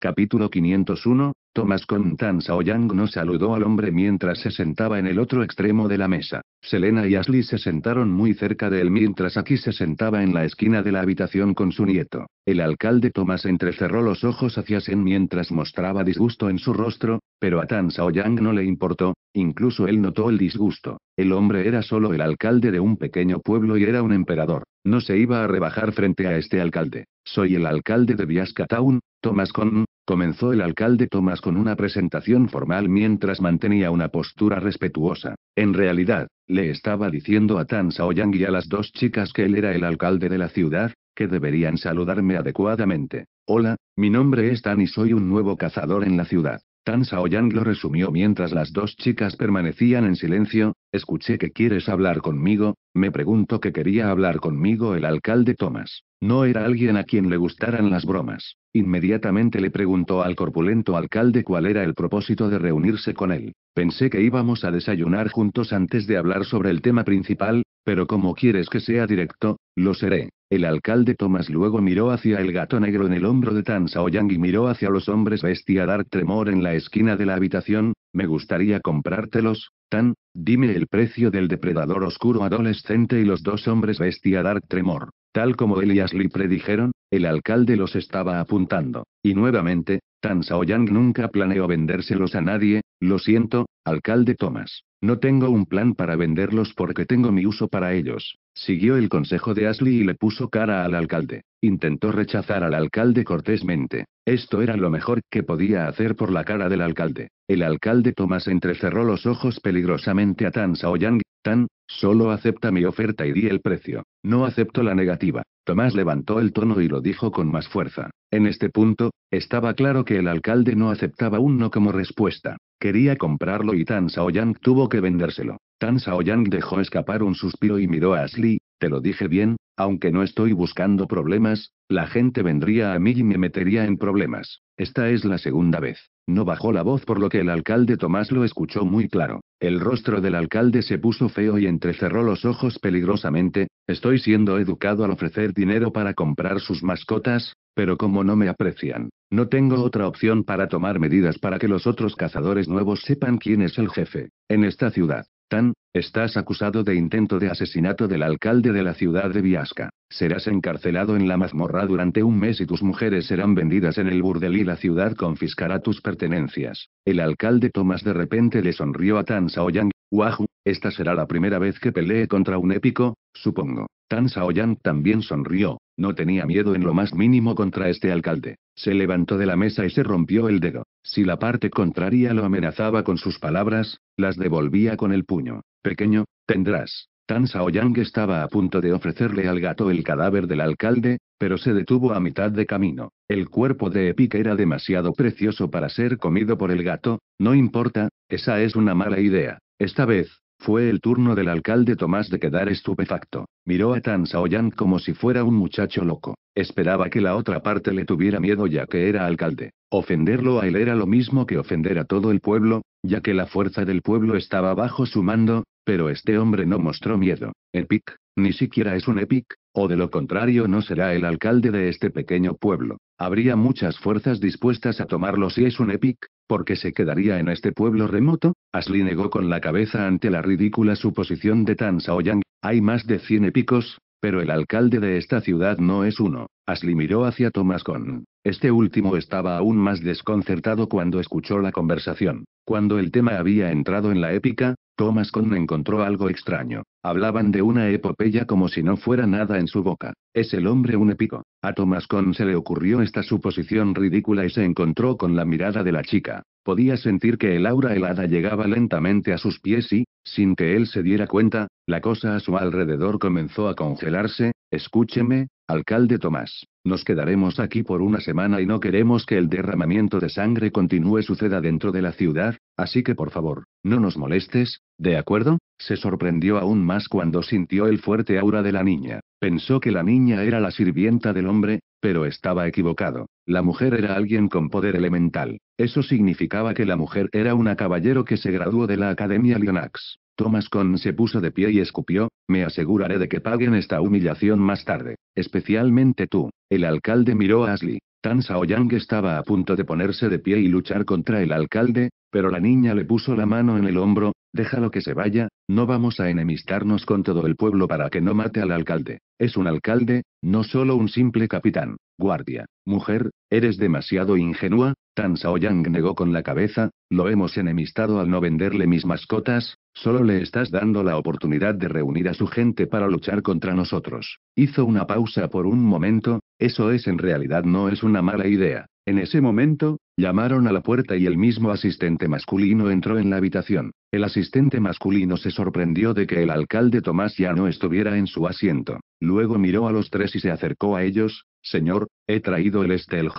Capítulo 501. Thomas Tan Saoyang no saludó al hombre mientras se sentaba en el otro extremo de la mesa. Selena y Ashley se sentaron muy cerca de él mientras aquí se sentaba en la esquina de la habitación con su nieto. El alcalde Thomas entrecerró los ojos hacia Sen mientras mostraba disgusto en su rostro, pero a Tan Saoyang no le importó, incluso él notó el disgusto. El hombre era solo el alcalde de un pequeño pueblo y era un emperador. No se iba a rebajar frente a este alcalde. Soy el alcalde de Viasca Town, Tomás Con, comenzó el alcalde Tomás con una presentación formal mientras mantenía una postura respetuosa. En realidad, le estaba diciendo a Tan Saoyang y a las dos chicas que él era el alcalde de la ciudad, que deberían saludarme adecuadamente. Hola, mi nombre es Tan y soy un nuevo cazador en la ciudad. Tan Saoyang lo resumió mientras las dos chicas permanecían en silencio, escuché que quieres hablar conmigo, me preguntó que quería hablar conmigo el alcalde Thomas. No era alguien a quien le gustaran las bromas. Inmediatamente le preguntó al corpulento alcalde cuál era el propósito de reunirse con él. Pensé que íbamos a desayunar juntos antes de hablar sobre el tema principal, pero como quieres que sea directo, lo seré. El alcalde Thomas luego miró hacia el gato negro en el hombro de Tan Yang y miró hacia los hombres bestia dar Tremor en la esquina de la habitación, me gustaría comprártelos, Tan, dime el precio del depredador oscuro adolescente y los dos hombres bestia Dark Tremor. Tal como Elias Lee predijeron, el alcalde los estaba apuntando. Y nuevamente, Tan Saoyang nunca planeó vendérselos a nadie, lo siento, alcalde Thomas. No tengo un plan para venderlos porque tengo mi uso para ellos. Siguió el consejo de Ashley y le puso cara al alcalde. Intentó rechazar al alcalde cortésmente. Esto era lo mejor que podía hacer por la cara del alcalde. El alcalde Thomas entrecerró los ojos peligrosamente a Tan Saoyang. Tan, solo acepta mi oferta y di el precio. No acepto la negativa. Tomás levantó el tono y lo dijo con más fuerza. En este punto, estaba claro que el alcalde no aceptaba un no como respuesta. Quería comprarlo y Tan Saoyang tuvo que vendérselo. Tan Saoyang dejó escapar un suspiro y miró a Ashley. Te lo dije bien, aunque no estoy buscando problemas, la gente vendría a mí y me metería en problemas. Esta es la segunda vez. No bajó la voz por lo que el alcalde Tomás lo escuchó muy claro. El rostro del alcalde se puso feo y entrecerró los ojos peligrosamente, estoy siendo educado al ofrecer dinero para comprar sus mascotas, pero como no me aprecian, no tengo otra opción para tomar medidas para que los otros cazadores nuevos sepan quién es el jefe, en esta ciudad. Tan, estás acusado de intento de asesinato del alcalde de la ciudad de Viasca. Serás encarcelado en la mazmorra durante un mes y tus mujeres serán vendidas en el burdel y la ciudad confiscará tus pertenencias. El alcalde Tomás de repente le sonrió a Tan Saoyang. Wahu, esta será la primera vez que pelee contra un épico, supongo. Tan Saoyang también sonrió. No tenía miedo en lo más mínimo contra este alcalde. Se levantó de la mesa y se rompió el dedo. Si la parte contraria lo amenazaba con sus palabras, las devolvía con el puño. Pequeño, tendrás. Tan Saoyang estaba a punto de ofrecerle al gato el cadáver del alcalde, pero se detuvo a mitad de camino. El cuerpo de Epic era demasiado precioso para ser comido por el gato, no importa, esa es una mala idea. Esta vez, fue el turno del alcalde Tomás de quedar estupefacto. Miró a Tan Saoyan como si fuera un muchacho loco. Esperaba que la otra parte le tuviera miedo ya que era alcalde. Ofenderlo a él era lo mismo que ofender a todo el pueblo, ya que la fuerza del pueblo estaba bajo su mando, pero este hombre no mostró miedo. Epic, ni siquiera es un Epic, o de lo contrario no será el alcalde de este pequeño pueblo. Habría muchas fuerzas dispuestas a tomarlo si es un Epic, qué se quedaría en este pueblo remoto, Asli negó con la cabeza ante la ridícula suposición de Tan Saoyang. Hay más de 100 épicos, pero el alcalde de esta ciudad no es uno. Asli miró hacia Thomas con. Este último estaba aún más desconcertado cuando escuchó la conversación. Cuando el tema había entrado en la épica, Thomas Cohn encontró algo extraño. Hablaban de una epopeya como si no fuera nada en su boca. ¿Es el hombre un épico? A Thomas Cohn se le ocurrió esta suposición ridícula y se encontró con la mirada de la chica. Podía sentir que el aura helada llegaba lentamente a sus pies y, sin que él se diera cuenta, la cosa a su alrededor comenzó a congelarse. Escúcheme, Alcalde Tomás, nos quedaremos aquí por una semana y no queremos que el derramamiento de sangre continúe suceda dentro de la ciudad, así que por favor, no nos molestes, ¿de acuerdo? Se sorprendió aún más cuando sintió el fuerte aura de la niña. Pensó que la niña era la sirvienta del hombre, pero estaba equivocado. La mujer era alguien con poder elemental. Eso significaba que la mujer era una caballero que se graduó de la Academia Lionax. Thomas Con se puso de pie y escupió, me aseguraré de que paguen esta humillación más tarde, especialmente tú. El alcalde miró a Ashley. Tan Saoyang estaba a punto de ponerse de pie y luchar contra el alcalde, pero la niña le puso la mano en el hombro, Déjalo que se vaya, no vamos a enemistarnos con todo el pueblo para que no mate al alcalde. Es un alcalde, no solo un simple capitán. Guardia. Mujer, eres demasiado ingenua. Tan Saoyang negó con la cabeza, lo hemos enemistado al no venderle mis mascotas, solo le estás dando la oportunidad de reunir a su gente para luchar contra nosotros. Hizo una pausa por un momento, eso es en realidad no es una mala idea. En ese momento, llamaron a la puerta y el mismo asistente masculino entró en la habitación. El asistente masculino se sorprendió de que el alcalde Tomás ya no estuviera en su asiento. Luego miró a los tres y se acercó a ellos. Señor, he traído el este el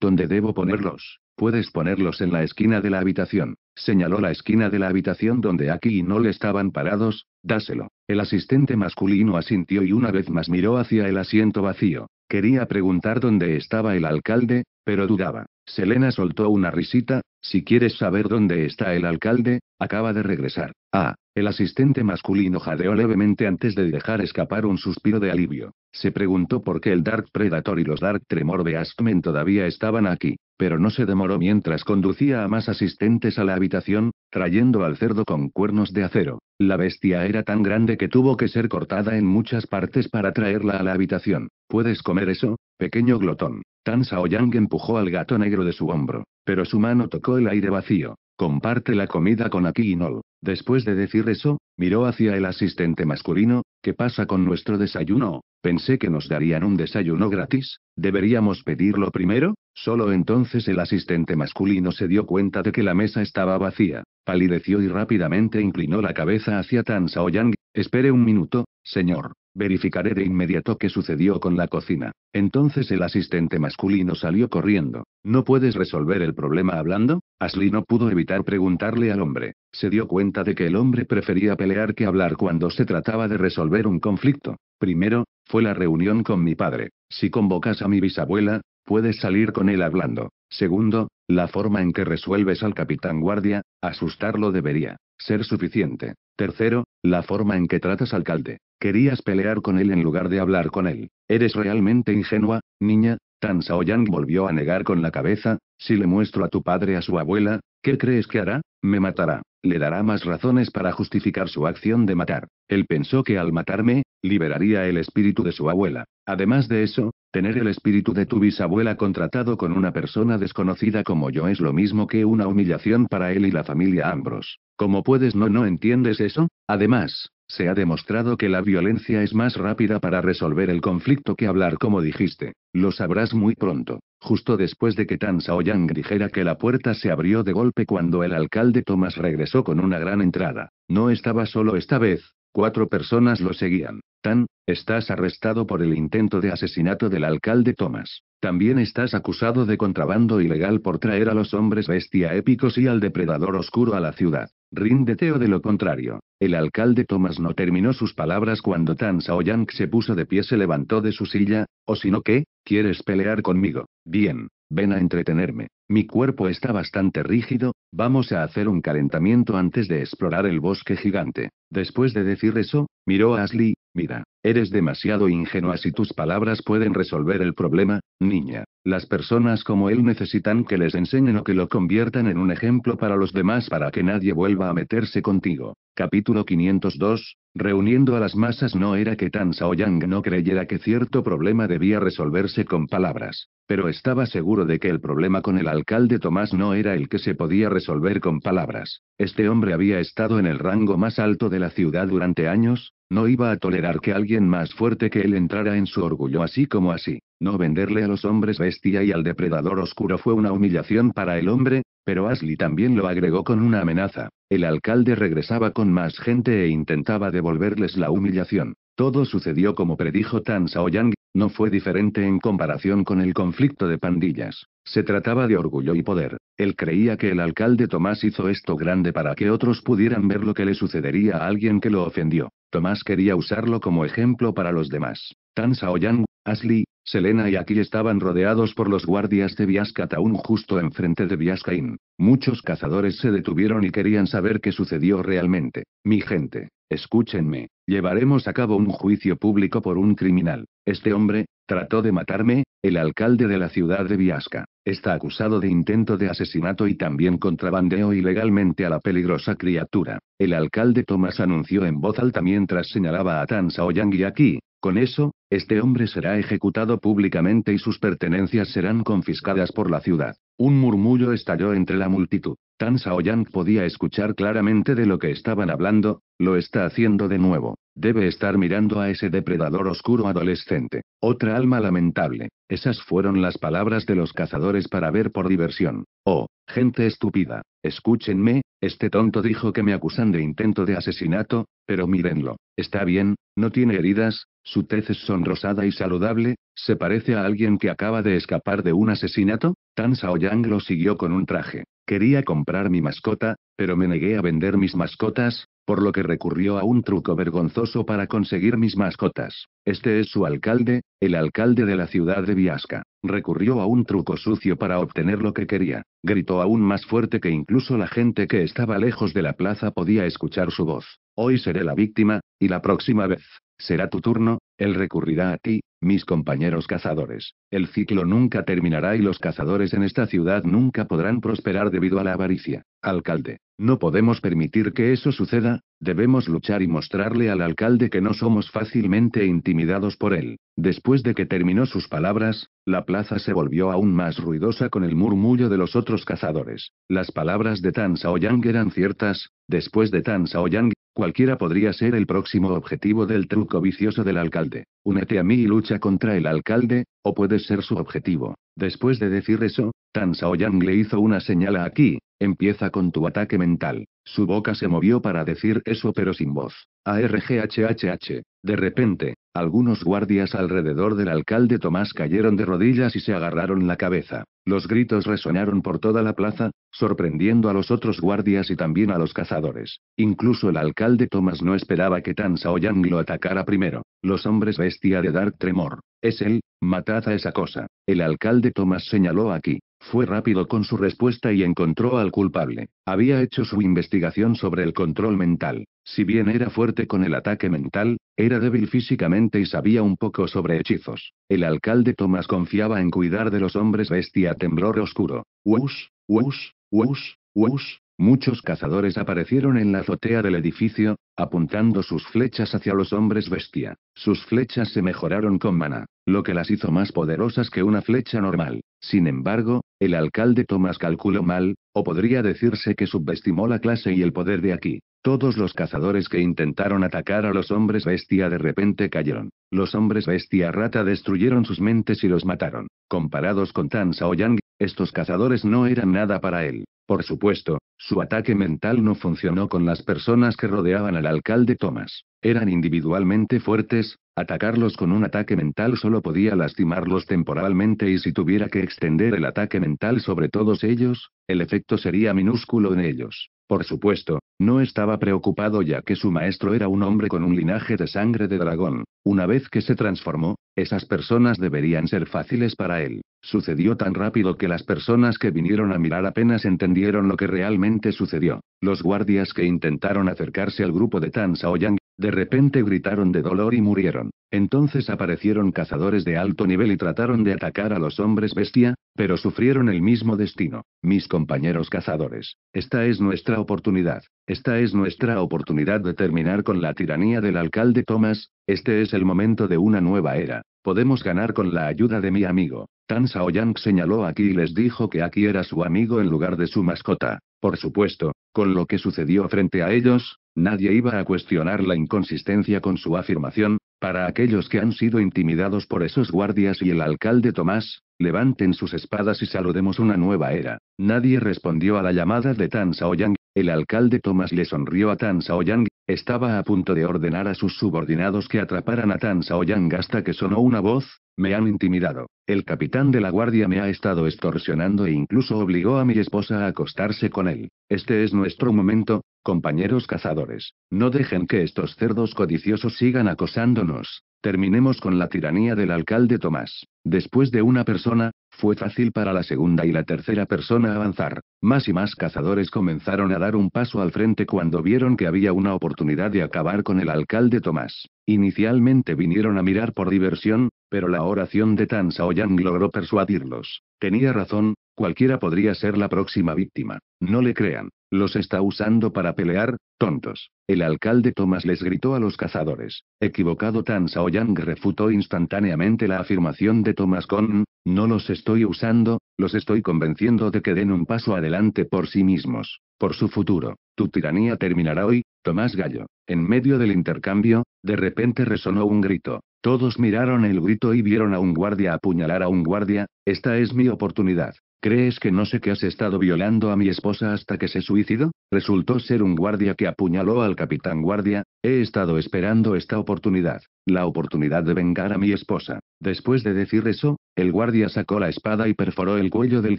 donde debo ponerlos? Puedes ponerlos en la esquina de la habitación. Señaló la esquina de la habitación donde aquí y no le estaban parados. Dáselo. El asistente masculino asintió y una vez más miró hacia el asiento vacío. Quería preguntar dónde estaba el alcalde, pero dudaba. Selena soltó una risita, si quieres saber dónde está el alcalde, acaba de regresar. Ah, el asistente masculino jadeó levemente antes de dejar escapar un suspiro de alivio. Se preguntó por qué el Dark Predator y los Dark Tremor de Askmen todavía estaban aquí, pero no se demoró mientras conducía a más asistentes a la habitación, trayendo al cerdo con cuernos de acero. La bestia era tan grande que tuvo que ser cortada en muchas partes para traerla a la habitación. ¿Puedes comer eso, pequeño glotón? Tan Yang empujó al gato negro de su hombro, pero su mano tocó el aire vacío. Comparte la comida con aquí y Nol. Después de decir eso, miró hacia el asistente masculino, ¿qué pasa con nuestro desayuno? Pensé que nos darían un desayuno gratis, ¿deberíamos pedirlo primero? Solo entonces el asistente masculino se dio cuenta de que la mesa estaba vacía, palideció y rápidamente inclinó la cabeza hacia Tan Yang. espere un minuto, Señor, verificaré de inmediato qué sucedió con la cocina. Entonces el asistente masculino salió corriendo. ¿No puedes resolver el problema hablando? Ashley no pudo evitar preguntarle al hombre. Se dio cuenta de que el hombre prefería pelear que hablar cuando se trataba de resolver un conflicto. Primero, fue la reunión con mi padre. Si convocas a mi bisabuela, puedes salir con él hablando. Segundo, la forma en que resuelves al capitán guardia, asustarlo debería ser suficiente. Tercero, la forma en que tratas alcalde. Querías pelear con él en lugar de hablar con él. Eres realmente ingenua, niña. Tan Saoyang volvió a negar con la cabeza. Si le muestro a tu padre a su abuela, ¿qué crees que hará? Me matará. Le dará más razones para justificar su acción de matar. Él pensó que al matarme, liberaría el espíritu de su abuela. Además de eso, tener el espíritu de tu bisabuela contratado con una persona desconocida como yo es lo mismo que una humillación para él y la familia Ambros. ¿Cómo puedes no no entiendes eso? Además, se ha demostrado que la violencia es más rápida para resolver el conflicto que hablar como dijiste. Lo sabrás muy pronto. Justo después de que Tan Shaoyang dijera que la puerta se abrió de golpe cuando el alcalde Thomas regresó con una gran entrada. No estaba solo esta vez, Cuatro personas lo seguían. Tan, estás arrestado por el intento de asesinato del alcalde Thomas. También estás acusado de contrabando ilegal por traer a los hombres bestia épicos y al depredador oscuro a la ciudad. Ríndete o de lo contrario. El alcalde Thomas no terminó sus palabras cuando Tan Saoyang se puso de pie, se levantó de su silla, o si no, ¿qué? ¿Quieres pelear conmigo? Bien, ven a entretenerme. Mi cuerpo está bastante rígido, vamos a hacer un calentamiento antes de explorar el bosque gigante. Después de decir eso, miró a Ashley, Mira, eres demasiado ingenua si tus palabras pueden resolver el problema, niña. Las personas como él necesitan que les enseñen o que lo conviertan en un ejemplo para los demás para que nadie vuelva a meterse contigo. Capítulo 502. Reuniendo a las masas no era que Tan Saoyang no creyera que cierto problema debía resolverse con palabras, pero estaba seguro de que el problema con el alcalde Tomás no era el que se podía resolver con palabras. Este hombre había estado en el rango más alto de la ciudad durante años, no iba a tolerar que alguien más fuerte que él entrara en su orgullo así como así. No venderle a los hombres bestia y al depredador oscuro fue una humillación para el hombre, pero Asli también lo agregó con una amenaza. El alcalde regresaba con más gente e intentaba devolverles la humillación. Todo sucedió como predijo Tan Saoyang, no fue diferente en comparación con el conflicto de pandillas. Se trataba de orgullo y poder. Él creía que el alcalde Tomás hizo esto grande para que otros pudieran ver lo que le sucedería a alguien que lo ofendió. Tomás quería usarlo como ejemplo para los demás. Tan Saoyang, Ashley, Selena y aquí estaban rodeados por los guardias de Taun justo enfrente de Viascaín. Muchos cazadores se detuvieron y querían saber qué sucedió realmente. Mi gente, escúchenme, llevaremos a cabo un juicio público por un criminal. Este hombre, Trató de matarme, el alcalde de la ciudad de Viasca. Está acusado de intento de asesinato y también contrabandeo ilegalmente a la peligrosa criatura. El alcalde Thomas anunció en voz alta mientras señalaba a Tan Saoyang y aquí, con eso, este hombre será ejecutado públicamente y sus pertenencias serán confiscadas por la ciudad. Un murmullo estalló entre la multitud. Tan Saoyang podía escuchar claramente de lo que estaban hablando, lo está haciendo de nuevo. Debe estar mirando a ese depredador oscuro adolescente. Otra alma lamentable. Esas fueron las palabras de los cazadores para ver por diversión. Oh, gente estúpida. Escúchenme, este tonto dijo que me acusan de intento de asesinato, pero mírenlo. Está bien, no tiene heridas, su tez es sonrosada y saludable, se parece a alguien que acaba de escapar de un asesinato. Tan Saoyang lo siguió con un traje. Quería comprar mi mascota, pero me negué a vender mis mascotas, por lo que recurrió a un truco vergonzoso para conseguir mis mascotas. Este es su alcalde, el alcalde de la ciudad de Viasca. Recurrió a un truco sucio para obtener lo que quería. Gritó aún más fuerte que incluso la gente que estaba lejos de la plaza podía escuchar su voz. Hoy seré la víctima, y la próxima vez Será tu turno, él recurrirá a ti, mis compañeros cazadores. El ciclo nunca terminará y los cazadores en esta ciudad nunca podrán prosperar debido a la avaricia. Alcalde, no podemos permitir que eso suceda, debemos luchar y mostrarle al alcalde que no somos fácilmente intimidados por él. Después de que terminó sus palabras, la plaza se volvió aún más ruidosa con el murmullo de los otros cazadores. Las palabras de Tan Saoyang eran ciertas, después de Tan Saoyang, Cualquiera podría ser el próximo objetivo del truco vicioso del alcalde. Únete a mí y lucha contra el alcalde, o puedes ser su objetivo. Después de decir eso, Tan Saoyang le hizo una señal a Aquí. Empieza con tu ataque mental. Su boca se movió para decir eso pero sin voz. ARGHHH. De repente, algunos guardias alrededor del alcalde Tomás cayeron de rodillas y se agarraron la cabeza. Los gritos resonaron por toda la plaza, sorprendiendo a los otros guardias y también a los cazadores. Incluso el alcalde Tomás no esperaba que Tan Sao lo atacara primero. Los hombres bestia de Dark Tremor. Es él, matad a esa cosa. El alcalde Tomás señaló aquí. Fue rápido con su respuesta y encontró al culpable. Había hecho su investigación sobre el control mental. Si bien era fuerte con el ataque mental, era débil físicamente y sabía un poco sobre hechizos. El alcalde Thomas confiaba en cuidar de los hombres bestia temblor oscuro. Wus, wus, wus, wus. Muchos cazadores aparecieron en la azotea del edificio, apuntando sus flechas hacia los hombres bestia. Sus flechas se mejoraron con mana, lo que las hizo más poderosas que una flecha normal. Sin embargo, el alcalde Thomas calculó mal, o podría decirse que subestimó la clase y el poder de aquí. Todos los cazadores que intentaron atacar a los hombres bestia de repente cayeron. Los hombres bestia rata destruyeron sus mentes y los mataron. Comparados con Tan Yang, estos cazadores no eran nada para él. Por supuesto, su ataque mental no funcionó con las personas que rodeaban al alcalde Thomas. Eran individualmente fuertes, atacarlos con un ataque mental solo podía lastimarlos temporalmente y si tuviera que extender el ataque mental sobre todos ellos, el efecto sería minúsculo en ellos. Por supuesto, no estaba preocupado ya que su maestro era un hombre con un linaje de sangre de dragón. Una vez que se transformó, esas personas deberían ser fáciles para él. Sucedió tan rápido que las personas que vinieron a mirar apenas entendieron lo que realmente sucedió. Los guardias que intentaron acercarse al grupo de Tan Saoyang de repente gritaron de dolor y murieron. Entonces aparecieron cazadores de alto nivel y trataron de atacar a los hombres bestia, pero sufrieron el mismo destino. Mis compañeros cazadores, esta es nuestra oportunidad. Esta es nuestra oportunidad de terminar con la tiranía del alcalde Thomas, este es el momento de una nueva era. Podemos ganar con la ayuda de mi amigo. Tan Saoyang señaló aquí y les dijo que aquí era su amigo en lugar de su mascota. Por supuesto, con lo que sucedió frente a ellos, Nadie iba a cuestionar la inconsistencia con su afirmación, para aquellos que han sido intimidados por esos guardias y el alcalde Tomás, levanten sus espadas y saludemos una nueva era. Nadie respondió a la llamada de Tan Saoyang, el alcalde Tomás le sonrió a Tan Saoyang, estaba a punto de ordenar a sus subordinados que atraparan a Tan Saoyang hasta que sonó una voz, me han intimidado. El capitán de la guardia me ha estado extorsionando e incluso obligó a mi esposa a acostarse con él. Este es nuestro momento, compañeros cazadores. No dejen que estos cerdos codiciosos sigan acosándonos. Terminemos con la tiranía del alcalde Tomás. Después de una persona, fue fácil para la segunda y la tercera persona avanzar. Más y más cazadores comenzaron a dar un paso al frente cuando vieron que había una oportunidad de acabar con el alcalde Tomás. Inicialmente vinieron a mirar por diversión, pero la oración de Tan Saoyang logró persuadirlos. Tenía razón, cualquiera podría ser la próxima víctima. No le crean. Los está usando para pelear, tontos. El alcalde Thomas les gritó a los cazadores. Equivocado Tan Saoyang refutó instantáneamente la afirmación de Thomas con, no los estoy usando, los estoy convenciendo de que den un paso adelante por sí mismos, por su futuro. Tu tiranía terminará hoy, Tomás Gallo. En medio del intercambio, de repente resonó un grito. Todos miraron el grito y vieron a un guardia apuñalar a un guardia, esta es mi oportunidad. ¿Crees que no sé que has estado violando a mi esposa hasta que se suicidó? Resultó ser un guardia que apuñaló al capitán guardia. He estado esperando esta oportunidad, la oportunidad de vengar a mi esposa. Después de decir eso, el guardia sacó la espada y perforó el cuello del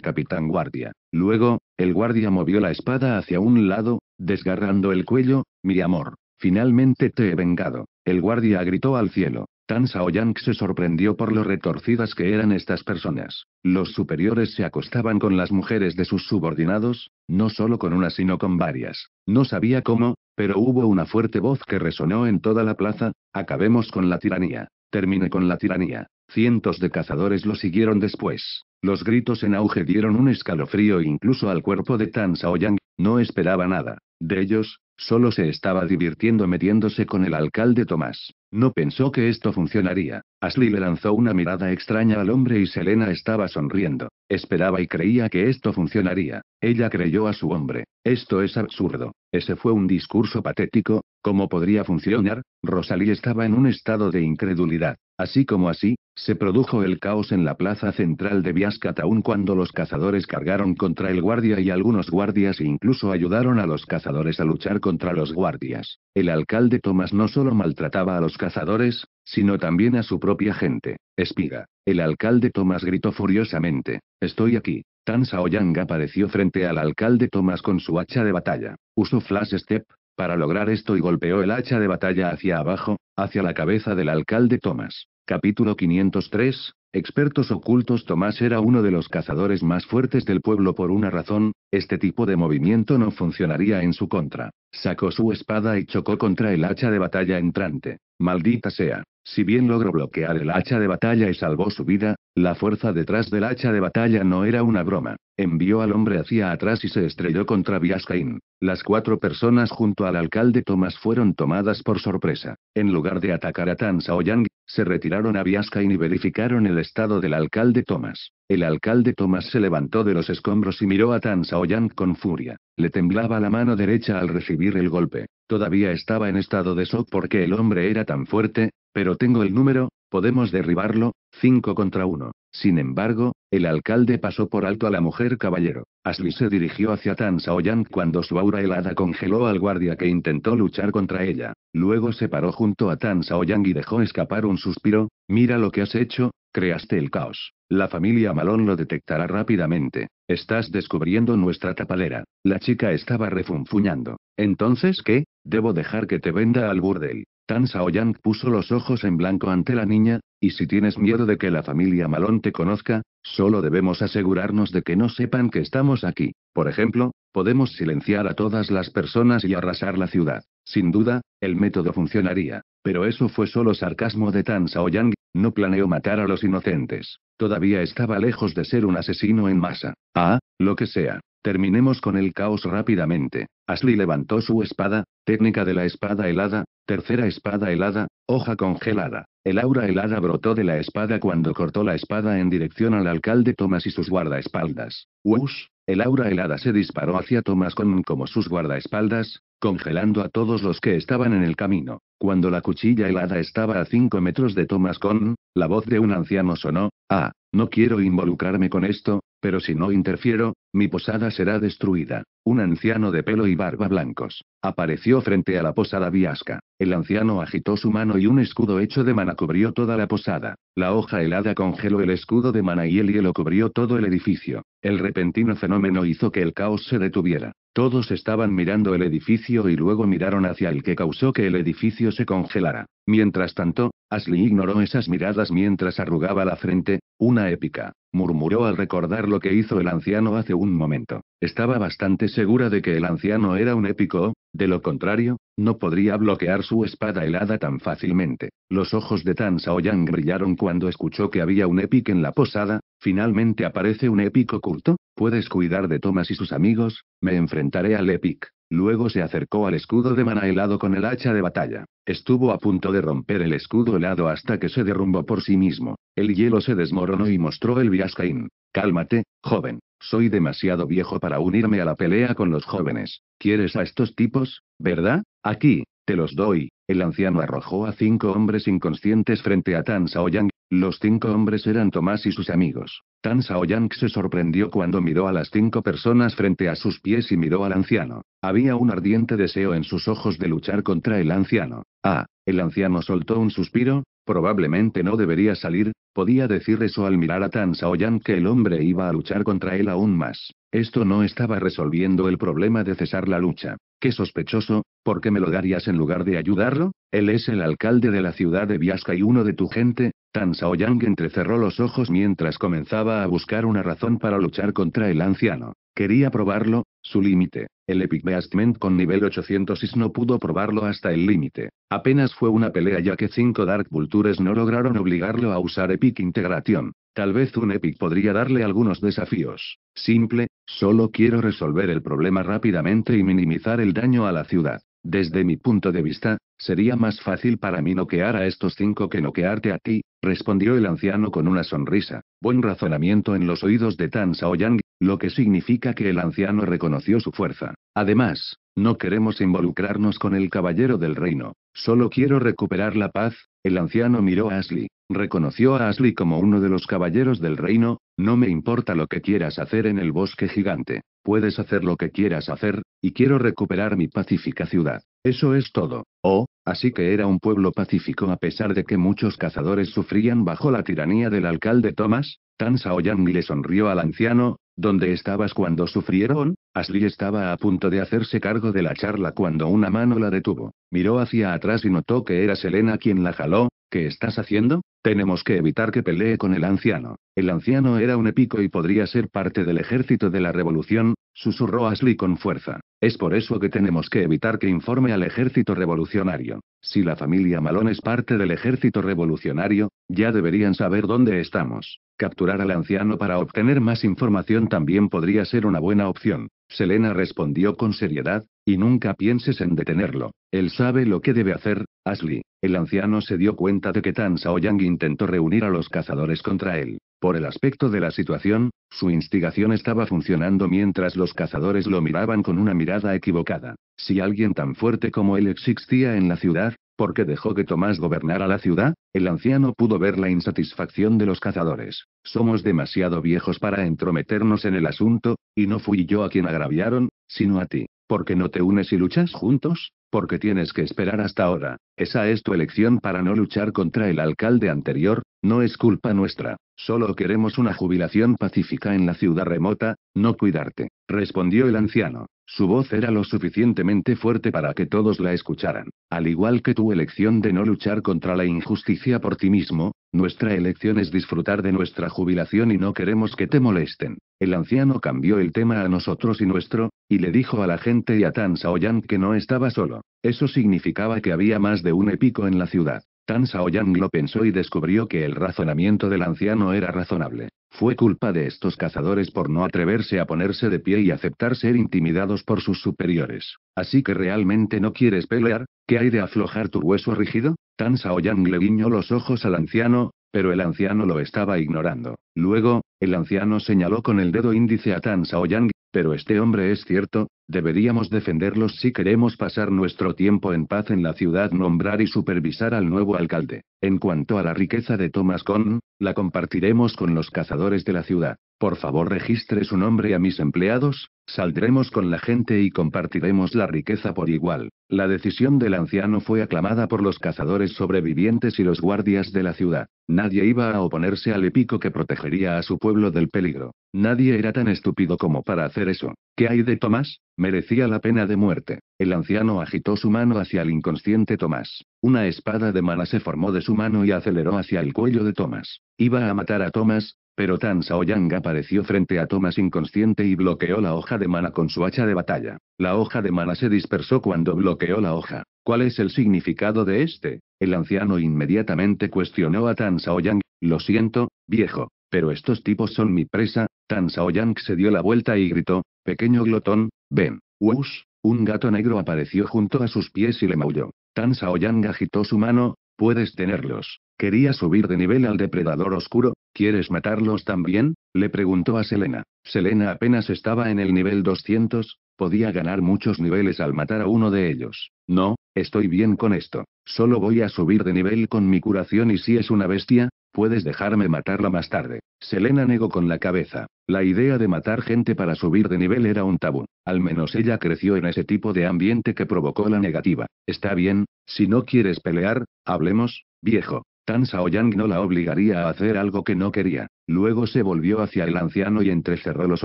capitán guardia. Luego, el guardia movió la espada hacia un lado, desgarrando el cuello, mi amor. Finalmente te he vengado. El guardia gritó al cielo. Tan Saoyang se sorprendió por lo retorcidas que eran estas personas. Los superiores se acostaban con las mujeres de sus subordinados, no solo con una sino con varias. No sabía cómo, pero hubo una fuerte voz que resonó en toda la plaza, acabemos con la tiranía. Termine con la tiranía. Cientos de cazadores lo siguieron después. Los gritos en auge dieron un escalofrío incluso al cuerpo de Tan Saoyang, no esperaba nada. De ellos, Solo se estaba divirtiendo metiéndose con el alcalde Tomás. No pensó que esto funcionaría. Ashley le lanzó una mirada extraña al hombre y Selena estaba sonriendo. Esperaba y creía que esto funcionaría. Ella creyó a su hombre. Esto es absurdo. Ese fue un discurso patético. ¿Cómo podría funcionar? Rosalie estaba en un estado de incredulidad. Así como así, se produjo el caos en la plaza central de Viascat aún cuando los cazadores cargaron contra el guardia y algunos guardias incluso ayudaron a los cazadores a luchar contra los guardias. El alcalde Thomas no solo maltrataba a los cazadores, sino también a su propia gente. Espiga. El alcalde Thomas gritó furiosamente. Estoy aquí. Tan Saoyang apareció frente al alcalde Thomas con su hacha de batalla. Usó flash step, para lograr esto y golpeó el hacha de batalla hacia abajo, hacia la cabeza del alcalde Thomas. Capítulo 503. Expertos ocultos Tomás era uno de los cazadores más fuertes del pueblo por una razón, este tipo de movimiento no funcionaría en su contra. Sacó su espada y chocó contra el hacha de batalla entrante. Maldita sea. Si bien logró bloquear el hacha de batalla y salvó su vida, la fuerza detrás del hacha de batalla no era una broma. Envió al hombre hacia atrás y se estrelló contra Biascaín. Las cuatro personas junto al alcalde Tomás fueron tomadas por sorpresa. En lugar de atacar a Tan Saoyang, se retiraron a Biasca y verificaron el estado del alcalde Thomas. El alcalde Thomas se levantó de los escombros y miró a Tan Saoyang con furia. Le temblaba la mano derecha al recibir el golpe. Todavía estaba en estado de shock porque el hombre era tan fuerte, pero tengo el número, podemos derribarlo, 5 contra 1. Sin embargo, el alcalde pasó por alto a la mujer caballero. Ashley se dirigió hacia Tan Saoyan cuando su aura helada congeló al guardia que intentó luchar contra ella. Luego se paró junto a Tan Saoyan y dejó escapar un suspiro. Mira lo que has hecho, creaste el caos. La familia Malón lo detectará rápidamente. Estás descubriendo nuestra tapalera». La chica estaba refunfuñando. Entonces, ¿qué? Debo dejar que te venda al burdel. Tan Saoyang puso los ojos en blanco ante la niña, y si tienes miedo de que la familia Malón te conozca, solo debemos asegurarnos de que no sepan que estamos aquí. Por ejemplo, podemos silenciar a todas las personas y arrasar la ciudad. Sin duda, el método funcionaría. Pero eso fue solo sarcasmo de Tan Yang. no planeó matar a los inocentes. Todavía estaba lejos de ser un asesino en masa. Ah, lo que sea. Terminemos con el caos rápidamente. Ashley levantó su espada, técnica de la espada helada, tercera espada helada, hoja congelada. El aura helada brotó de la espada cuando cortó la espada en dirección al alcalde Thomas y sus guardaespaldas. ¡Wush! El aura helada se disparó hacia Thomas con como sus guardaespaldas, congelando a todos los que estaban en el camino. Cuando la cuchilla helada estaba a 5 metros de Thomas Con, la voz de un anciano sonó, Ah, no quiero involucrarme con esto, pero si no interfiero, mi posada será destruida. Un anciano de pelo y barba blancos apareció frente a la posada Viasca. El anciano agitó su mano y un escudo hecho de mana cubrió toda la posada. La hoja helada congeló el escudo de mana y el hielo cubrió todo el edificio. El repentino fenómeno hizo que el caos se detuviera. Todos estaban mirando el edificio y luego miraron hacia el que causó que el edificio se congelara. Mientras tanto, Ashley ignoró esas miradas mientras arrugaba la frente, una épica, murmuró al recordar lo que hizo el anciano hace un momento. Estaba bastante segura de que el anciano era un épico, de lo contrario, no podría bloquear su espada helada tan fácilmente. Los ojos de Tan Saoyang brillaron cuando escuchó que había un épico en la posada, Finalmente aparece un épico culto, puedes cuidar de Thomas y sus amigos, me enfrentaré al épico». Luego se acercó al escudo de mana helado con el hacha de batalla. Estuvo a punto de romper el escudo helado hasta que se derrumbó por sí mismo. El hielo se desmoronó y mostró el Viascaín. Cálmate, joven. Soy demasiado viejo para unirme a la pelea con los jóvenes. ¿Quieres a estos tipos? ¿Verdad? Aquí, te los doy. El anciano arrojó a cinco hombres inconscientes frente a Tan Saoyang los cinco hombres eran Tomás y sus amigos. Tan Saoyang se sorprendió cuando miró a las cinco personas frente a sus pies y miró al anciano. Había un ardiente deseo en sus ojos de luchar contra el anciano. Ah, el anciano soltó un suspiro, Probablemente no debería salir, podía decir eso al mirar a Tan Yang que el hombre iba a luchar contra él aún más. Esto no estaba resolviendo el problema de cesar la lucha. Qué sospechoso, ¿por qué me lo darías en lugar de ayudarlo? Él es el alcalde de la ciudad de Viasca y uno de tu gente. Tan Saoyang entrecerró los ojos mientras comenzaba a buscar una razón para luchar contra el anciano. Quería probarlo, su límite. El Epic Beastment con nivel 806 no pudo probarlo hasta el límite. Apenas fue una pelea ya que cinco Dark Vultures no lograron obligarlo a usar Epic Integración. Tal vez un Epic podría darle algunos desafíos. Simple, solo quiero resolver el problema rápidamente y minimizar el daño a la ciudad. Desde mi punto de vista, sería más fácil para mí noquear a estos cinco que noquearte a ti, respondió el anciano con una sonrisa. Buen razonamiento en los oídos de Tan Yang lo que significa que el anciano reconoció su fuerza. Además, no queremos involucrarnos con el caballero del reino, solo quiero recuperar la paz. El anciano miró a Ashley, reconoció a Ashley como uno de los caballeros del reino, no me importa lo que quieras hacer en el bosque gigante, puedes hacer lo que quieras hacer, y quiero recuperar mi pacífica ciudad. Eso es todo. Oh, así que era un pueblo pacífico a pesar de que muchos cazadores sufrían bajo la tiranía del alcalde Thomas. Tan Saoyang le sonrió al anciano, ¿Dónde estabas cuando sufrieron? Ashley estaba a punto de hacerse cargo de la charla cuando una mano la detuvo. Miró hacia atrás y notó que era Selena quien la jaló. ¿Qué estás haciendo? Tenemos que evitar que pelee con el anciano. El anciano era un épico y podría ser parte del ejército de la revolución, Susurró Ashley con fuerza. Es por eso que tenemos que evitar que informe al ejército revolucionario. Si la familia Malón es parte del ejército revolucionario, ya deberían saber dónde estamos. Capturar al anciano para obtener más información también podría ser una buena opción. Selena respondió con seriedad, y nunca pienses en detenerlo. Él sabe lo que debe hacer, Ashley. El anciano se dio cuenta de que Tan Saoyang intentó reunir a los cazadores contra él. Por el aspecto de la situación, su instigación estaba funcionando mientras los cazadores lo miraban con una mirada equivocada. Si alguien tan fuerte como él existía en la ciudad, ¿por qué dejó que Tomás gobernara la ciudad? El anciano pudo ver la insatisfacción de los cazadores. Somos demasiado viejos para entrometernos en el asunto, y no fui yo a quien agraviaron, sino a ti. ¿Por qué no te unes y luchas juntos? porque tienes que esperar hasta ahora. Esa es tu elección para no luchar contra el alcalde anterior, no es culpa nuestra. Solo queremos una jubilación pacífica en la ciudad remota, no cuidarte, respondió el anciano. Su voz era lo suficientemente fuerte para que todos la escucharan. Al igual que tu elección de no luchar contra la injusticia por ti mismo, nuestra elección es disfrutar de nuestra jubilación y no queremos que te molesten. El anciano cambió el tema a nosotros y nuestro, y le dijo a la gente y a Tan Saoyan que no estaba solo. Eso significaba que había más de un épico en la ciudad. Tan Yang lo pensó y descubrió que el razonamiento del anciano era razonable. Fue culpa de estos cazadores por no atreverse a ponerse de pie y aceptar ser intimidados por sus superiores. Así que realmente no quieres pelear, ¿qué hay de aflojar tu hueso rígido? Tan Yang le guiñó los ojos al anciano, pero el anciano lo estaba ignorando. Luego, el anciano señaló con el dedo índice a Tan Yang. Pero este hombre es cierto, deberíamos defenderlos si queremos pasar nuestro tiempo en paz en la ciudad, nombrar y supervisar al nuevo alcalde. En cuanto a la riqueza de Thomas Conn, la compartiremos con los cazadores de la ciudad. Por favor registre su nombre a mis empleados, saldremos con la gente y compartiremos la riqueza por igual. La decisión del anciano fue aclamada por los cazadores sobrevivientes y los guardias de la ciudad. Nadie iba a oponerse al épico que protegería a su pueblo del peligro. Nadie era tan estúpido como para hacer eso. ¿Qué hay de Tomás? Merecía la pena de muerte. El anciano agitó su mano hacia el inconsciente Tomás. Una espada de mana se formó de su mano y aceleró hacia el cuello de Tomás. Iba a matar a Tomás, pero Tan Saoyang apareció frente a Thomas inconsciente y bloqueó la hoja de mana con su hacha de batalla. La hoja de mana se dispersó cuando bloqueó la hoja. ¿Cuál es el significado de este? El anciano inmediatamente cuestionó a Tan Saoyang. Lo siento, viejo, pero estos tipos son mi presa. Tan Saoyang se dio la vuelta y gritó: Pequeño glotón, ven. Wush, un gato negro apareció junto a sus pies y le maulló. Tan Saoyang agitó su mano, puedes tenerlos. ¿Quería subir de nivel al depredador oscuro? ¿Quieres matarlos también? Le preguntó a Selena. Selena apenas estaba en el nivel 200, podía ganar muchos niveles al matar a uno de ellos. No, estoy bien con esto. Solo voy a subir de nivel con mi curación y si es una bestia, puedes dejarme matarla más tarde. Selena negó con la cabeza. La idea de matar gente para subir de nivel era un tabú. Al menos ella creció en ese tipo de ambiente que provocó la negativa. Está bien, si no quieres pelear, hablemos, viejo. Tan Saoyang no la obligaría a hacer algo que no quería. Luego se volvió hacia el anciano y entrecerró los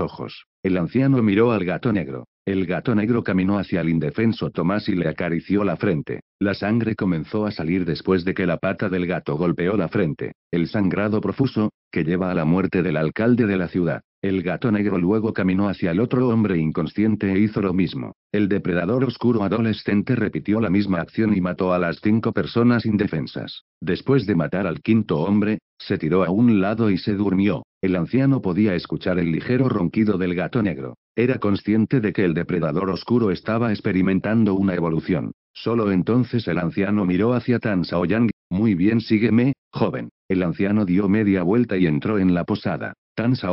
ojos. El anciano miró al gato negro. El gato negro caminó hacia el indefenso Tomás y le acarició la frente. La sangre comenzó a salir después de que la pata del gato golpeó la frente. El sangrado profuso, que lleva a la muerte del alcalde de la ciudad. El gato negro luego caminó hacia el otro hombre inconsciente e hizo lo mismo. El depredador oscuro adolescente repitió la misma acción y mató a las cinco personas indefensas. Después de matar al quinto hombre, se tiró a un lado y se durmió. El anciano podía escuchar el ligero ronquido del gato negro. Era consciente de que el depredador oscuro estaba experimentando una evolución. Solo entonces el anciano miró hacia Tan Saoyang. Muy bien, sígueme, joven. El anciano dio media vuelta y entró en la posada.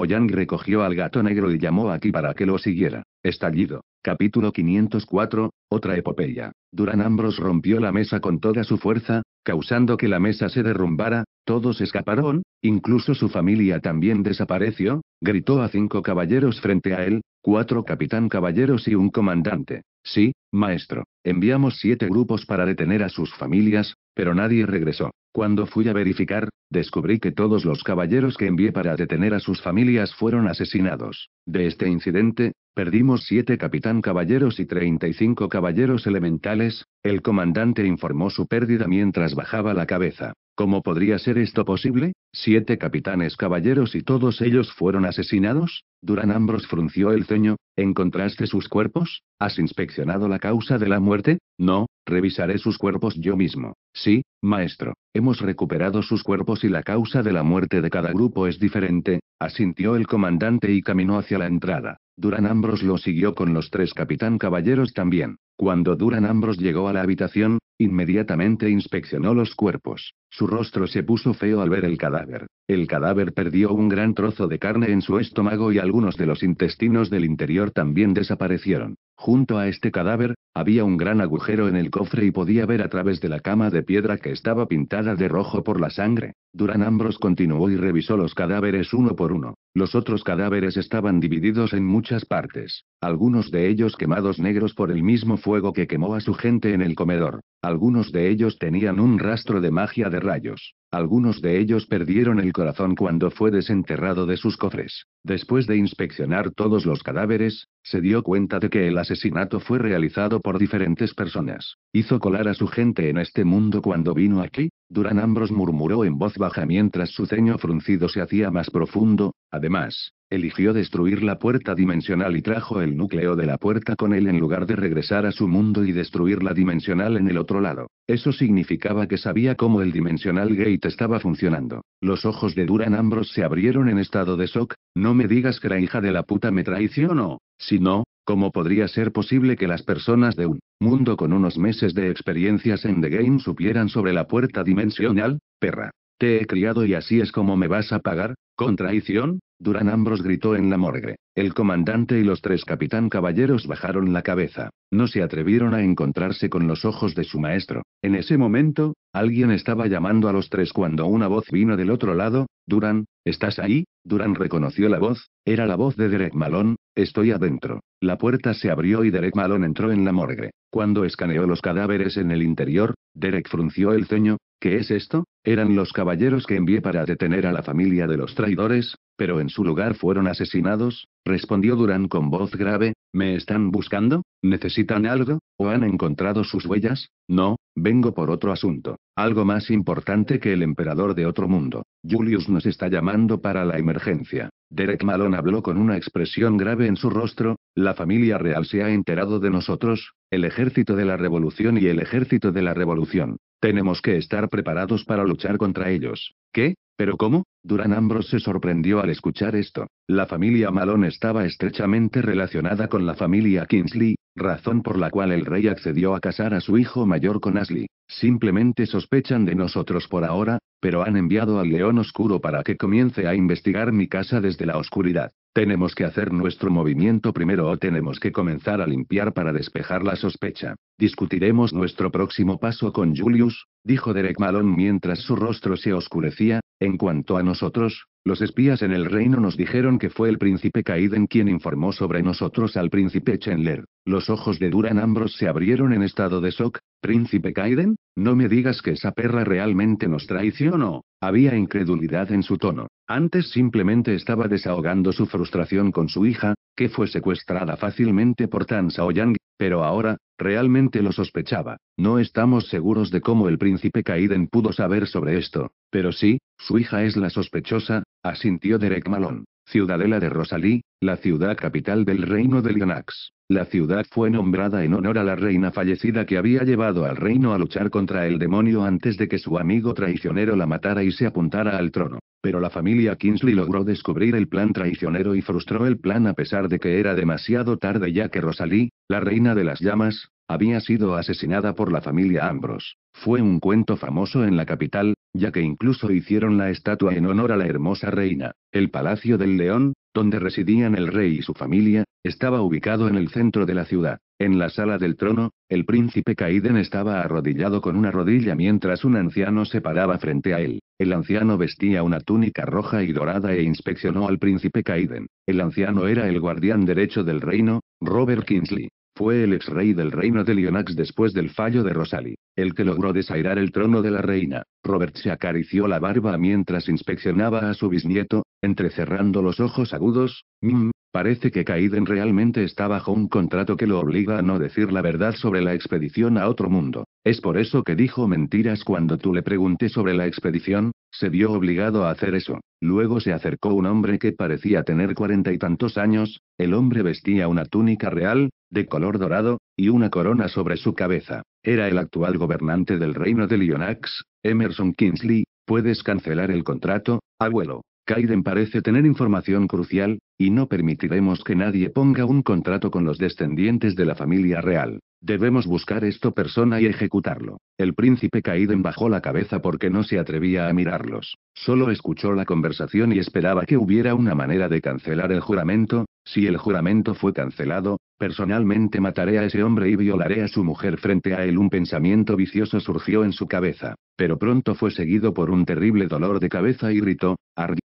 Tan recogió al gato negro y llamó aquí para que lo siguiera. Estallido. Capítulo 504. Otra epopeya. Duran Ambros rompió la mesa con toda su fuerza, causando que la mesa se derrumbara, todos escaparon, incluso su familia también desapareció, gritó a cinco caballeros frente a él, cuatro capitán caballeros y un comandante. Sí, maestro, enviamos siete grupos para detener a sus familias, pero nadie regresó. Cuando fui a verificar, descubrí que todos los caballeros que envié para detener a sus familias fueron asesinados. De este incidente, perdimos siete capitán caballeros y 35 caballeros elementales, el comandante informó su pérdida mientras bajaba la cabeza. ¿Cómo podría ser esto posible? Siete capitanes caballeros y todos ellos fueron asesinados. Durán Ambros frunció el ceño. ¿Encontraste sus cuerpos? ¿Has inspeccionado la causa de la muerte? No, revisaré sus cuerpos yo mismo. Sí, maestro. Hemos recuperado sus cuerpos y la causa de la muerte de cada grupo es diferente, asintió el comandante y caminó hacia la entrada. Durán Ambros lo siguió con los tres capitán caballeros también. Cuando Duran Ambros llegó a la habitación, Inmediatamente inspeccionó los cuerpos. Su rostro se puso feo al ver el cadáver. El cadáver perdió un gran trozo de carne en su estómago y algunos de los intestinos del interior también desaparecieron. Junto a este cadáver, había un gran agujero en el cofre y podía ver a través de la cama de piedra que estaba pintada de rojo por la sangre. Duran Ambros continuó y revisó los cadáveres uno por uno. Los otros cadáveres estaban divididos en muchas partes, algunos de ellos quemados negros por el mismo fuego que quemó a su gente en el comedor. Algunos de ellos tenían un rastro de magia de rayos. Algunos de ellos perdieron el corazón cuando fue desenterrado de sus cofres. Después de inspeccionar todos los cadáveres, se dio cuenta de que el asesinato fue realizado por diferentes personas. ¿Hizo colar a su gente en este mundo cuando vino aquí? Durán Ambros murmuró en voz baja mientras su ceño fruncido se hacía más profundo. Además, eligió destruir la puerta dimensional y trajo el núcleo de la puerta con él en lugar de regresar a su mundo y destruir la dimensional en el otro lado. Eso significaba que sabía cómo el dimensional gate estaba funcionando. Los ojos de Duran Ambrose se abrieron en estado de shock, no me digas que la hija de la puta me traicionó. Si no, ¿cómo podría ser posible que las personas de un mundo con unos meses de experiencias en The Game supieran sobre la puerta dimensional, perra? Te he criado y así es como me vas a pagar, con traición, Durán Ambros gritó en la morgue. El comandante y los tres capitán caballeros bajaron la cabeza. No se atrevieron a encontrarse con los ojos de su maestro. En ese momento, alguien estaba llamando a los tres cuando una voz vino del otro lado. Durán, ¿estás ahí? Durán reconoció la voz. Era la voz de Derek Malone. Estoy adentro. La puerta se abrió y Derek Malone entró en la morgue. Cuando escaneó los cadáveres en el interior, Derek frunció el ceño. ¿Qué es esto? Eran los caballeros que envié para detener a la familia de los traidores, pero en su lugar fueron asesinados, respondió Durán con voz grave, ¿me están buscando? ¿Necesitan algo? ¿O han encontrado sus huellas? No, vengo por otro asunto, algo más importante que el emperador de otro mundo. Julius nos está llamando para la emergencia. Derek Malone habló con una expresión grave en su rostro, la familia real se ha enterado de nosotros, el ejército de la revolución y el ejército de la revolución. Tenemos que estar preparados para luchar contra ellos. ¿Qué? ¿Pero cómo? Duran Ambrose se sorprendió al escuchar esto. La familia Malone estaba estrechamente relacionada con la familia Kingsley, razón por la cual el rey accedió a casar a su hijo mayor con Ashley. Simplemente sospechan de nosotros por ahora, pero han enviado al león oscuro para que comience a investigar mi casa desde la oscuridad. Tenemos que hacer nuestro movimiento primero o tenemos que comenzar a limpiar para despejar la sospecha. Discutiremos nuestro próximo paso con Julius, dijo Derek Malone mientras su rostro se oscurecía, en cuanto a nosotros, los espías en el reino nos dijeron que fue el príncipe Kaiden quien informó sobre nosotros al príncipe Chenler, Los ojos de Duran Ambrose se abrieron en estado de shock. ¿Príncipe Kaiden? No me digas que esa perra realmente nos traicionó. Había incredulidad en su tono. Antes simplemente estaba desahogando su frustración con su hija, que fue secuestrada fácilmente por Tan Shaoyang, pero ahora, realmente lo sospechaba. No estamos seguros de cómo el príncipe Kaiden pudo saber sobre esto, pero sí, su hija es la sospechosa, asintió Derek Malone. Ciudadela de Rosalí, la ciudad capital del reino de Lionax. La ciudad fue nombrada en honor a la reina fallecida que había llevado al reino a luchar contra el demonio antes de que su amigo traicionero la matara y se apuntara al trono. Pero la familia Kingsley logró descubrir el plan traicionero y frustró el plan a pesar de que era demasiado tarde ya que Rosalie, la reina de las llamas, había sido asesinada por la familia Ambrose. Fue un cuento famoso en la capital, ya que incluso hicieron la estatua en honor a la hermosa reina. El Palacio del León, donde residían el rey y su familia, estaba ubicado en el centro de la ciudad. En la sala del trono, el príncipe Caiden estaba arrodillado con una rodilla mientras un anciano se paraba frente a él. El anciano vestía una túnica roja y dorada e inspeccionó al príncipe Caiden. El anciano era el guardián derecho del reino, Robert Kingsley. Fue el ex rey del reino de Lionax después del fallo de Rosalie, el que logró desairar el trono de la reina. Robert se acarició la barba mientras inspeccionaba a su bisnieto, entrecerrando los ojos agudos. Mm. Parece que Caiden realmente está bajo un contrato que lo obliga a no decir la verdad sobre la expedición a otro mundo. Es por eso que dijo mentiras cuando tú le pregunté sobre la expedición, se vio obligado a hacer eso. Luego se acercó un hombre que parecía tener cuarenta y tantos años, el hombre vestía una túnica real, de color dorado, y una corona sobre su cabeza. Era el actual gobernante del reino de Lyonax, Emerson Kingsley. Puedes cancelar el contrato, abuelo. Kaiden parece tener información crucial, y no permitiremos que nadie ponga un contrato con los descendientes de la familia real. Debemos buscar esto persona y ejecutarlo. El príncipe Kaiden bajó la cabeza porque no se atrevía a mirarlos. Solo escuchó la conversación y esperaba que hubiera una manera de cancelar el juramento, si el juramento fue cancelado, Personalmente mataré a ese hombre y violaré a su mujer frente a él. Un pensamiento vicioso surgió en su cabeza, pero pronto fue seguido por un terrible dolor de cabeza y gritó,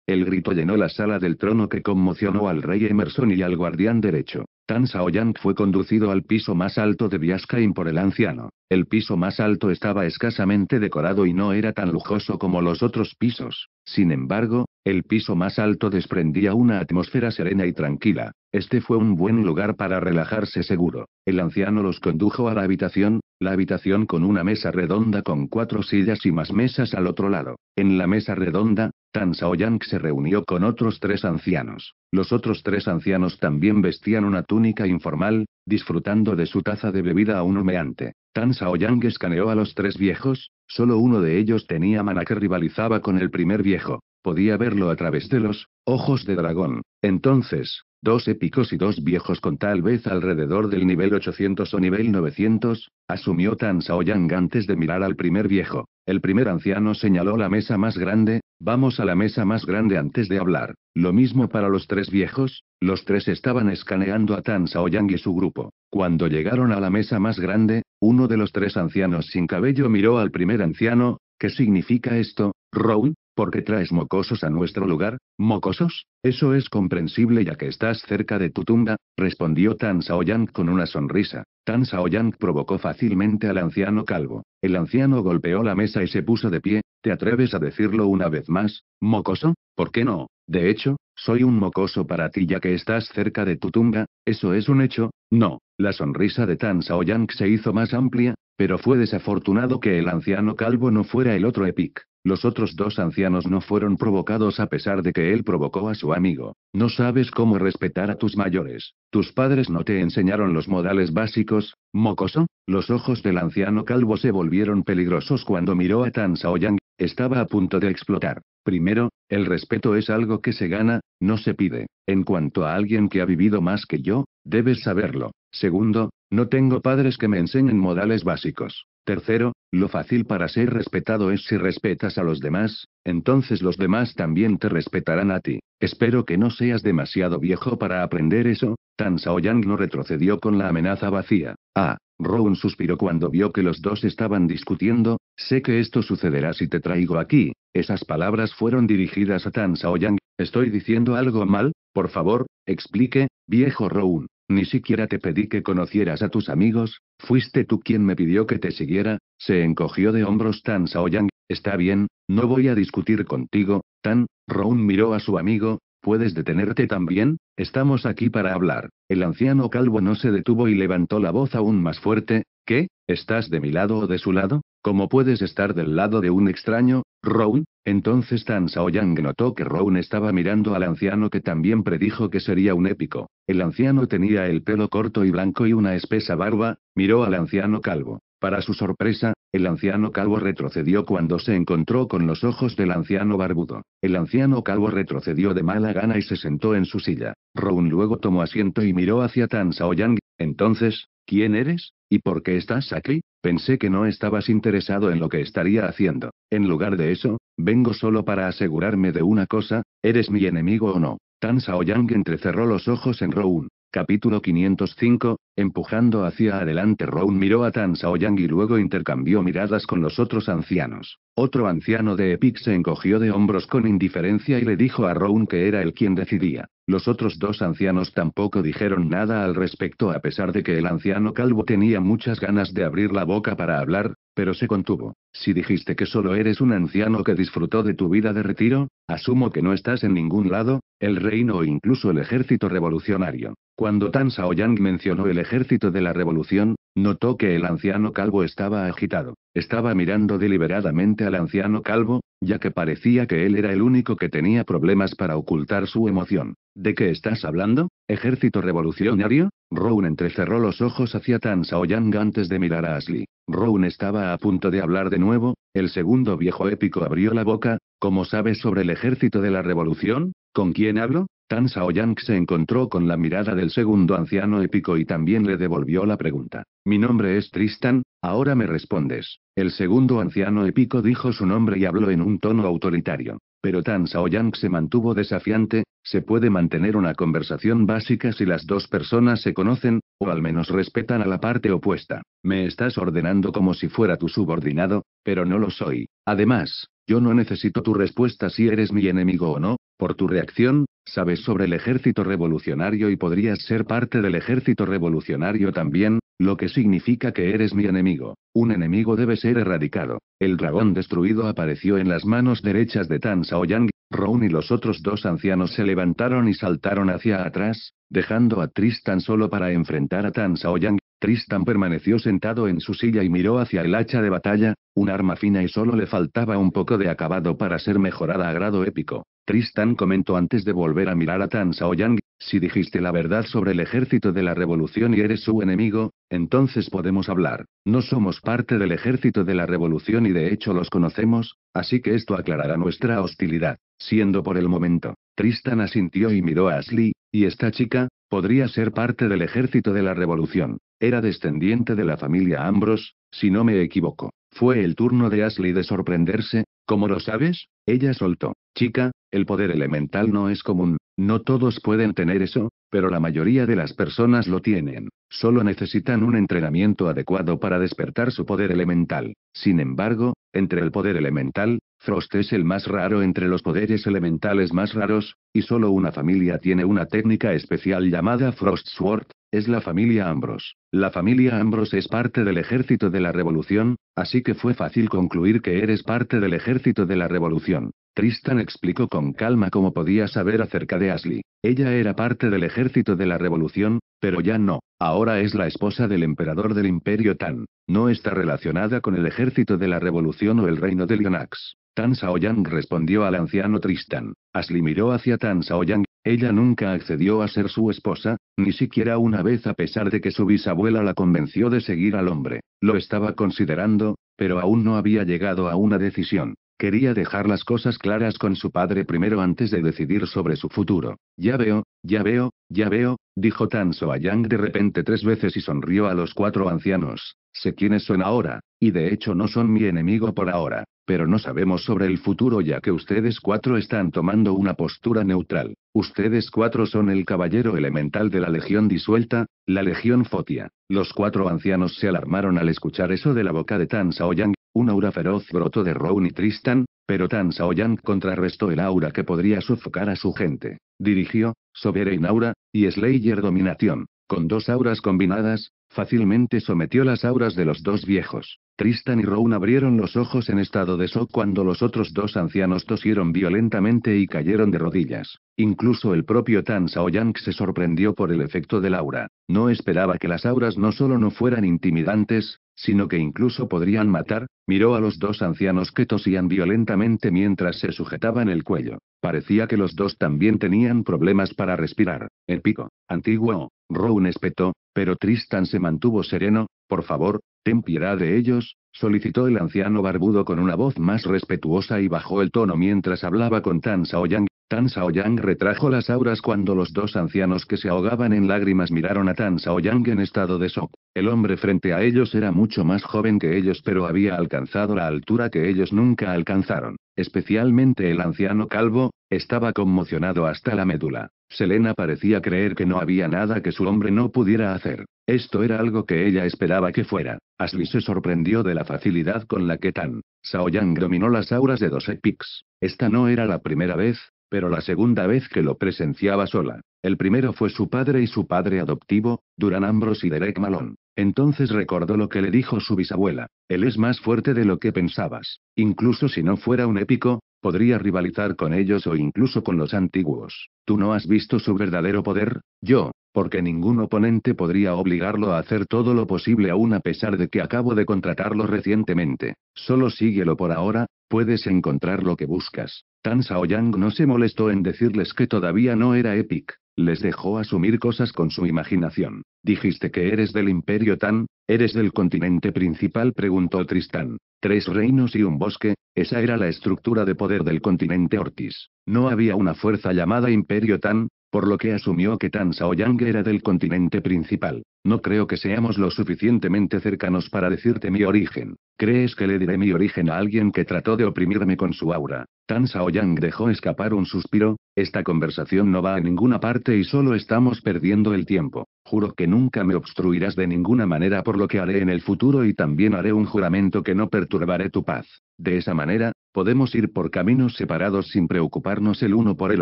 El grito llenó la sala del trono que conmocionó al rey Emerson y al guardián derecho. Tan Saoyang fue conducido al piso más alto de Biascain por el anciano. El piso más alto estaba escasamente decorado y no era tan lujoso como los otros pisos. Sin embargo, el piso más alto desprendía una atmósfera serena y tranquila. Este fue un buen lugar para relajarse seguro. El anciano los condujo a la habitación, la habitación con una mesa redonda con cuatro sillas y más mesas al otro lado. En la mesa redonda, Tan Saoyang se reunió con otros tres ancianos. Los otros tres ancianos también vestían una túnica informal, disfrutando de su taza de bebida aún humeante. Tan Saoyang escaneó a los tres viejos, solo uno de ellos tenía mana que rivalizaba con el primer viejo. Podía verlo a través de los ojos de dragón. Entonces, dos épicos y dos viejos con tal vez alrededor del nivel 800 o nivel 900, asumió Tan Saoyang antes de mirar al primer viejo. El primer anciano señaló la mesa más grande, Vamos a la mesa más grande antes de hablar. Lo mismo para los tres viejos, los tres estaban escaneando a Tan Saoyang y su grupo. Cuando llegaron a la mesa más grande, uno de los tres ancianos sin cabello miró al primer anciano, ¿qué significa esto, Rowan? ¿Por qué traes mocosos a nuestro lugar? ¿Mocosos? Eso es comprensible ya que estás cerca de tu tumba, respondió Tan Saoyang con una sonrisa. Tan Saoyang provocó fácilmente al anciano calvo. El anciano golpeó la mesa y se puso de pie, ¿Te atreves a decirlo una vez más, mocoso? ¿Por qué no? De hecho, soy un mocoso para ti ya que estás cerca de tu tumba, eso es un hecho, no. La sonrisa de Tan Saoyang se hizo más amplia, pero fue desafortunado que el anciano calvo no fuera el otro Epic. Los otros dos ancianos no fueron provocados a pesar de que él provocó a su amigo. No sabes cómo respetar a tus mayores. Tus padres no te enseñaron los modales básicos, mocoso. Los ojos del anciano calvo se volvieron peligrosos cuando miró a Tan Saoyang, estaba a punto de explotar. Primero, el respeto es algo que se gana, no se pide. En cuanto a alguien que ha vivido más que yo, debes saberlo. Segundo, no tengo padres que me enseñen modales básicos. Tercero, lo fácil para ser respetado es si respetas a los demás, entonces los demás también te respetarán a ti. Espero que no seas demasiado viejo para aprender eso. Tan Saoyang no retrocedió con la amenaza vacía. Ah, Rowan suspiró cuando vio que los dos estaban discutiendo, sé que esto sucederá si te traigo aquí, esas palabras fueron dirigidas a Tan Saoyang, estoy diciendo algo mal, por favor, explique, viejo Rowan, ni siquiera te pedí que conocieras a tus amigos, fuiste tú quien me pidió que te siguiera, se encogió de hombros Tan Saoyang, está bien, no voy a discutir contigo, Tan, Rowan miró a su amigo, ¿Puedes detenerte también? Estamos aquí para hablar. El anciano calvo no se detuvo y levantó la voz aún más fuerte. ¿Qué? ¿Estás de mi lado o de su lado? ¿Cómo puedes estar del lado de un extraño, Rowan? Entonces Tan Yang notó que Rowan estaba mirando al anciano que también predijo que sería un épico. El anciano tenía el pelo corto y blanco y una espesa barba, miró al anciano calvo. Para su sorpresa, el anciano calvo retrocedió cuando se encontró con los ojos del anciano barbudo. El anciano calvo retrocedió de mala gana y se sentó en su silla. Roun luego tomó asiento y miró hacia Tan Saoyang. Entonces, ¿quién eres? ¿Y por qué estás aquí? Pensé que no estabas interesado en lo que estaría haciendo. En lugar de eso, vengo solo para asegurarme de una cosa, ¿eres mi enemigo o no? Tan Saoyang entrecerró los ojos en Roun. Capítulo 505, Empujando hacia adelante, Roun miró a Tan Yang y luego intercambió miradas con los otros ancianos. Otro anciano de Epic se encogió de hombros con indiferencia y le dijo a Roun que era él quien decidía. Los otros dos ancianos tampoco dijeron nada al respecto, a pesar de que el anciano calvo tenía muchas ganas de abrir la boca para hablar, pero se contuvo. Si dijiste que solo eres un anciano que disfrutó de tu vida de retiro, asumo que no estás en ningún lado, el reino o incluso el ejército revolucionario. Cuando Tan Yang mencionó el ejército de la revolución, notó que el anciano calvo estaba agitado. Estaba mirando deliberadamente al anciano calvo, ya que parecía que él era el único que tenía problemas para ocultar su emoción. ¿De qué estás hablando, ejército revolucionario? Rowan entrecerró los ojos hacia Tan Saoyang antes de mirar a Ashley. Rowan estaba a punto de hablar de nuevo, el segundo viejo épico abrió la boca, ¿cómo sabes sobre el ejército de la revolución? ¿Con quién hablo? Tan Saoyang se encontró con la mirada del segundo anciano épico y también le devolvió la pregunta. Mi nombre es Tristan, ahora me respondes. El segundo anciano épico dijo su nombre y habló en un tono autoritario. Pero Tan Saoyang se mantuvo desafiante, se puede mantener una conversación básica si las dos personas se conocen, o al menos respetan a la parte opuesta. Me estás ordenando como si fuera tu subordinado, pero no lo soy. Además, yo no necesito tu respuesta si eres mi enemigo o no, por tu reacción, Sabes sobre el ejército revolucionario y podrías ser parte del ejército revolucionario también, lo que significa que eres mi enemigo. Un enemigo debe ser erradicado. El dragón destruido apareció en las manos derechas de Tan Shaoyang. Roun y los otros dos ancianos se levantaron y saltaron hacia atrás, dejando a Tristan solo para enfrentar a Tan Shaoyang, Tristan permaneció sentado en su silla y miró hacia el hacha de batalla, un arma fina y solo le faltaba un poco de acabado para ser mejorada a grado épico. Tristan comentó antes de volver a mirar a Tan Yang: si dijiste la verdad sobre el ejército de la revolución y eres su enemigo, entonces podemos hablar. No somos parte del ejército de la revolución y de hecho los conocemos, así que esto aclarará nuestra hostilidad. Siendo por el momento. Tristan asintió y miró a Ashley, ¿y esta chica? Podría ser parte del ejército de la revolución. Era descendiente de la familia Ambros, si no me equivoco. Fue el turno de Ashley de sorprenderse, ¿cómo lo sabes? Ella soltó. Chica, el poder elemental no es común, no todos pueden tener eso, pero la mayoría de las personas lo tienen. Solo necesitan un entrenamiento adecuado para despertar su poder elemental. Sin embargo, entre el poder elemental, Frost es el más raro entre los poderes elementales más raros, y solo una familia tiene una técnica especial llamada Frost Sword, es la familia Ambros. La familia Ambros es parte del ejército de la revolución, Así que fue fácil concluir que eres parte del ejército de la revolución. Tristan explicó con calma cómo podía saber acerca de Ashley. Ella era parte del ejército de la revolución, pero ya no. Ahora es la esposa del emperador del imperio Tan. No está relacionada con el ejército de la revolución o el reino de Lionax. Tan Shaoyang respondió al anciano Tristan. Asli miró hacia Tan Shaoyang. Ella nunca accedió a ser su esposa, ni siquiera una vez a pesar de que su bisabuela la convenció de seguir al hombre. Lo estaba considerando, pero aún no había llegado a una decisión. Quería dejar las cosas claras con su padre primero antes de decidir sobre su futuro. Ya veo, ya veo, ya veo, dijo Tan Yang de repente tres veces y sonrió a los cuatro ancianos. Sé quiénes son ahora, y de hecho no son mi enemigo por ahora, pero no sabemos sobre el futuro ya que ustedes cuatro están tomando una postura neutral. Ustedes cuatro son el caballero elemental de la Legión disuelta, la Legión Fotia. Los cuatro ancianos se alarmaron al escuchar eso de la boca de Tan Yang. Un aura feroz brotó de Rowan y Tristan, pero Tan Saoyang contrarrestó el aura que podría sufocar a su gente. Dirigió, Sovereign Aura, y Slayer Dominación. Con dos auras combinadas, fácilmente sometió las auras de los dos viejos. Tristan y Rowan abrieron los ojos en estado de shock cuando los otros dos ancianos tosieron violentamente y cayeron de rodillas. Incluso el propio Tan Saoyang se sorprendió por el efecto del aura. No esperaba que las auras no solo no fueran intimidantes, sino que incluso podrían matar, miró a los dos ancianos que tosían violentamente mientras se sujetaban el cuello. Parecía que los dos también tenían problemas para respirar. El pico, antiguo, Rowan espetó, pero Tristan se mantuvo sereno. Por favor, ten piedad de ellos, solicitó el anciano barbudo con una voz más respetuosa y bajó el tono mientras hablaba con Tan Saoyang, Tan Saoyang retrajo las auras cuando los dos ancianos que se ahogaban en lágrimas miraron a Tan Saoyang en estado de shock. El hombre frente a ellos era mucho más joven que ellos pero había alcanzado la altura que ellos nunca alcanzaron. Especialmente el anciano calvo, estaba conmocionado hasta la médula. Selena parecía creer que no había nada que su hombre no pudiera hacer. Esto era algo que ella esperaba que fuera. Ashley se sorprendió de la facilidad con la que Tan Saoyang dominó las auras de dos epics. Esta no era la primera vez, pero la segunda vez que lo presenciaba sola. El primero fue su padre y su padre adoptivo, Duran Ambrose y Derek Malone. Entonces recordó lo que le dijo su bisabuela. Él es más fuerte de lo que pensabas. Incluso si no fuera un épico, podría rivalizar con ellos o incluso con los antiguos. Tú no has visto su verdadero poder, yo, porque ningún oponente podría obligarlo a hacer todo lo posible aún a pesar de que acabo de contratarlo recientemente. Solo síguelo por ahora, Puedes encontrar lo que buscas. Tan Saoyang no se molestó en decirles que todavía no era Epic. Les dejó asumir cosas con su imaginación. Dijiste que eres del imperio Tan, eres del continente principal, preguntó Tristán. Tres reinos y un bosque, esa era la estructura de poder del continente Ortiz. No había una fuerza llamada imperio Tan, por lo que asumió que Tan Saoyang era del continente principal. No creo que seamos lo suficientemente cercanos para decirte mi origen. ¿Crees que le diré mi origen a alguien que trató de oprimirme con su aura? Tan Saoyang dejó escapar un suspiro. Esta conversación no va a ninguna parte y solo estamos perdiendo el tiempo. Juro que nunca me obstruirás de ninguna manera por lo que haré en el futuro y también haré un juramento que no perturbaré tu paz. De esa manera, Podemos ir por caminos separados sin preocuparnos el uno por el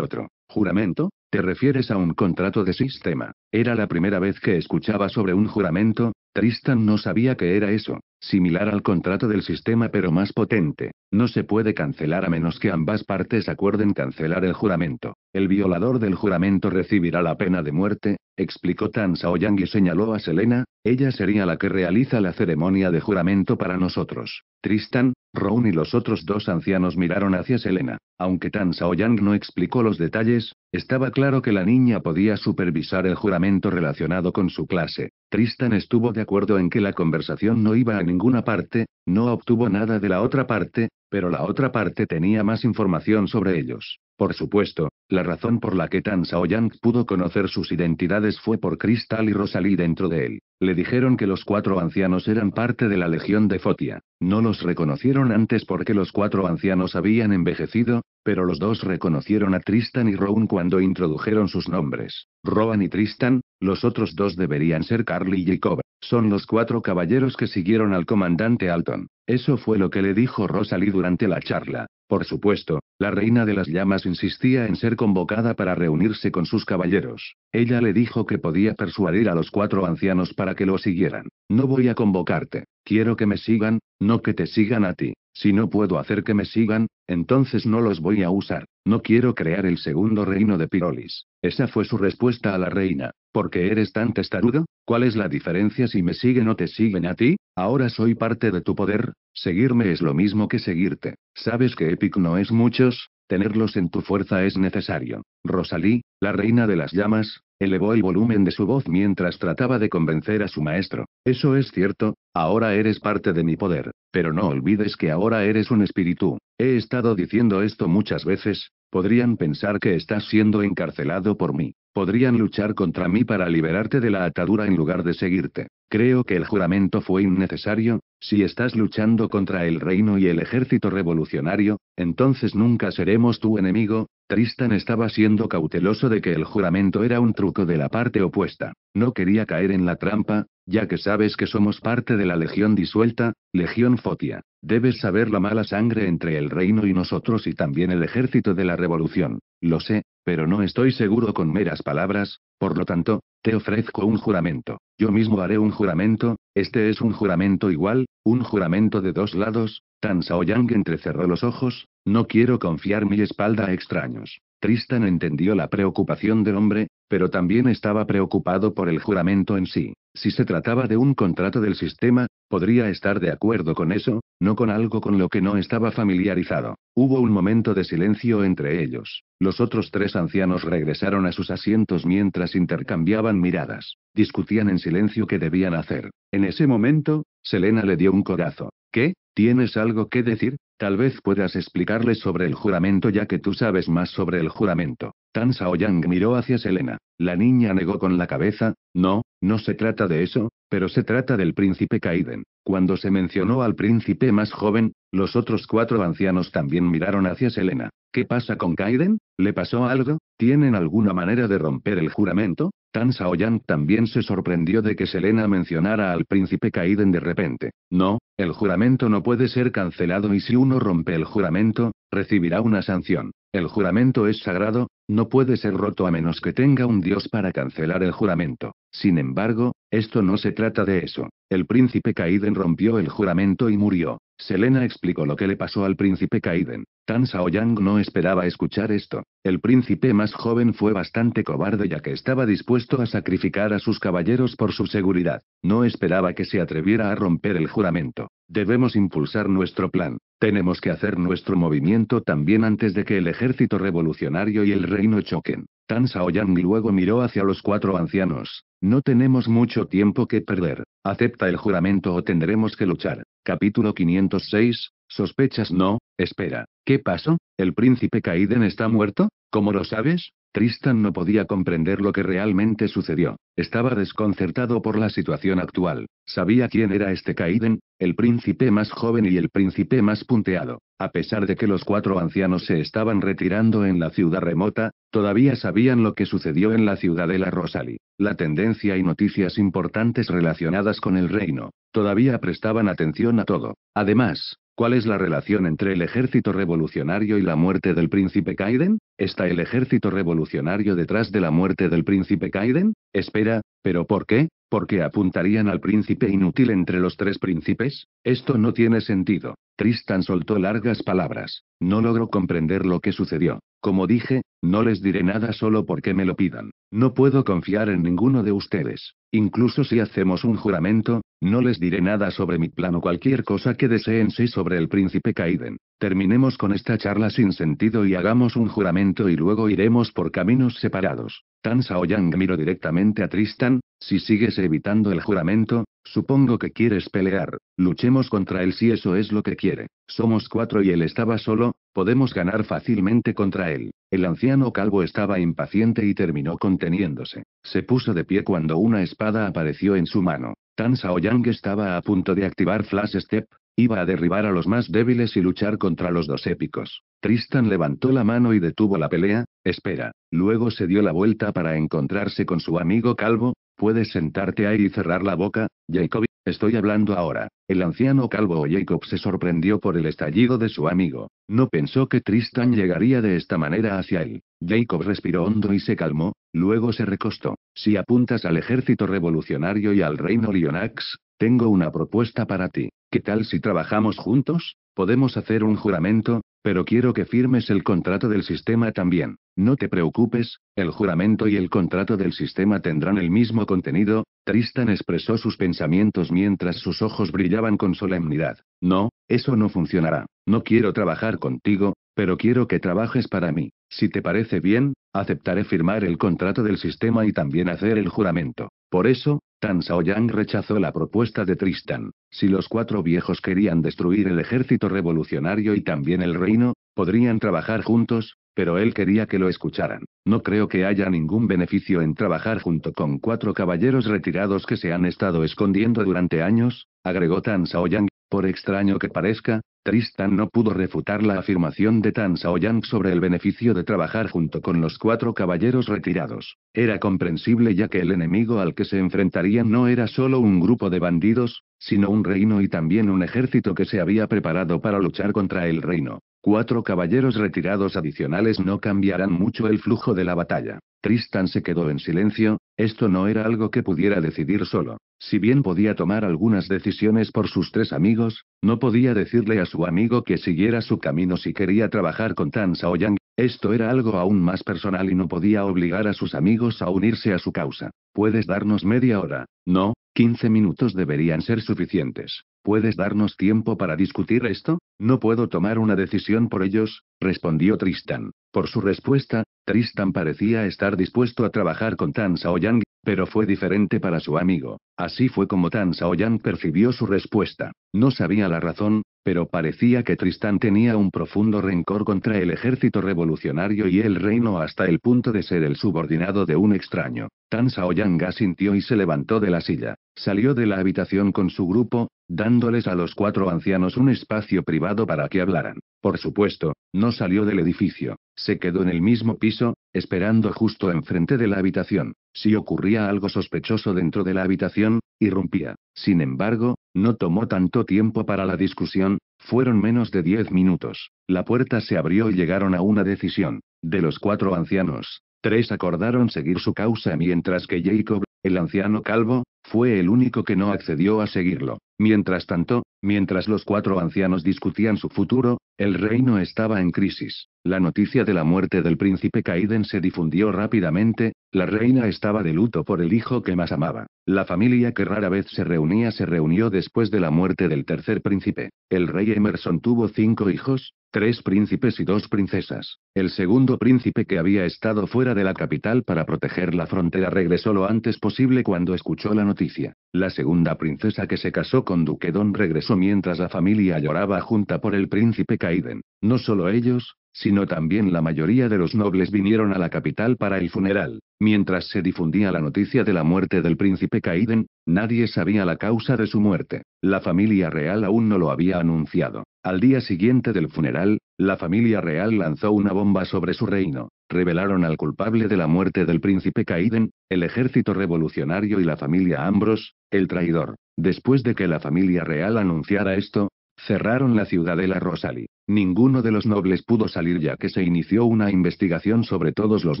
otro. ¿Juramento? ¿Te refieres a un contrato de sistema? Era la primera vez que escuchaba sobre un juramento, Tristan no sabía qué era eso, similar al contrato del sistema pero más potente. No se puede cancelar a menos que ambas partes acuerden cancelar el juramento. El violador del juramento recibirá la pena de muerte, explicó Tan Saoyang y señaló a Selena, ella sería la que realiza la ceremonia de juramento para nosotros. Tristan, Rowan y los otros dos ancianos miraron hacia Selena. Aunque Tan Shaoyang no explicó los detalles, estaba claro que la niña podía supervisar el juramento relacionado con su clase. Tristan estuvo de acuerdo en que la conversación no iba a ninguna parte, no obtuvo nada de la otra parte, pero la otra parte tenía más información sobre ellos. Por supuesto, la razón por la que Tan Saoyang pudo conocer sus identidades fue por Cristal y Rosalí dentro de él. Le dijeron que los cuatro ancianos eran parte de la Legión de Fotia. No los reconocieron antes porque los cuatro ancianos habían envejecido, pero los dos reconocieron a Tristan y Rowan cuando introdujeron sus nombres. Rowan y Tristan, los otros dos deberían ser Carly y Jacob. Son los cuatro caballeros que siguieron al comandante Alton. Eso fue lo que le dijo Rosalie durante la charla. Por supuesto, la reina de las llamas insistía en ser convocada para reunirse con sus caballeros. Ella le dijo que podía persuadir a los cuatro ancianos para que lo siguieran. No voy a convocarte. Quiero que me sigan, no que te sigan a ti. Si no puedo hacer que me sigan, entonces no los voy a usar, no quiero crear el segundo reino de Pirolis. Esa fue su respuesta a la reina. ¿Por qué eres tan testarudo? ¿Cuál es la diferencia si me siguen o te siguen a ti? Ahora soy parte de tu poder, seguirme es lo mismo que seguirte. Sabes que Epic no es muchos, tenerlos en tu fuerza es necesario. Rosalí, la reina de las llamas, Elevó el volumen de su voz mientras trataba de convencer a su maestro. Eso es cierto, ahora eres parte de mi poder, pero no olvides que ahora eres un espíritu. He estado diciendo esto muchas veces, podrían pensar que estás siendo encarcelado por mí. Podrían luchar contra mí para liberarte de la atadura en lugar de seguirte. Creo que el juramento fue innecesario, si estás luchando contra el reino y el ejército revolucionario, entonces nunca seremos tu enemigo. Tristan estaba siendo cauteloso de que el juramento era un truco de la parte opuesta. No quería caer en la trampa, ya que sabes que somos parte de la Legión disuelta, Legión Fotia. Debes saber la mala sangre entre el reino y nosotros y también el ejército de la revolución. Lo sé, pero no estoy seguro con meras palabras, por lo tanto, te ofrezco un juramento. Yo mismo haré un juramento, este es un juramento igual, un juramento de dos lados. Tan Saoyang entrecerró los ojos, no quiero confiar mi espalda a extraños. Tristan entendió la preocupación del hombre, pero también estaba preocupado por el juramento en sí. Si se trataba de un contrato del sistema, podría estar de acuerdo con eso, no con algo con lo que no estaba familiarizado. Hubo un momento de silencio entre ellos. Los otros tres ancianos regresaron a sus asientos mientras intercambiaban miradas. Discutían en silencio qué debían hacer. En ese momento, Selena le dio un codazo. ¿Qué? ¿Tienes algo que decir? Tal vez puedas explicarle sobre el juramento ya que tú sabes más sobre el juramento. Tan Yang miró hacia Selena. La niña negó con la cabeza, no, no se trata de eso, pero se trata del príncipe Kaiden. Cuando se mencionó al príncipe más joven, los otros cuatro ancianos también miraron hacia Selena. ¿Qué pasa con Kaiden? ¿Le pasó algo? ¿Tienen alguna manera de romper el juramento? Tan Saoyang también se sorprendió de que Selena mencionara al príncipe Kaiden de repente. No, el juramento no puede ser cancelado y si uno rompe el juramento, recibirá una sanción. El juramento es sagrado, no puede ser roto a menos que tenga un dios para cancelar el juramento. Sin embargo, esto no se trata de eso. El príncipe Kaiden rompió el juramento y murió. Selena explicó lo que le pasó al príncipe Kaiden. Tan Saoyang no esperaba escuchar esto. El príncipe más joven fue bastante cobarde ya que estaba dispuesto a sacrificar a sus caballeros por su seguridad. No esperaba que se atreviera a romper el juramento. Debemos impulsar nuestro plan. Tenemos que hacer nuestro movimiento también antes de que el ejército revolucionario y el reino choquen. Tan Saoyang luego miró hacia los cuatro ancianos. No tenemos mucho tiempo que perder. Acepta el juramento o tendremos que luchar. Capítulo 506. Sospechas no, espera. ¿Qué pasó? ¿El príncipe Caiden está muerto? ¿Cómo lo sabes? Tristan no podía comprender lo que realmente sucedió. Estaba desconcertado por la situación actual. Sabía quién era este Caiden, el príncipe más joven y el príncipe más punteado. A pesar de que los cuatro ancianos se estaban retirando en la ciudad remota, todavía sabían lo que sucedió en la ciudadela Rosalie. La tendencia y noticias importantes relacionadas con el reino. Todavía prestaban atención a todo. Además, ¿Cuál es la relación entre el ejército revolucionario y la muerte del príncipe Kaiden? ¿Está el ejército revolucionario detrás de la muerte del príncipe Kaiden? Espera, ¿pero por qué? ¿Por qué apuntarían al príncipe inútil entre los tres príncipes? Esto no tiene sentido. Tristan soltó largas palabras. No logró comprender lo que sucedió. Como dije, no les diré nada solo porque me lo pidan. No puedo confiar en ninguno de ustedes. Incluso si hacemos un juramento, no les diré nada sobre mi plan o cualquier cosa que deseen sí sobre el príncipe Kaiden. Terminemos con esta charla sin sentido y hagamos un juramento y luego iremos por caminos separados. Tan Yang miró directamente a Tristan, si sigues evitando el juramento, supongo que quieres pelear, luchemos contra él si eso es lo que quiere. Somos cuatro y él estaba solo, podemos ganar fácilmente contra él. El anciano calvo estaba impaciente y terminó conteniéndose. Se puso de pie cuando una espada apareció en su mano. Tan Yang estaba a punto de activar Flash Step, Iba a derribar a los más débiles y luchar contra los dos épicos. Tristan levantó la mano y detuvo la pelea, espera. Luego se dio la vuelta para encontrarse con su amigo calvo. Puedes sentarte ahí y cerrar la boca, Jacob. Estoy hablando ahora. El anciano calvo o Jacob se sorprendió por el estallido de su amigo. No pensó que Tristan llegaría de esta manera hacia él. Jacob respiró hondo y se calmó, luego se recostó. Si apuntas al ejército revolucionario y al reino Lionax, tengo una propuesta para ti. ¿Qué tal si trabajamos juntos? Podemos hacer un juramento, pero quiero que firmes el contrato del sistema también. No te preocupes, el juramento y el contrato del sistema tendrán el mismo contenido, Tristan expresó sus pensamientos mientras sus ojos brillaban con solemnidad. No, eso no funcionará. No quiero trabajar contigo, pero quiero que trabajes para mí. Si te parece bien, aceptaré firmar el contrato del sistema y también hacer el juramento. Por eso, Tan Shaoyang rechazó la propuesta de Tristan. Si los cuatro viejos querían destruir el ejército revolucionario y también el reino, podrían trabajar juntos, pero él quería que lo escucharan. No creo que haya ningún beneficio en trabajar junto con cuatro caballeros retirados que se han estado escondiendo durante años, agregó Tan Shaoyang, por extraño que parezca, Tristan no pudo refutar la afirmación de Tan Yang sobre el beneficio de trabajar junto con los cuatro caballeros retirados. Era comprensible ya que el enemigo al que se enfrentarían no era solo un grupo de bandidos, sino un reino y también un ejército que se había preparado para luchar contra el reino. Cuatro caballeros retirados adicionales no cambiarán mucho el flujo de la batalla. Tristan se quedó en silencio, esto no era algo que pudiera decidir solo. Si bien podía tomar algunas decisiones por sus tres amigos, no podía decirle a su amigo que siguiera su camino si quería trabajar con Tan Yang. esto era algo aún más personal y no podía obligar a sus amigos a unirse a su causa. Puedes darnos media hora. No, quince minutos deberían ser suficientes. ¿Puedes darnos tiempo para discutir esto? No puedo tomar una decisión por ellos, respondió Tristan. Por su respuesta, Tristan parecía estar dispuesto a trabajar con Tan Saoyang, pero fue diferente para su amigo. Así fue como Tan Saoyang percibió su respuesta. No sabía la razón, pero parecía que Tristán tenía un profundo rencor contra el ejército revolucionario y el reino hasta el punto de ser el subordinado de un extraño. Tan Saoyanga sintió y se levantó de la silla. Salió de la habitación con su grupo, dándoles a los cuatro ancianos un espacio privado para que hablaran. Por supuesto, no salió del edificio. Se quedó en el mismo piso, esperando justo enfrente de la habitación. Si ocurría algo sospechoso dentro de la habitación, irrumpía. Sin embargo, no tomó tanto tiempo para la discusión, fueron menos de diez minutos. La puerta se abrió y llegaron a una decisión. De los cuatro ancianos, tres acordaron seguir su causa mientras que Jacob, el anciano calvo, fue el único que no accedió a seguirlo. Mientras tanto, mientras los cuatro ancianos discutían su futuro, el reino estaba en crisis. La noticia de la muerte del príncipe Caiden se difundió rápidamente, la reina estaba de luto por el hijo que más amaba. La familia que rara vez se reunía se reunió después de la muerte del tercer príncipe. El rey Emerson tuvo cinco hijos, tres príncipes y dos princesas. El segundo príncipe que había estado fuera de la capital para proteger la frontera regresó lo antes posible cuando escuchó la noticia. La segunda princesa que se casó con Duque Don regresó mientras la familia lloraba junta por el príncipe Caiden. No solo ellos, sino también la mayoría de los nobles vinieron a la capital para el funeral. Mientras se difundía la noticia de la muerte del príncipe Caiden, nadie sabía la causa de su muerte. La familia real aún no lo había anunciado. Al día siguiente del funeral, la familia real lanzó una bomba sobre su reino. Revelaron al culpable de la muerte del príncipe Caiden, el ejército revolucionario y la familia Ambros, el traidor. Después de que la familia real anunciara esto, Cerraron la ciudadela Rosalie. Ninguno de los nobles pudo salir ya que se inició una investigación sobre todos los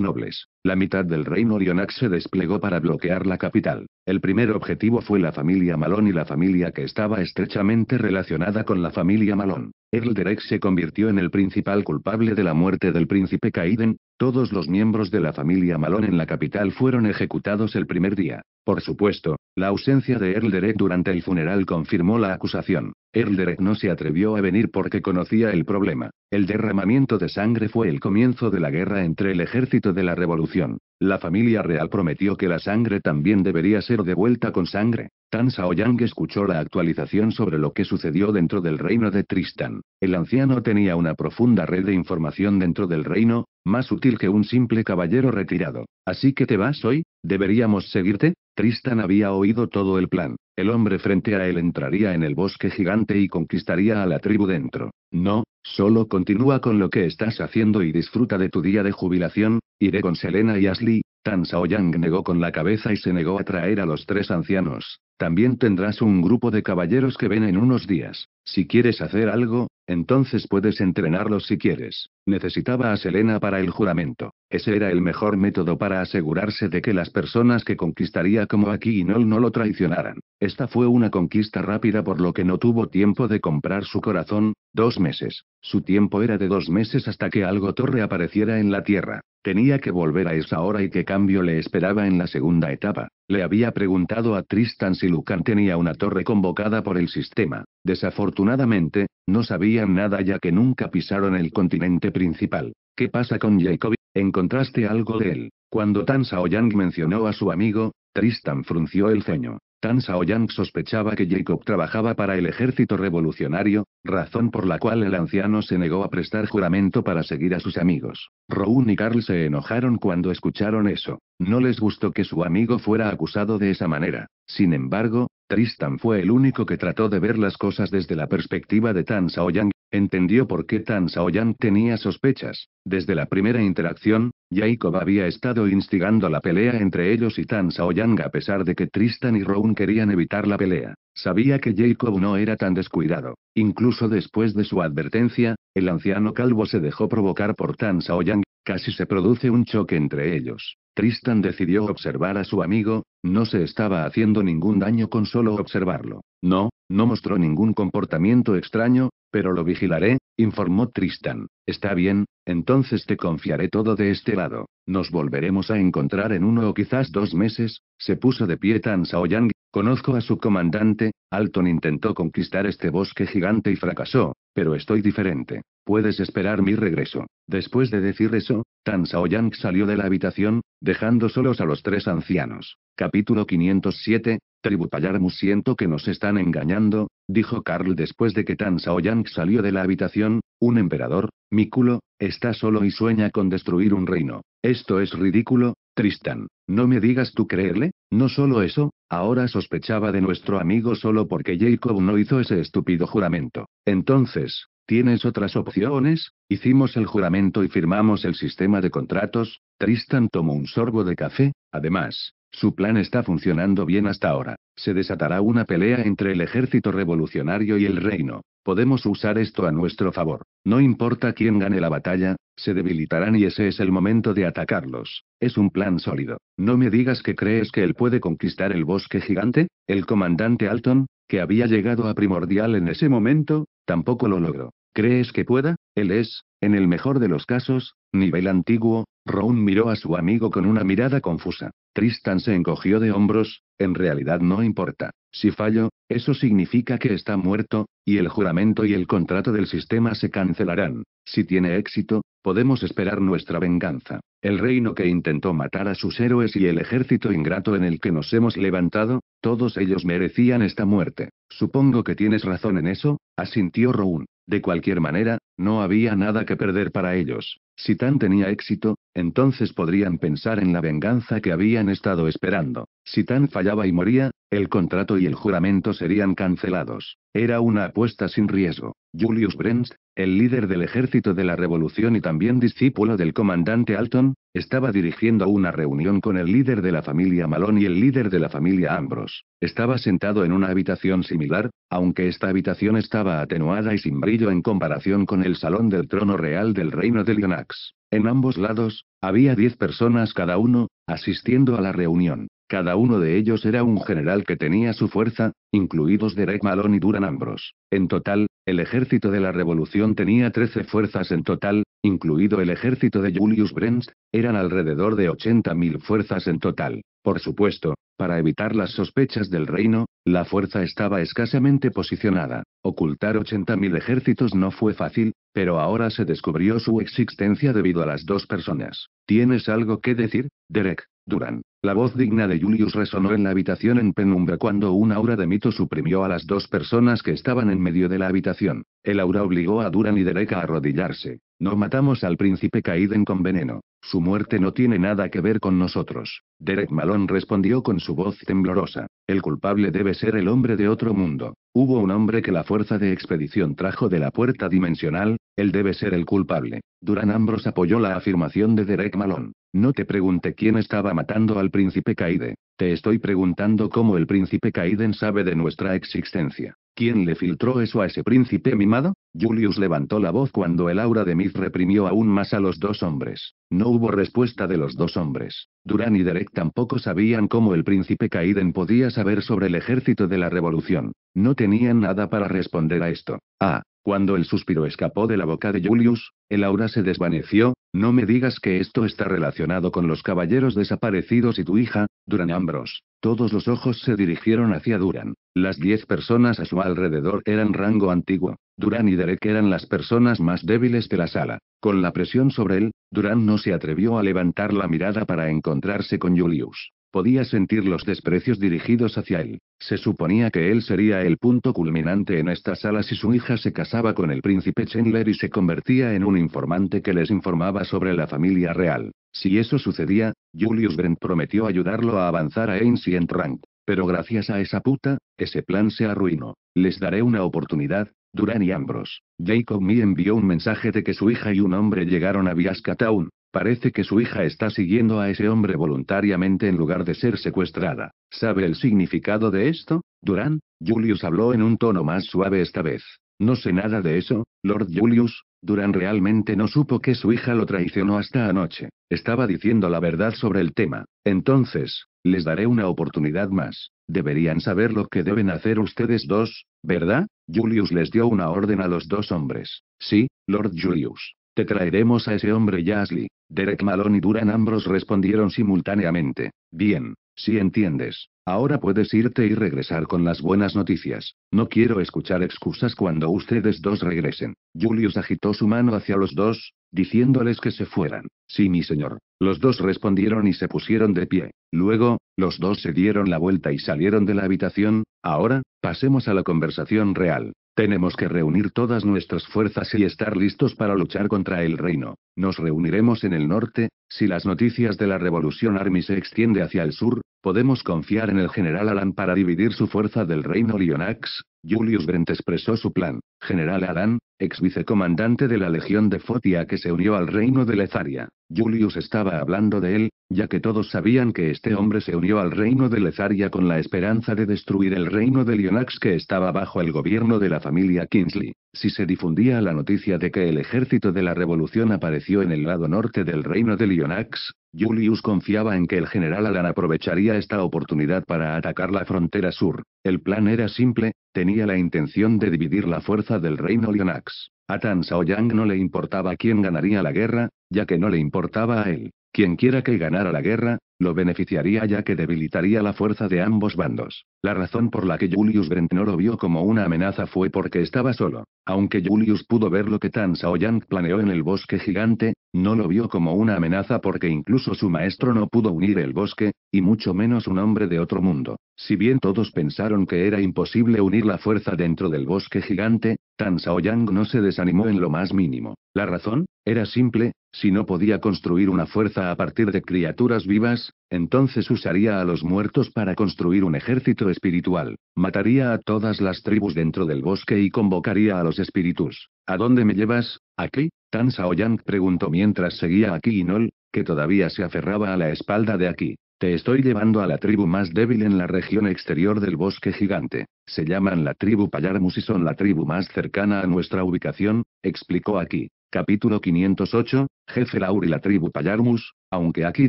nobles. La mitad del reino Orionax se desplegó para bloquear la capital. El primer objetivo fue la familia Malón y la familia que estaba estrechamente relacionada con la familia Malón. Erlderek se convirtió en el principal culpable de la muerte del príncipe Caiden, todos los miembros de la familia Malón en la capital fueron ejecutados el primer día. Por supuesto, la ausencia de Erlderek durante el funeral confirmó la acusación. Elderek no se atrevió a venir porque conocía el problema. El derramamiento de sangre fue el comienzo de la guerra entre el ejército de la revolución. La familia real prometió que la sangre también debería ser devuelta con sangre. Tan Saoyang escuchó la actualización sobre lo que sucedió dentro del reino de Tristan. El anciano tenía una profunda red de información dentro del reino, más útil que un simple caballero retirado. Así que te vas hoy, ¿Deberíamos seguirte? Tristan había oído todo el plan. El hombre frente a él entraría en el bosque gigante y conquistaría a la tribu dentro. No, solo continúa con lo que estás haciendo y disfruta de tu día de jubilación, iré con Selena y Ashley. Tan Shaoyang negó con la cabeza y se negó a traer a los tres ancianos. También tendrás un grupo de caballeros que ven en unos días. Si quieres hacer algo, entonces puedes entrenarlos si quieres. Necesitaba a Selena para el juramento. Ese era el mejor método para asegurarse de que las personas que conquistaría como aquí y Nol no lo traicionaran. Esta fue una conquista rápida por lo que no tuvo tiempo de comprar su corazón, dos meses. Su tiempo era de dos meses hasta que algo torre apareciera en la Tierra. Tenía que volver a esa hora y qué cambio le esperaba en la segunda etapa. Le había preguntado a Tristan si Lucan tenía una torre convocada por el sistema. Desafortunadamente, no sabían nada ya que nunca pisaron el continente principal. ¿Qué pasa con Jacob? ¿Encontraste algo de él? Cuando Tan Shaoyang mencionó a su amigo, Tristan frunció el ceño. Tan yang sospechaba que Jacob trabajaba para el ejército revolucionario, razón por la cual el anciano se negó a prestar juramento para seguir a sus amigos. Rowan y Carl se enojaron cuando escucharon eso. No les gustó que su amigo fuera acusado de esa manera. Sin embargo, Tristan fue el único que trató de ver las cosas desde la perspectiva de Tan Yang. Entendió por qué Tan Saoyang tenía sospechas. Desde la primera interacción, Jacob había estado instigando la pelea entre ellos y Tan Saoyang a pesar de que Tristan y Rowan querían evitar la pelea. Sabía que Jacob no era tan descuidado. Incluso después de su advertencia, el anciano calvo se dejó provocar por Tan Saoyang, casi se produce un choque entre ellos. Tristan decidió observar a su amigo, no se estaba haciendo ningún daño con solo observarlo. No, no mostró ningún comportamiento extraño, pero lo vigilaré, informó Tristan. Está bien, entonces te confiaré todo de este lado. Nos volveremos a encontrar en uno o quizás dos meses. Se puso de pie Tan Saoyang Conozco a su comandante, Alton intentó conquistar este bosque gigante y fracasó, pero estoy diferente. Puedes esperar mi regreso. Después de decir eso, Tan Saoyang salió de la habitación, dejando solos a los tres ancianos. Capítulo 507, Tributayarmu siento que nos están engañando, dijo Carl después de que Tan Saoyang salió de la habitación, un emperador, culo está solo y sueña con destruir un reino. Esto es ridículo, Tristan. No me digas tú creerle, no solo eso, Ahora sospechaba de nuestro amigo solo porque Jacob no hizo ese estúpido juramento. Entonces, ¿tienes otras opciones? Hicimos el juramento y firmamos el sistema de contratos. Tristan tomó un sorbo de café. Además, su plan está funcionando bien hasta ahora. Se desatará una pelea entre el ejército revolucionario y el reino. Podemos usar esto a nuestro favor. No importa quién gane la batalla, se debilitarán y ese es el momento de atacarlos. Es un plan sólido. No me digas que crees que él puede conquistar el bosque gigante, el comandante Alton, que había llegado a primordial en ese momento, tampoco lo logró. ¿Crees que pueda? Él es, en el mejor de los casos, nivel antiguo. Roun miró a su amigo con una mirada confusa. Tristan se encogió de hombros, en realidad no importa. Si fallo, eso significa que está muerto, y el juramento y el contrato del sistema se cancelarán. Si tiene éxito, podemos esperar nuestra venganza. El reino que intentó matar a sus héroes y el ejército ingrato en el que nos hemos levantado, todos ellos merecían esta muerte. Supongo que tienes razón en eso, asintió Roun. De cualquier manera, no había nada que perder para ellos. Si Tan tenía éxito, entonces podrían pensar en la venganza que habían estado esperando. Si Tan fallaba y moría, el contrato y el juramento serían cancelados. Era una apuesta sin riesgo. Julius Brent, el líder del ejército de la revolución y también discípulo del comandante Alton, estaba dirigiendo una reunión con el líder de la familia Malone y el líder de la familia Ambrose. Estaba sentado en una habitación similar, aunque esta habitación estaba atenuada y sin brillo en comparación con el salón del trono real del reino de Lyonax. En ambos lados, había diez personas cada uno, asistiendo a la reunión. Cada uno de ellos era un general que tenía su fuerza, incluidos Derek Malone y Duran Ambros. En total, el ejército de la revolución tenía 13 fuerzas en total, incluido el ejército de Julius Brent, eran alrededor de 80.000 fuerzas en total. Por supuesto, para evitar las sospechas del reino, la fuerza estaba escasamente posicionada. Ocultar 80.000 ejércitos no fue fácil, pero ahora se descubrió su existencia debido a las dos personas. ¿Tienes algo que decir, Derek? Duran. La voz digna de Julius resonó en la habitación en penumbra cuando un aura de mito suprimió a las dos personas que estaban en medio de la habitación. El aura obligó a Duran y Derek a arrodillarse. No matamos al príncipe Caiden con veneno. Su muerte no tiene nada que ver con nosotros. Derek Malone respondió con su voz temblorosa. El culpable debe ser el hombre de otro mundo. Hubo un hombre que la fuerza de expedición trajo de la puerta dimensional, él debe ser el culpable. Duran Ambrose apoyó la afirmación de Derek Malone. No te pregunté quién estaba matando al príncipe Kaiden. Te estoy preguntando cómo el príncipe Kaiden sabe de nuestra existencia. ¿Quién le filtró eso a ese príncipe mimado? Julius levantó la voz cuando el aura de Miz reprimió aún más a los dos hombres. No hubo respuesta de los dos hombres. Durán y Derek tampoco sabían cómo el príncipe Caiden podía saber sobre el ejército de la revolución. No tenían nada para responder a esto. Ah, cuando el suspiro escapó de la boca de Julius, el aura se desvaneció, no me digas que esto está relacionado con los caballeros desaparecidos y tu hija, Duran Ambros. Todos los ojos se dirigieron hacia Duran. Las diez personas a su alrededor eran rango antiguo. Duran y Derek eran las personas más débiles de la sala. Con la presión sobre él, Duran no se atrevió a levantar la mirada para encontrarse con Julius. Podía sentir los desprecios dirigidos hacia él. Se suponía que él sería el punto culminante en esta sala si su hija se casaba con el príncipe Chandler y se convertía en un informante que les informaba sobre la familia real. Si eso sucedía, Julius Brent prometió ayudarlo a avanzar a Ancient Rank. Pero gracias a esa puta, ese plan se arruinó. Les daré una oportunidad, Duran y Ambrose. Jacob me envió un mensaje de que su hija y un hombre llegaron a Viasca Town, Parece que su hija está siguiendo a ese hombre voluntariamente en lugar de ser secuestrada. ¿Sabe el significado de esto? Durán, Julius habló en un tono más suave esta vez. No sé nada de eso, Lord Julius. Durán realmente no supo que su hija lo traicionó hasta anoche. Estaba diciendo la verdad sobre el tema. Entonces, les daré una oportunidad más. Deberían saber lo que deben hacer ustedes dos, ¿verdad? Julius les dio una orden a los dos hombres. Sí, Lord Julius. Te traeremos a ese hombre ya Derek Malone y Duran ambos respondieron simultáneamente. Bien, si entiendes. Ahora puedes irte y regresar con las buenas noticias. No quiero escuchar excusas cuando ustedes dos regresen. Julius agitó su mano hacia los dos, diciéndoles que se fueran. Sí, mi señor. Los dos respondieron y se pusieron de pie. Luego, los dos se dieron la vuelta y salieron de la habitación. Ahora, pasemos a la conversación real. Tenemos que reunir todas nuestras fuerzas y estar listos para luchar contra el reino. Nos reuniremos en el norte, si las noticias de la revolución Army se extiende hacia el sur, podemos confiar en el general Alan para dividir su fuerza del reino Lyonax, Julius Brent expresó su plan. General Alan, ex vicecomandante de la Legión de Fotia que se unió al reino de Lezaria. Julius estaba hablando de él, ya que todos sabían que este hombre se unió al reino de Lezaria con la esperanza de destruir el reino de Lionax que estaba bajo el gobierno de la familia Kingsley. Si se difundía la noticia de que el ejército de la revolución apareció en el lado norte del reino de Lionax, Julius confiaba en que el general Alan aprovecharía esta oportunidad para atacar la frontera sur. El plan era simple, tenía la intención de dividir la fuerza del reino Lionax. A Tan Saoyang no le importaba quién ganaría la guerra, ya que no le importaba a él. Quien quiera que ganara la guerra, lo beneficiaría ya que debilitaría la fuerza de ambos bandos. La razón por la que Julius Brent no lo vio como una amenaza fue porque estaba solo. Aunque Julius pudo ver lo que Tan Saoyang planeó en el bosque gigante, no lo vio como una amenaza porque incluso su maestro no pudo unir el bosque, y mucho menos un hombre de otro mundo. Si bien todos pensaron que era imposible unir la fuerza dentro del bosque gigante, Tan Saoyang no se desanimó en lo más mínimo. La razón, era simple, si no podía construir una fuerza a partir de criaturas vivas, entonces usaría a los muertos para construir un ejército espiritual, mataría a todas las tribus dentro del bosque y convocaría a los espíritus. ¿A dónde me llevas? ¿Aquí? Tan Saoyang preguntó mientras seguía a Nol, que todavía se aferraba a la espalda de aquí. Te estoy llevando a la tribu más débil en la región exterior del bosque gigante. Se llaman la tribu Payarmus y son la tribu más cercana a nuestra ubicación, explicó aquí. Capítulo 508, Jefe Laur y la tribu Payarmus, aunque aquí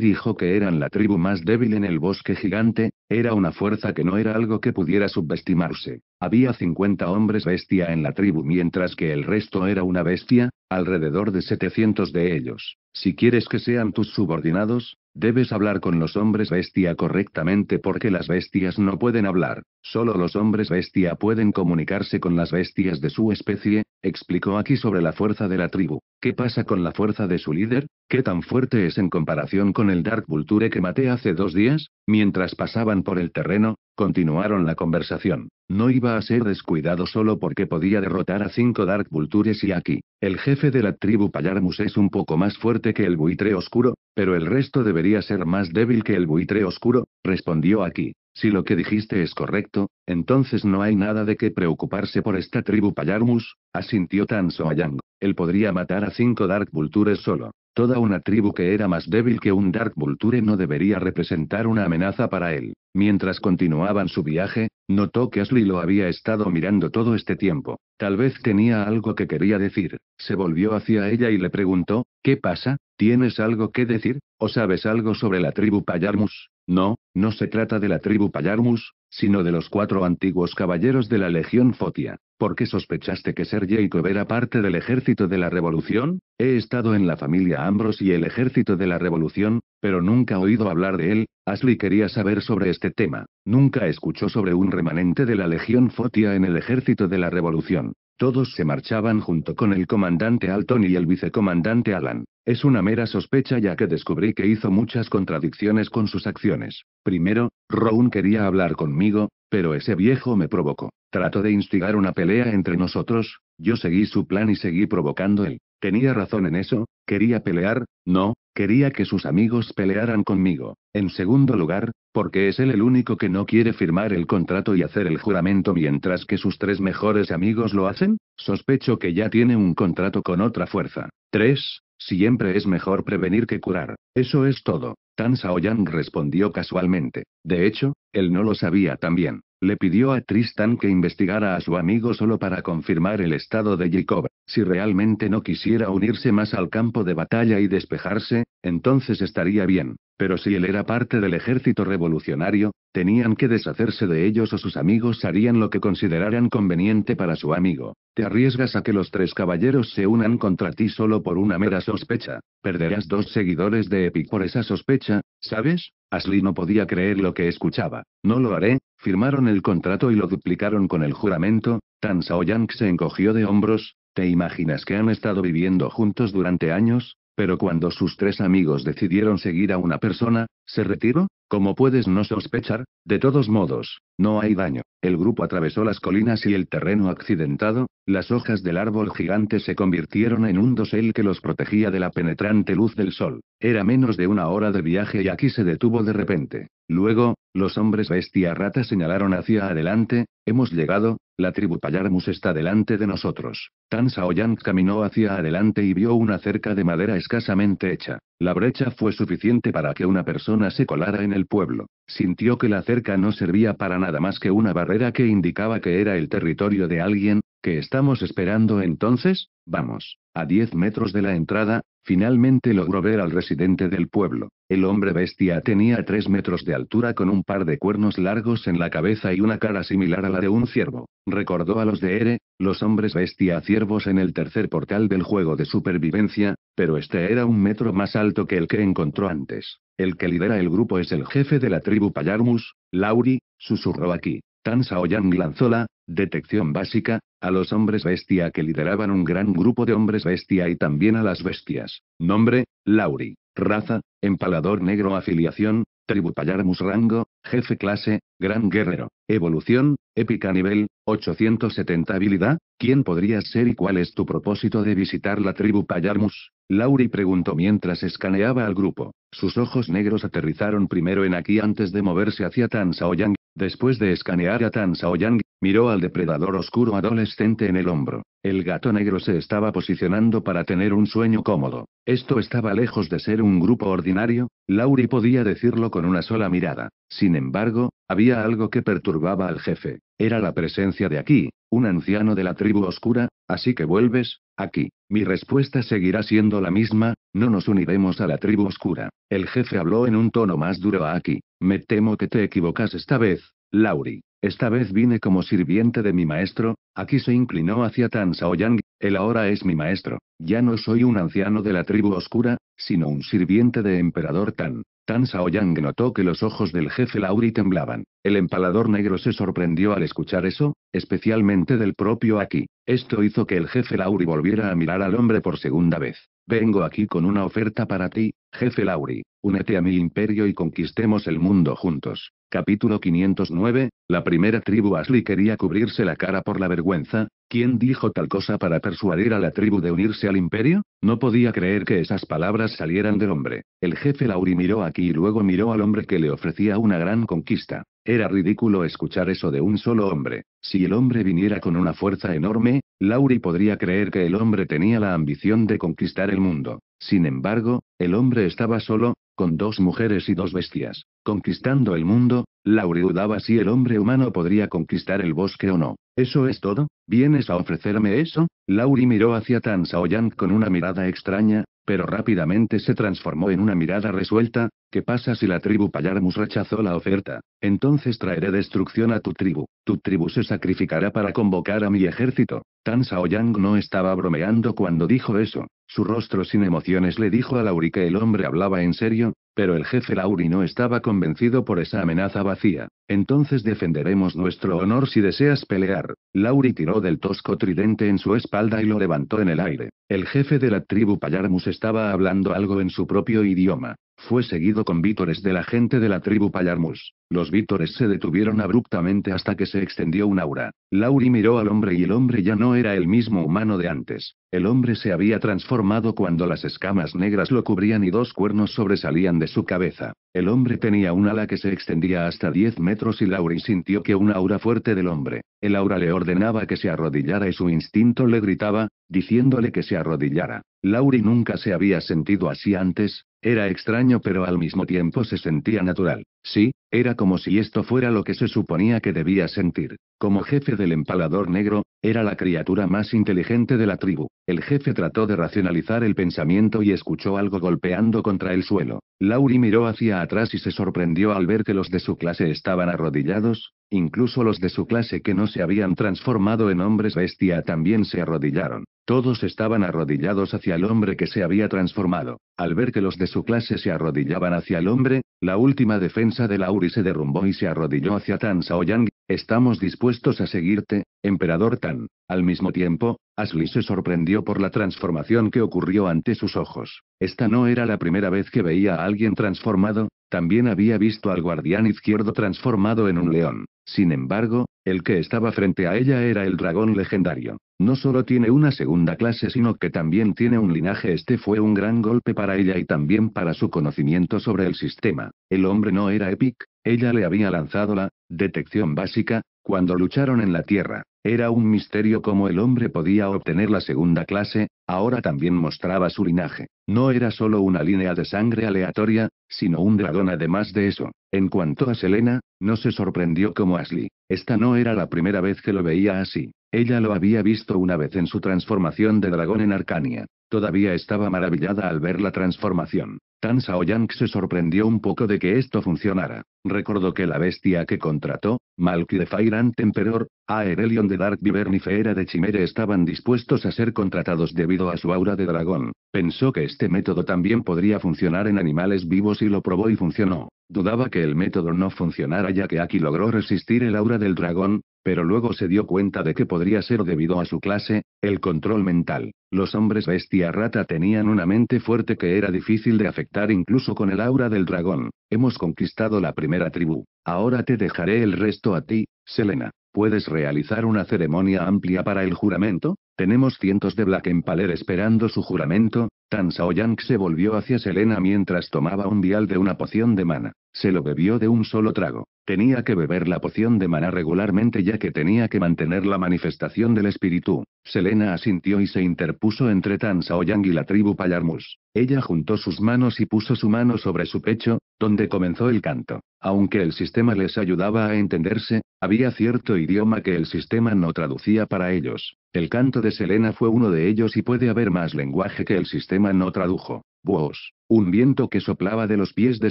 dijo que eran la tribu más débil en el bosque gigante, era una fuerza que no era algo que pudiera subestimarse. Había 50 hombres bestia en la tribu mientras que el resto era una bestia, alrededor de 700 de ellos. Si quieres que sean tus subordinados, debes hablar con los hombres bestia correctamente porque las bestias no pueden hablar, solo los hombres bestia pueden comunicarse con las bestias de su especie, explicó aquí sobre la fuerza de la tribu. ¿Qué pasa con la fuerza de su líder? ¿Qué tan fuerte es en comparación? con el Dark Vulture que maté hace dos días? Mientras pasaban por el terreno, continuaron la conversación. No iba a ser descuidado solo porque podía derrotar a cinco Dark Vultures y aquí. El jefe de la tribu Pallarmus es un poco más fuerte que el buitre oscuro, pero el resto debería ser más débil que el buitre oscuro, respondió aquí. Si lo que dijiste es correcto, entonces no hay nada de qué preocuparse por esta tribu Pallarmus. asintió Tan Soayang. Él podría matar a cinco Dark Vultures solo. Toda una tribu que era más débil que un Dark Vulture no debería representar una amenaza para él. Mientras continuaban su viaje, notó que Ashley lo había estado mirando todo este tiempo. Tal vez tenía algo que quería decir. Se volvió hacia ella y le preguntó, ¿qué pasa? ¿Tienes algo que decir? ¿O sabes algo sobre la tribu Payarmus? No, no se trata de la tribu Pallarmus, sino de los cuatro antiguos caballeros de la Legión Fotia. ¿Por qué sospechaste que Ser Jacob era parte del ejército de la Revolución? He estado en la familia Ambros y el ejército de la Revolución, pero nunca he oído hablar de él. Ashley quería saber sobre este tema. Nunca escuchó sobre un remanente de la Legión Fotia en el ejército de la Revolución. Todos se marchaban junto con el comandante Alton y el vicecomandante Alan. Es una mera sospecha ya que descubrí que hizo muchas contradicciones con sus acciones. Primero, Rowan quería hablar conmigo, pero ese viejo me provocó. Trató de instigar una pelea entre nosotros, yo seguí su plan y seguí provocando él. Tenía razón en eso, quería pelear, no, quería que sus amigos pelearan conmigo. En segundo lugar, porque es él el único que no quiere firmar el contrato y hacer el juramento mientras que sus tres mejores amigos lo hacen, sospecho que ya tiene un contrato con otra fuerza. 3. Siempre es mejor prevenir que curar, eso es todo. Tan Shaoyang respondió casualmente. De hecho, él no lo sabía también. Le pidió a Tristan que investigara a su amigo solo para confirmar el estado de Jacob. Si realmente no quisiera unirse más al campo de batalla y despejarse, entonces estaría bien. Pero si él era parte del ejército revolucionario, tenían que deshacerse de ellos o sus amigos harían lo que consideraran conveniente para su amigo. Te arriesgas a que los tres caballeros se unan contra ti solo por una mera sospecha. Perderás dos seguidores de Epic por esa sospecha, ¿sabes? Ashley no podía creer lo que escuchaba. No lo haré, Firmaron el contrato y lo duplicaron con el juramento, Tan Shaoyang se encogió de hombros, ¿te imaginas que han estado viviendo juntos durante años? Pero cuando sus tres amigos decidieron seguir a una persona, ¿se retiró? Como puedes no sospechar, de todos modos, no hay daño. El grupo atravesó las colinas y el terreno accidentado, las hojas del árbol gigante se convirtieron en un dosel que los protegía de la penetrante luz del sol. Era menos de una hora de viaje y aquí se detuvo de repente. Luego, los hombres bestia rata señalaron hacia adelante, hemos llegado, la tribu Payarmus está delante de nosotros. Tan Yang caminó hacia adelante y vio una cerca de madera escasamente hecha. La brecha fue suficiente para que una persona se colara en el pueblo. Sintió que la cerca no servía para nada más que una barrera era que indicaba que era el territorio de alguien, que estamos esperando entonces? Vamos. A 10 metros de la entrada, finalmente logró ver al residente del pueblo. El hombre bestia tenía tres metros de altura con un par de cuernos largos en la cabeza y una cara similar a la de un ciervo. Recordó a los de Ere, los hombres bestia ciervos en el tercer portal del juego de supervivencia, pero este era un metro más alto que el que encontró antes. El que lidera el grupo es el jefe de la tribu Payarmus, Lauri, susurró aquí. Tan Saoyang lanzó la detección básica a los hombres bestia que lideraban un gran grupo de hombres bestia y también a las bestias. Nombre, Lauri. Raza, empalador negro afiliación, tribu Payarmus rango, jefe clase, gran guerrero. Evolución, épica nivel, 870 habilidad, ¿quién podrías ser y cuál es tu propósito de visitar la tribu Payarmus? Lauri preguntó mientras escaneaba al grupo. Sus ojos negros aterrizaron primero en aquí antes de moverse hacia Tan Saoyang Después de escanear a Tan Saoyang, miró al depredador oscuro adolescente en el hombro. El gato negro se estaba posicionando para tener un sueño cómodo. Esto estaba lejos de ser un grupo ordinario, Lauri podía decirlo con una sola mirada. Sin embargo, había algo que perturbaba al jefe. Era la presencia de aquí, un anciano de la tribu oscura, así que vuelves, aquí. Mi respuesta seguirá siendo la misma, no nos uniremos a la tribu oscura. El jefe habló en un tono más duro a Aki. Me temo que te equivocas esta vez, Lauri. Esta vez vine como sirviente de mi maestro, Aki se inclinó hacia Tan Saoyang, él ahora es mi maestro. Ya no soy un anciano de la tribu oscura, sino un sirviente de emperador Tan. Tan Yang notó que los ojos del jefe Lauri temblaban. El empalador negro se sorprendió al escuchar eso, especialmente del propio Aki. Esto hizo que el jefe Lauri volviera a mirar al hombre por segunda vez. Vengo aquí con una oferta para ti, jefe Lauri. Únete a mi imperio y conquistemos el mundo juntos. Capítulo 509. La primera tribu Asli quería cubrirse la cara por la vergüenza, ¿Quién dijo tal cosa para persuadir a la tribu de unirse al imperio? No podía creer que esas palabras salieran del hombre. El jefe Lauri miró aquí y luego miró al hombre que le ofrecía una gran conquista. Era ridículo escuchar eso de un solo hombre. Si el hombre viniera con una fuerza enorme, Lauri podría creer que el hombre tenía la ambición de conquistar el mundo. Sin embargo, el hombre estaba solo, con dos mujeres y dos bestias, conquistando el mundo, Lauri dudaba si el hombre humano podría conquistar el bosque o no. ¿Eso es todo? ¿Vienes a ofrecerme eso? Lauri miró hacia Tan Yang con una mirada extraña, pero rápidamente se transformó en una mirada resuelta. ¿Qué pasa si la tribu Payarmus rechazó la oferta? Entonces traeré destrucción a tu tribu. Tu tribu se sacrificará para convocar a mi ejército. Tan Saoyang no estaba bromeando cuando dijo eso. Su rostro sin emociones le dijo a Lauri que el hombre hablaba en serio, pero el jefe Lauri no estaba convencido por esa amenaza vacía. Entonces defenderemos nuestro honor si deseas pelear. Lauri tiró del tosco tridente en su espalda y lo levantó en el aire. El jefe de la tribu Payarmus estaba hablando algo en su propio idioma. Fue seguido con vítores de la gente de la tribu Payarmus. Los vítores se detuvieron abruptamente hasta que se extendió un aura. Lauri miró al hombre y el hombre ya no era el mismo humano de antes. El hombre se había transformado cuando las escamas negras lo cubrían y dos cuernos sobresalían de su cabeza. El hombre tenía un ala que se extendía hasta 10 metros y Lauri sintió que un aura fuerte del hombre. El aura le ordenaba que se arrodillara y su instinto le gritaba, diciéndole que se arrodillara. Lauri nunca se había sentido así antes, era extraño pero al mismo tiempo se sentía natural. Sí, era como si esto fuera lo que se suponía que debía sentir. Como jefe del empalador negro, era la criatura más inteligente de la tribu. El jefe trató de racionalizar el pensamiento y escuchó algo golpeando contra el suelo. Lauri miró hacia atrás y se sorprendió al ver que los de su clase estaban arrodillados, Incluso los de su clase que no se habían transformado en hombres bestia también se arrodillaron. Todos estaban arrodillados hacia el hombre que se había transformado. Al ver que los de su clase se arrodillaban hacia el hombre, la última defensa de Lauri se derrumbó y se arrodilló hacia Tan Saoyang. Estamos dispuestos a seguirte, emperador Tan. Al mismo tiempo, asli se sorprendió por la transformación que ocurrió ante sus ojos. Esta no era la primera vez que veía a alguien transformado, también había visto al guardián izquierdo transformado en un león. Sin embargo, el que estaba frente a ella era el dragón legendario. No solo tiene una segunda clase, sino que también tiene un linaje. Este fue un gran golpe para ella y también para su conocimiento sobre el sistema. El hombre no era Epic, ella le había lanzado la detección básica, cuando lucharon en la Tierra. Era un misterio cómo el hombre podía obtener la segunda clase, ahora también mostraba su linaje. No era solo una línea de sangre aleatoria, sino un dragón además de eso. En cuanto a Selena, no se sorprendió como Ashley. Esta no era la primera vez que lo veía así. Ella lo había visto una vez en su transformación de dragón en Arcania. Todavía estaba maravillada al ver la transformación sao Saoyang se sorprendió un poco de que esto funcionara. Recordó que la bestia que contrató, Malky de Temperor, a Aerelion de Dark Vivern y Feera de Chimere estaban dispuestos a ser contratados debido a su aura de dragón. Pensó que este método también podría funcionar en animales vivos y lo probó y funcionó. Dudaba que el método no funcionara ya que Aki logró resistir el aura del dragón, pero luego se dio cuenta de que podría ser debido a su clase, el control mental. Los hombres bestia rata tenían una mente fuerte que era difícil de afectar incluso con el aura del dragón. Hemos conquistado la primera tribu. Ahora te dejaré el resto a ti, Selena. ¿Puedes realizar una ceremonia amplia para el juramento? Tenemos cientos de Black Empaler esperando su juramento. Tan Saoyang se volvió hacia Selena mientras tomaba un vial de una poción de mana. Se lo bebió de un solo trago. Tenía que beber la poción de mana regularmente ya que tenía que mantener la manifestación del espíritu. Selena asintió y se interpuso entre Tan Saoyang y la tribu Payarmus. Ella juntó sus manos y puso su mano sobre su pecho, donde comenzó el canto. Aunque el sistema les ayudaba a entenderse, había cierto idioma que el sistema no traducía para ellos. El canto de Selena fue uno de ellos y puede haber más lenguaje que el sistema no tradujo. Voz. Un viento que soplaba de los pies de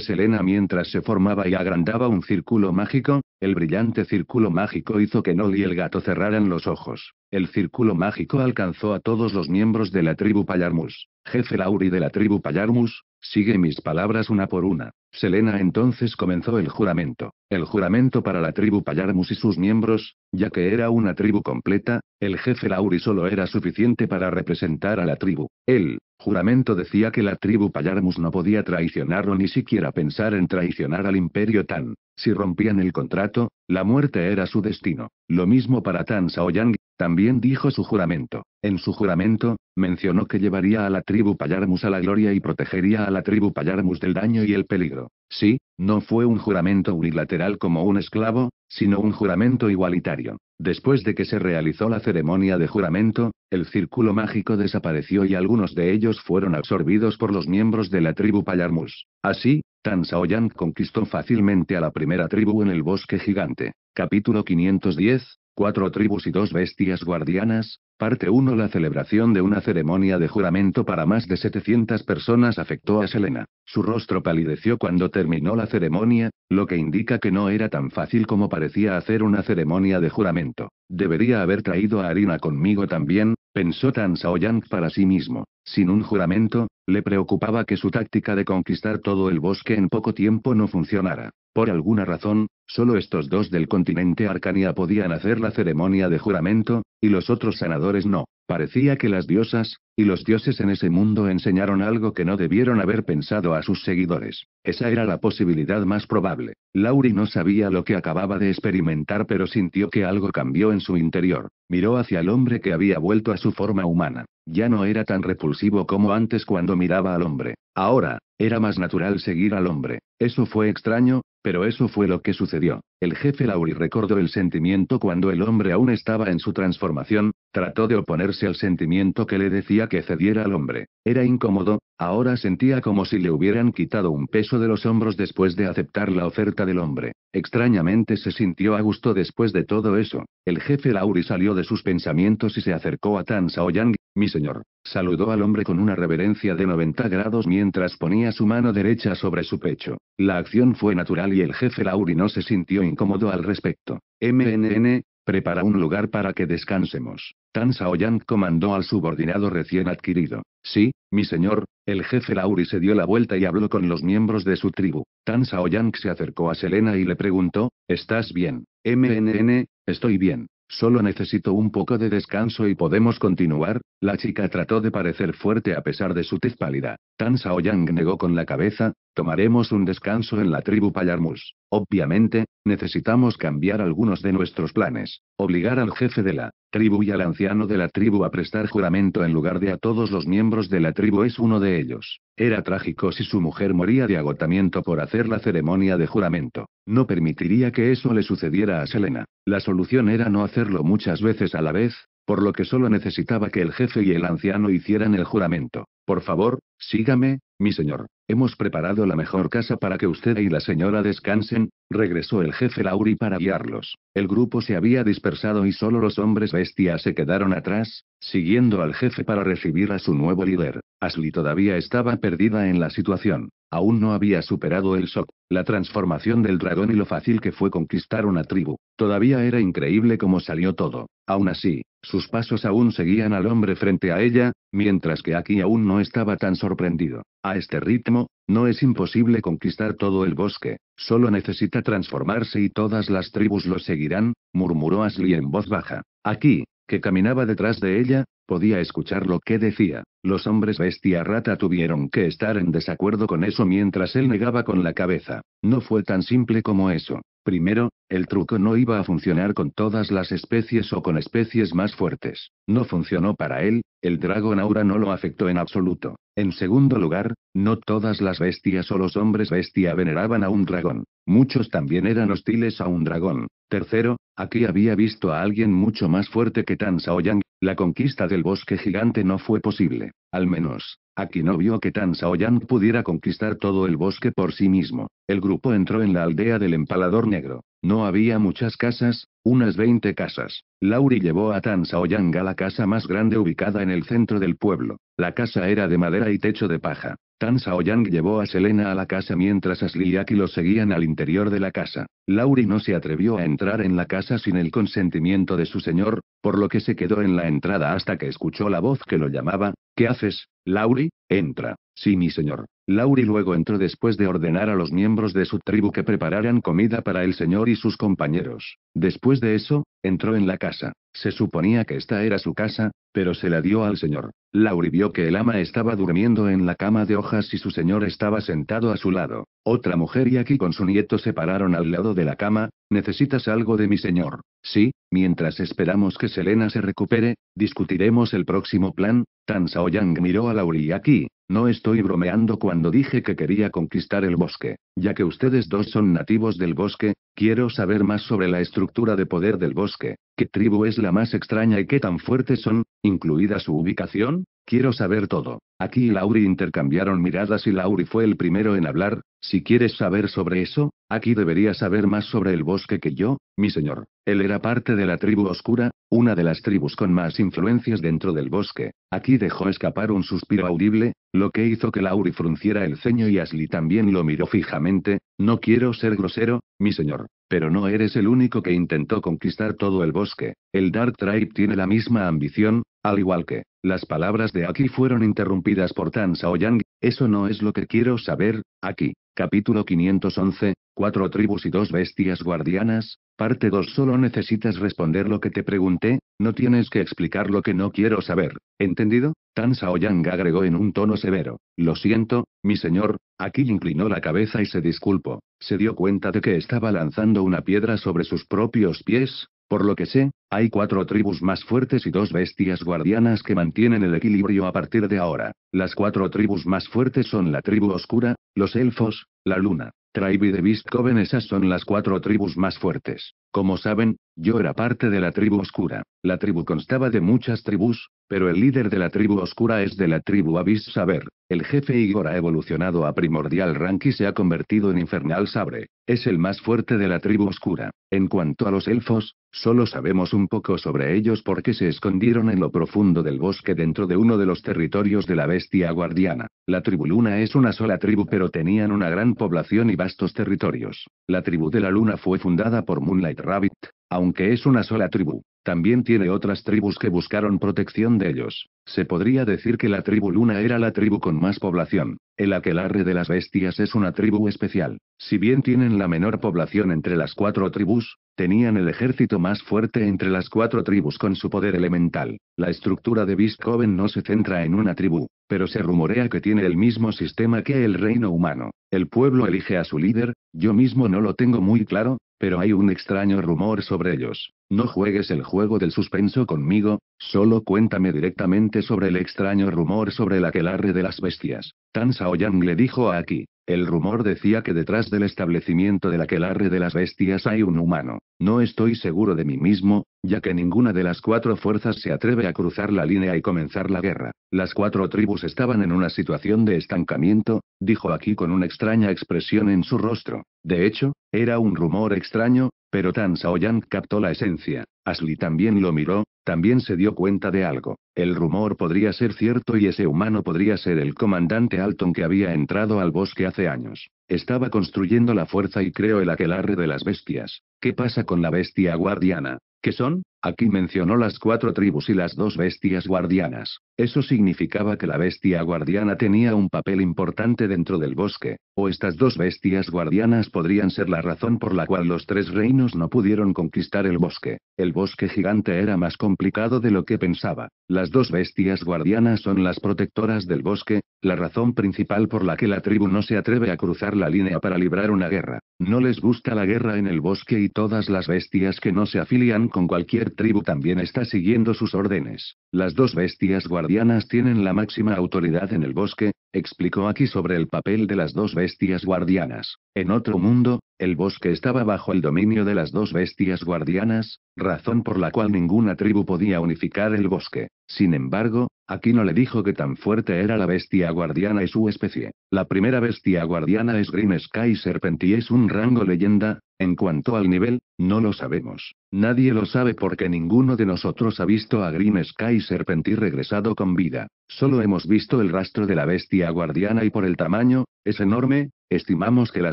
Selena mientras se formaba y agrandaba un círculo mágico, el brillante círculo mágico hizo que Noli y el gato cerraran los ojos. El círculo mágico alcanzó a todos los miembros de la tribu Payarmus. Jefe Lauri de la tribu Pallarmus, Sigue mis palabras una por una. Selena entonces comenzó el juramento, el juramento para la tribu Payarmus y sus miembros, ya que era una tribu completa, el jefe Lauri solo era suficiente para representar a la tribu. El juramento decía que la tribu Payarmus no podía traicionarlo ni siquiera pensar en traicionar al imperio Tan. Si rompían el contrato, la muerte era su destino. Lo mismo para Tan Saoyang, también dijo su juramento. En su juramento, mencionó que llevaría a la tribu Payarmus a la gloria y protegería a la tribu Payarmus del daño y el peligro. Sí, no fue un juramento unilateral como un esclavo, sino un juramento igualitario. Después de que se realizó la ceremonia de juramento, el círculo mágico desapareció y algunos de ellos fueron absorbidos por los miembros de la tribu Payarmus. Así, Tan Saoyan conquistó fácilmente a la primera tribu en el bosque gigante. Capítulo 510, Cuatro tribus y dos bestias guardianas. Parte 1 La celebración de una ceremonia de juramento para más de 700 personas afectó a Selena. Su rostro palideció cuando terminó la ceremonia, lo que indica que no era tan fácil como parecía hacer una ceremonia de juramento. Debería haber traído a Harina conmigo también, pensó Tan Saoyang para sí mismo. Sin un juramento, le preocupaba que su táctica de conquistar todo el bosque en poco tiempo no funcionara. Por alguna razón, Solo estos dos del continente Arcania podían hacer la ceremonia de juramento, y los otros sanadores no. Parecía que las diosas, y los dioses en ese mundo enseñaron algo que no debieron haber pensado a sus seguidores. Esa era la posibilidad más probable. Lauri no sabía lo que acababa de experimentar pero sintió que algo cambió en su interior. Miró hacia el hombre que había vuelto a su forma humana. Ya no era tan repulsivo como antes cuando miraba al hombre. Ahora, era más natural seguir al hombre. Eso fue extraño, pero eso fue lo que sucedió. El jefe Lauri recordó el sentimiento cuando el hombre aún estaba en su transformación, trató de oponerse al sentimiento que le decía que cediera al hombre. Era incómodo, ahora sentía como si le hubieran quitado un peso de los hombros después de aceptar la oferta del hombre. Extrañamente se sintió a gusto después de todo eso. El jefe Lauri salió de sus pensamientos y se acercó a Tan Saoyang, mi señor, saludó al hombre con una reverencia de 90 grados mientras ponía su mano derecha sobre su pecho. La acción fue natural y el jefe Lauri no se sintió incómodo al respecto. MNN, prepara un lugar para que descansemos. Tan Saoyang comandó al subordinado recién adquirido. Sí, mi señor, el jefe Lauri se dio la vuelta y habló con los miembros de su tribu. Tan Saoyang se acercó a Selena y le preguntó, ¿estás bien? MNN, estoy bien. Solo necesito un poco de descanso y podemos continuar. La chica trató de parecer fuerte a pesar de su tez pálida. Tan Saoyang negó con la cabeza. Tomaremos un descanso en la tribu Payarmus. Obviamente, necesitamos cambiar algunos de nuestros planes. Obligar al jefe de la tribu y al anciano de la tribu a prestar juramento en lugar de a todos los miembros de la tribu es uno de ellos. Era trágico si su mujer moría de agotamiento por hacer la ceremonia de juramento. No permitiría que eso le sucediera a Selena. La solución era no hacerlo muchas veces a la vez, por lo que solo necesitaba que el jefe y el anciano hicieran el juramento. Por favor, sígame, mi señor, hemos preparado la mejor casa para que usted y la señora descansen, regresó el jefe Lauri para guiarlos. El grupo se había dispersado y solo los hombres bestias se quedaron atrás, siguiendo al jefe para recibir a su nuevo líder. Ashley todavía estaba perdida en la situación. Aún no había superado el shock, la transformación del dragón y lo fácil que fue conquistar una tribu. Todavía era increíble cómo salió todo. Aún así, sus pasos aún seguían al hombre frente a ella, mientras que aquí aún no estaba tan sorprendido. A este ritmo, no es imposible conquistar todo el bosque, solo necesita transformarse y todas las tribus lo seguirán, murmuró Ashley en voz baja. Aquí, que caminaba detrás de ella, podía escuchar lo que decía. Los hombres bestia rata tuvieron que estar en desacuerdo con eso mientras él negaba con la cabeza. No fue tan simple como eso. Primero, el truco no iba a funcionar con todas las especies o con especies más fuertes. No funcionó para él, el dragón aura no lo afectó en absoluto. En segundo lugar, no todas las bestias o los hombres bestia veneraban a un dragón. Muchos también eran hostiles a un dragón. Tercero, aquí había visto a alguien mucho más fuerte que Tan Saoyang, la conquista del bosque gigante no fue posible. Al menos, Aquí no vio que Tan Saoyang pudiera conquistar todo el bosque por sí mismo. El grupo entró en la aldea del empalador negro. No había muchas casas, unas 20 casas. Lauri llevó a Tan Saoyang a la casa más grande ubicada en el centro del pueblo. La casa era de madera y techo de paja. Tan Saoyang llevó a Selena a la casa mientras Asli y Aki lo seguían al interior de la casa. Lauri no se atrevió a entrar en la casa sin el consentimiento de su señor, por lo que se quedó en la entrada hasta que escuchó la voz que lo llamaba, ¿Qué haces, Lauri? Entra, sí mi señor. Lauri luego entró después de ordenar a los miembros de su tribu que prepararan comida para el señor y sus compañeros. Después de eso, entró en la casa. Se suponía que esta era su casa, pero se la dio al señor. Lauri vio que el ama estaba durmiendo en la cama de hojas y su señor estaba sentado a su lado. Otra mujer y aquí con su nieto se pararon al lado de la cama. ¿Necesitas algo de mi señor? Sí, mientras esperamos que Selena se recupere, discutiremos el próximo plan. Tan Saoyang miró a Lauri y aquí, no estoy bromeando cuando dije que quería conquistar el bosque, ya que ustedes dos son nativos del bosque, quiero saber más sobre la estructura de poder del bosque, qué tribu es la más extraña y qué tan fuertes son, incluida su ubicación, quiero saber todo. Aquí y Lauri intercambiaron miradas y Lauri fue el primero en hablar, si quieres saber sobre eso, Aquí debería saber más sobre el bosque que yo, mi señor. Él era parte de la tribu oscura, una de las tribus con más influencias dentro del bosque. Aquí dejó escapar un suspiro audible, lo que hizo que Lauri frunciera el ceño y asli también lo miró fijamente. No quiero ser grosero, mi señor, pero no eres el único que intentó conquistar todo el bosque. El Dark Tribe tiene la misma ambición, al igual que. Las palabras de aquí fueron interrumpidas por Tan Yang. Eso no es lo que quiero saber, aquí. Capítulo 511, Cuatro tribus y dos bestias guardianas, parte 2 Solo necesitas responder lo que te pregunté, no tienes que explicar lo que no quiero saber, ¿entendido? Tan Saoyang agregó en un tono severo. Lo siento, mi señor, aquí inclinó la cabeza y se disculpó. Se dio cuenta de que estaba lanzando una piedra sobre sus propios pies, por lo que sé, hay cuatro tribus más fuertes y dos bestias guardianas que mantienen el equilibrio a partir de ahora. Las cuatro tribus más fuertes son la tribu oscura, los elfos, la luna, Tribe de Beast Esas son las cuatro tribus más fuertes. Como saben, yo era parte de la tribu oscura. La tribu constaba de muchas tribus, pero el líder de la tribu oscura es de la tribu Abyss Saber. El jefe Igor ha evolucionado a primordial rank y se ha convertido en infernal sabre. Es el más fuerte de la tribu oscura. En cuanto a los elfos, solo sabemos un poco sobre ellos porque se escondieron en lo profundo del bosque dentro de uno de los territorios de la bestia guardiana. La tribu luna es una sola tribu pero tenían una gran población y vastos territorios. La tribu de la luna fue fundada por Moonlight Rabbit, aunque es una sola tribu, también tiene otras tribus que buscaron protección de ellos. Se podría decir que la tribu Luna era la tribu con más población. El aquelarre de las bestias es una tribu especial. Si bien tienen la menor población entre las cuatro tribus, tenían el ejército más fuerte entre las cuatro tribus con su poder elemental. La estructura de Viscoven no se centra en una tribu, pero se rumorea que tiene el mismo sistema que el reino humano. El pueblo elige a su líder, yo mismo no lo tengo muy claro, pero hay un extraño rumor sobre ellos. No juegues el juego del suspenso conmigo, solo cuéntame directamente sobre el extraño rumor sobre la aquelarre de las bestias. Tan Saoyang le dijo aquí: El rumor decía que detrás del establecimiento de la aquelarre de las bestias hay un humano. No estoy seguro de mí mismo, ya que ninguna de las cuatro fuerzas se atreve a cruzar la línea y comenzar la guerra. Las cuatro tribus estaban en una situación de estancamiento, dijo aquí con una extraña expresión en su rostro. De hecho, era un rumor extraño, pero Tan Saoyan captó la esencia. Ashley también lo miró, también se dio cuenta de algo. El rumor podría ser cierto y ese humano podría ser el comandante Alton que había entrado al bosque hace años. Estaba construyendo la fuerza y creo el aquelarre de las bestias. ¿Qué pasa con la bestia guardiana? ¿Qué son? Aquí mencionó las cuatro tribus y las dos bestias guardianas. Eso significaba que la bestia guardiana tenía un papel importante dentro del bosque, o estas dos bestias guardianas podrían ser la razón por la cual los tres reinos no pudieron conquistar el bosque. El bosque gigante era más complicado de lo que pensaba. Las dos bestias guardianas son las protectoras del bosque, la razón principal por la que la tribu no se atreve a cruzar la línea para librar una guerra. No les gusta la guerra en el bosque y todas las bestias que no se afilian con cualquier tribu también está siguiendo sus órdenes. Las dos bestias guardianas tienen la máxima autoridad en el bosque, explicó aquí sobre el papel de las dos bestias guardianas. En otro mundo, el bosque estaba bajo el dominio de las dos bestias guardianas, razón por la cual ninguna tribu podía unificar el bosque. Sin embargo, Aquí no le dijo que tan fuerte era la bestia guardiana y su especie. La primera bestia guardiana es Green Sky Serpent y es un rango leyenda, en cuanto al nivel, no lo sabemos. Nadie lo sabe porque ninguno de nosotros ha visto a Green Sky Serpent regresado con vida. Solo hemos visto el rastro de la bestia guardiana y por el tamaño, es enorme, estimamos que la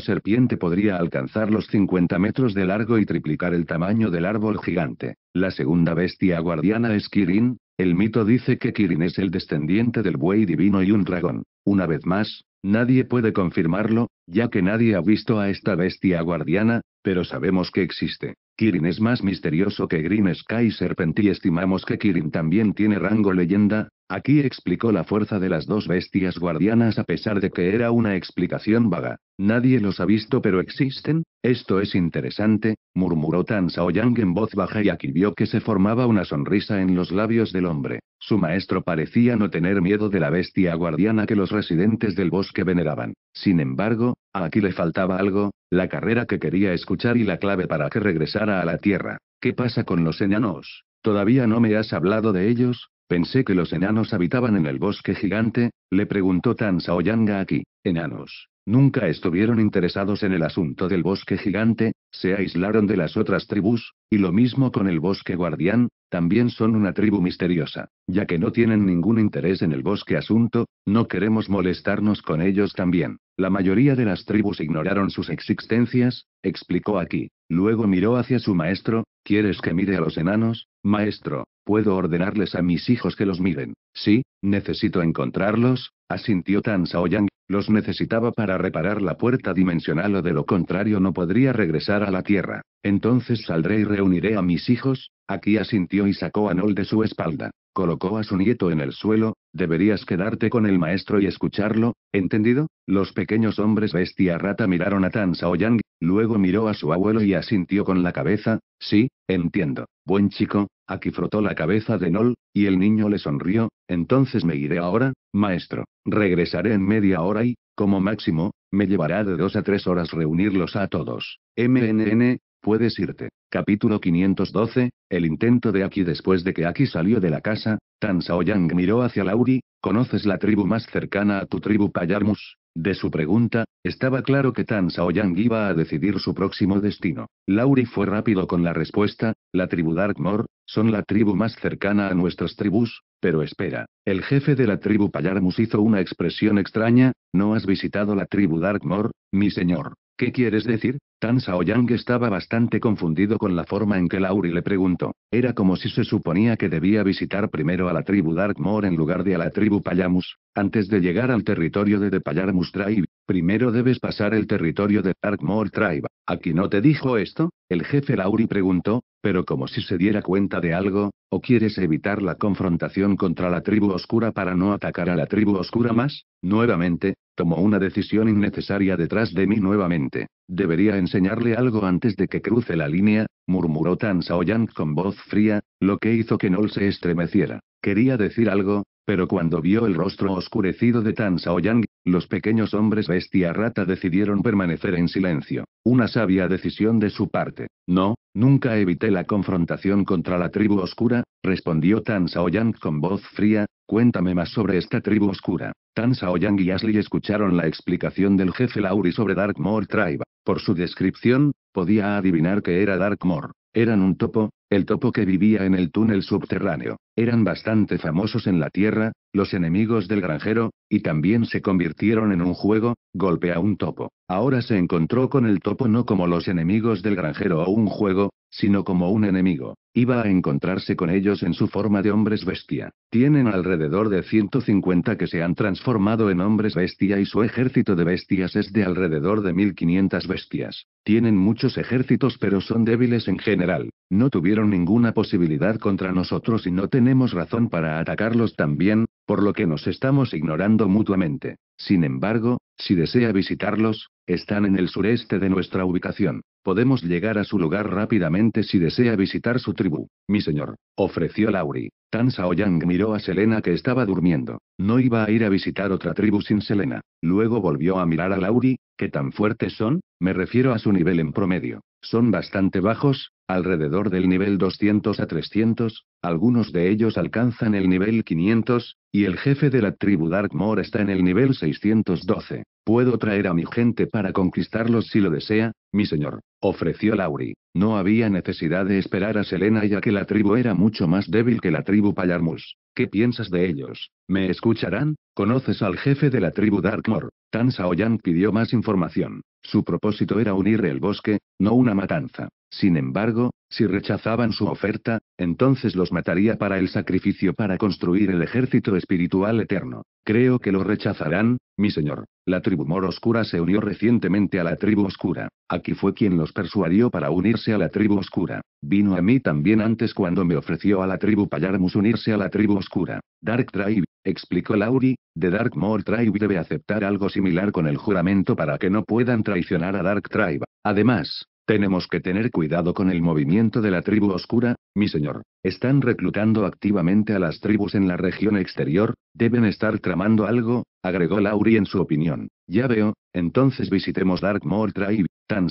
serpiente podría alcanzar los 50 metros de largo y triplicar el tamaño del árbol gigante. La segunda bestia guardiana es Kirin, el mito dice que Kirin es el descendiente del buey divino y un dragón. Una vez más, nadie puede confirmarlo, ya que nadie ha visto a esta bestia guardiana, pero sabemos que existe. Kirin es más misterioso que Green Sky Serpent y estimamos que Kirin también tiene rango leyenda, Aquí explicó la fuerza de las dos bestias guardianas a pesar de que era una explicación vaga. Nadie los ha visto pero existen, esto es interesante, murmuró Tan Saoyang en voz baja y aquí vio que se formaba una sonrisa en los labios del hombre. Su maestro parecía no tener miedo de la bestia guardiana que los residentes del bosque veneraban. Sin embargo, a aquí le faltaba algo, la carrera que quería escuchar y la clave para que regresara a la tierra. ¿Qué pasa con los enanos? ¿Todavía no me has hablado de ellos? Pensé que los enanos habitaban en el bosque gigante, le preguntó Tan Saoyanga aquí. Enanos. Nunca estuvieron interesados en el asunto del bosque gigante, se aislaron de las otras tribus, y lo mismo con el bosque guardián, también son una tribu misteriosa, ya que no tienen ningún interés en el bosque asunto, no queremos molestarnos con ellos también. La mayoría de las tribus ignoraron sus existencias, explicó aquí. Luego miró hacia su maestro, ¿quieres que mire a los enanos? Maestro, puedo ordenarles a mis hijos que los miren. Sí, necesito encontrarlos, asintió Tan Saoyang los necesitaba para reparar la puerta dimensional o de lo contrario no podría regresar a la Tierra. Entonces saldré y reuniré a mis hijos. Aquí asintió y sacó a Nol de su espalda. Colocó a su nieto en el suelo. Deberías quedarte con el maestro y escucharlo, ¿entendido? Los pequeños hombres bestia rata miraron a Tan Saoyang, luego miró a su abuelo y asintió con la cabeza. Sí, entiendo. Buen chico, Aquí frotó la cabeza de Nol, y el niño le sonrió, entonces me iré ahora, maestro, regresaré en media hora y, como máximo, me llevará de dos a tres horas reunirlos a todos. MNN, puedes irte. Capítulo 512, el intento de Aki después de que Aki salió de la casa, Tan Saoyang miró hacia Lauri, ¿conoces la tribu más cercana a tu tribu Payarmus? De su pregunta, estaba claro que Tan Saoyang iba a decidir su próximo destino. Lauri fue rápido con la respuesta, la tribu Darkmoor, son la tribu más cercana a nuestras tribus, pero espera. El jefe de la tribu Pallarmus hizo una expresión extraña, ¿no has visitado la tribu Darkmoor, mi señor? ¿Qué quieres decir? Tan Saoyang estaba bastante confundido con la forma en que Lauri le preguntó. Era como si se suponía que debía visitar primero a la tribu Darkmoor en lugar de a la tribu Payamus, antes de llegar al territorio de The Pallarmus Tribe, Primero debes pasar el territorio de Darkmoor Tribe. ¿Aquí no te dijo esto? El jefe Lauri preguntó, pero como si se diera cuenta de algo, ¿o quieres evitar la confrontación contra la tribu oscura para no atacar a la tribu oscura más? Nuevamente, tomó una decisión innecesaria detrás de mí nuevamente. Debería enseñarle algo antes de que cruce la línea, murmuró Tan Saoyang con voz fría, lo que hizo que Nol se estremeciera. Quería decir algo, pero cuando vio el rostro oscurecido de Tan Saoyang, los pequeños hombres bestia rata decidieron permanecer en silencio. Una sabia decisión de su parte. No, nunca evité la confrontación contra la tribu oscura, respondió Tan Saoyang con voz fría. Cuéntame más sobre esta tribu oscura. Tan Saoyang y Ashley escucharon la explicación del jefe Lauri sobre Darkmoor Tribe. Por su descripción, podía adivinar que era Darkmoor. Eran un topo, el topo que vivía en el túnel subterráneo. Eran bastante famosos en la Tierra, los enemigos del granjero, y también se convirtieron en un juego, golpe a un topo. Ahora se encontró con el topo no como los enemigos del granjero o un juego, sino como un enemigo. Iba a encontrarse con ellos en su forma de hombres bestia. Tienen alrededor de 150 que se han transformado en hombres bestia y su ejército de bestias es de alrededor de 1500 bestias. Tienen muchos ejércitos pero son débiles en general. No tuvieron ninguna posibilidad contra nosotros y no tenemos razón para atacarlos también, por lo que nos estamos ignorando mutuamente. Sin embargo, si desea visitarlos, están en el sureste de nuestra ubicación. Podemos llegar a su lugar rápidamente si desea visitar su tribu. Mi señor, ofreció Lauri. Tan Saoyang miró a Selena que estaba durmiendo. No iba a ir a visitar otra tribu sin Selena. Luego volvió a mirar a Lauri, que tan fuertes son? Me refiero a su nivel en promedio. Son bastante bajos, alrededor del nivel 200 a 300, algunos de ellos alcanzan el nivel 500, y el jefe de la tribu Darkmoor está en el nivel 612. Puedo traer a mi gente para conquistarlos si lo desea, mi señor, ofreció Lauri. No había necesidad de esperar a Selena ya que la tribu era mucho más débil que la tribu Pallarmus, ¿Qué piensas de ellos? ¿Me escucharán? ¿Conoces al jefe de la tribu Darkmoor? Tan Saoyan pidió más información. Su propósito era unir el bosque, no una matanza. Sin embargo, si rechazaban su oferta, entonces los mataría para el sacrificio para construir el ejército espiritual eterno. Creo que lo rechazarán, mi señor. La tribu Mor Oscura se unió recientemente a la tribu Oscura. Aquí fue quien los persuadió para unirse a la tribu Oscura. Vino a mí también antes cuando me ofreció a la tribu Payarmus unirse a la tribu Oscura. Dark Tribe explicó Lauri, de Dark Tribe debe aceptar algo similar con el juramento para que no puedan traicionar a Dark Tribe. Además, tenemos que tener cuidado con el movimiento de la tribu oscura, mi señor. Están reclutando activamente a las tribus en la región exterior, deben estar tramando algo, agregó Lauri en su opinión. Ya veo, entonces visitemos Darkmoor Tribe. Tan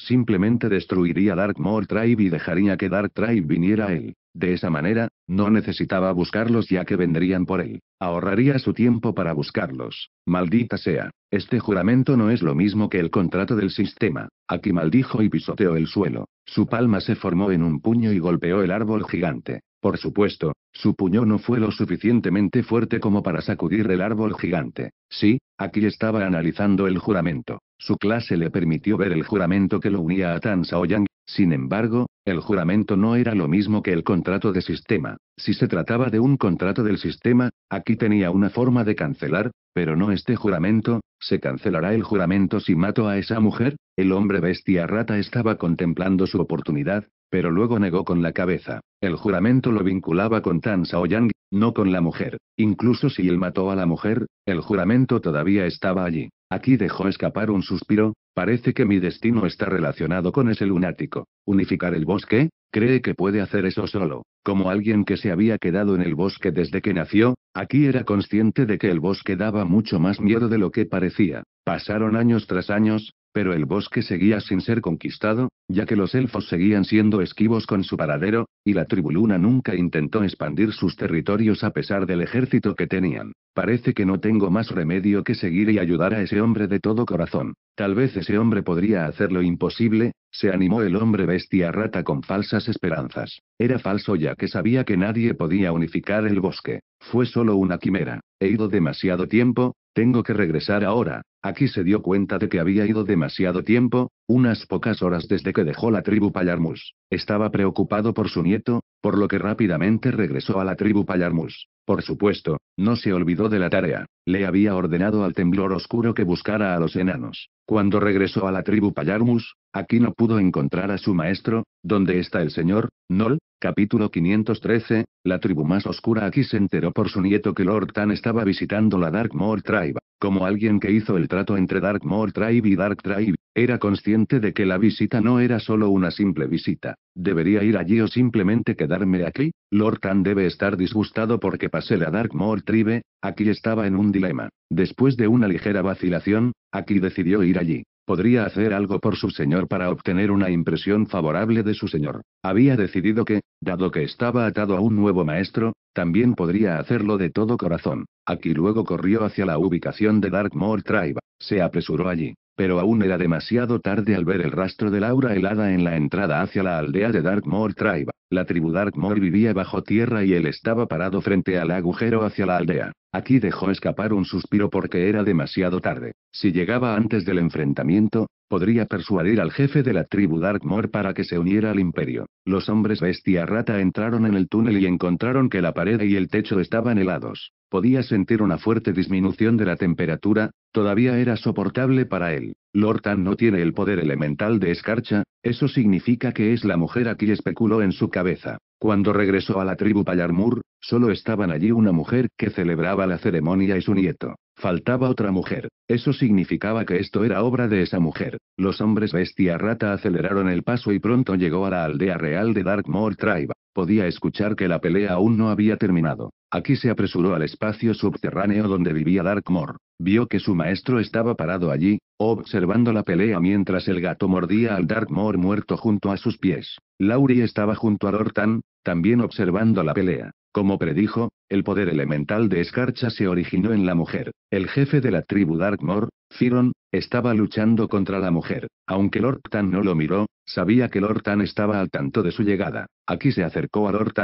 simplemente destruiría Darkmoor Tribe y dejaría que Dark Tribe viniera a él. De esa manera, no necesitaba buscarlos ya que vendrían por él. Ahorraría su tiempo para buscarlos. Maldita sea. Este juramento no es lo mismo que el contrato del sistema. Aquí maldijo y pisoteó el suelo. Su palma se formó en un puño y golpeó el árbol gigante. Por supuesto, su puño no fue lo suficientemente fuerte como para sacudir el árbol gigante. Sí, aquí estaba analizando el juramento. Su clase le permitió ver el juramento que lo unía a Tan Saoyang, sin embargo, el juramento no era lo mismo que el contrato de sistema. Si se trataba de un contrato del sistema, aquí tenía una forma de cancelar, pero no este juramento, ¿se cancelará el juramento si mato a esa mujer? El hombre bestia rata estaba contemplando su oportunidad, pero luego negó con la cabeza. El juramento lo vinculaba con Tan Shaoyang, no con la mujer. Incluso si él mató a la mujer, el juramento todavía estaba allí. Aquí dejó escapar un suspiro, parece que mi destino está relacionado con ese lunático. ¿Unificar el bosque? Cree que puede hacer eso solo. Como alguien que se había quedado en el bosque desde que nació, aquí era consciente de que el bosque daba mucho más miedo de lo que parecía. Pasaron años tras años, pero el bosque seguía sin ser conquistado, ya que los elfos seguían siendo esquivos con su paradero, y la tribuluna nunca intentó expandir sus territorios a pesar del ejército que tenían. Parece que no tengo más remedio que seguir y ayudar a ese hombre de todo corazón. Tal vez ese hombre podría hacer lo imposible, se animó el hombre bestia rata con falsas esperanzas. Era falso ya que sabía que nadie podía unificar el bosque. Fue solo una quimera. He ido demasiado tiempo, tengo que regresar ahora. Aquí se dio cuenta de que había ido demasiado tiempo, unas pocas horas desde que dejó la tribu Palarmus. Estaba preocupado por su nieto, por lo que rápidamente regresó a la tribu Palarmus. Por supuesto, no se olvidó de la tarea. Le había ordenado al temblor oscuro que buscara a los enanos. Cuando regresó a la tribu Pallarmus, aquí no pudo encontrar a su maestro. ¿Dónde está el señor? Nol, capítulo 513. La tribu más oscura aquí se enteró por su nieto que Lord Tan estaba visitando la Darkmoor Tribe. Como alguien que hizo el trato entre Darkmoor Tribe y Dark Tribe era consciente de que la visita no era solo una simple visita. ¿Debería ir allí o simplemente quedarme aquí? Lord Tan debe estar disgustado porque pasé la Darkmoor Tribe. Aquí estaba en un dilema. Después de una ligera vacilación, aquí decidió ir allí. Podría hacer algo por su señor para obtener una impresión favorable de su señor. Había decidido que, dado que estaba atado a un nuevo maestro, también podría hacerlo de todo corazón. Aquí luego corrió hacia la ubicación de Darkmoor Tribe. Se apresuró allí. Pero aún era demasiado tarde al ver el rastro de aura helada en la entrada hacia la aldea de Darkmoor Tribe. La tribu Darkmoor vivía bajo tierra y él estaba parado frente al agujero hacia la aldea. Aquí dejó escapar un suspiro porque era demasiado tarde. Si llegaba antes del enfrentamiento, podría persuadir al jefe de la tribu Darkmoor para que se uniera al imperio. Los hombres bestia rata entraron en el túnel y encontraron que la pared y el techo estaban helados. Podía sentir una fuerte disminución de la temperatura, todavía era soportable para él. Lortan no tiene el poder elemental de escarcha, eso significa que es la mujer aquí especuló en su cabeza. Cuando regresó a la tribu Pallarmur, solo estaban allí una mujer que celebraba la ceremonia y su nieto. Faltaba otra mujer. Eso significaba que esto era obra de esa mujer. Los hombres bestia rata aceleraron el paso y pronto llegó a la aldea real de Darkmoor Tribe. Podía escuchar que la pelea aún no había terminado. Aquí se apresuró al espacio subterráneo donde vivía Darkmoor. Vio que su maestro estaba parado allí, observando la pelea mientras el gato mordía al Darkmoor muerto junto a sus pies. Laurie estaba junto a Ortan, también observando la pelea. Como predijo, el poder elemental de escarcha se originó en la mujer. El jefe de la tribu Darkmoor, Ciron, estaba luchando contra la mujer. Aunque Lord no lo miró, sabía que Lord estaba al tanto de su llegada. Aquí se acercó a Lord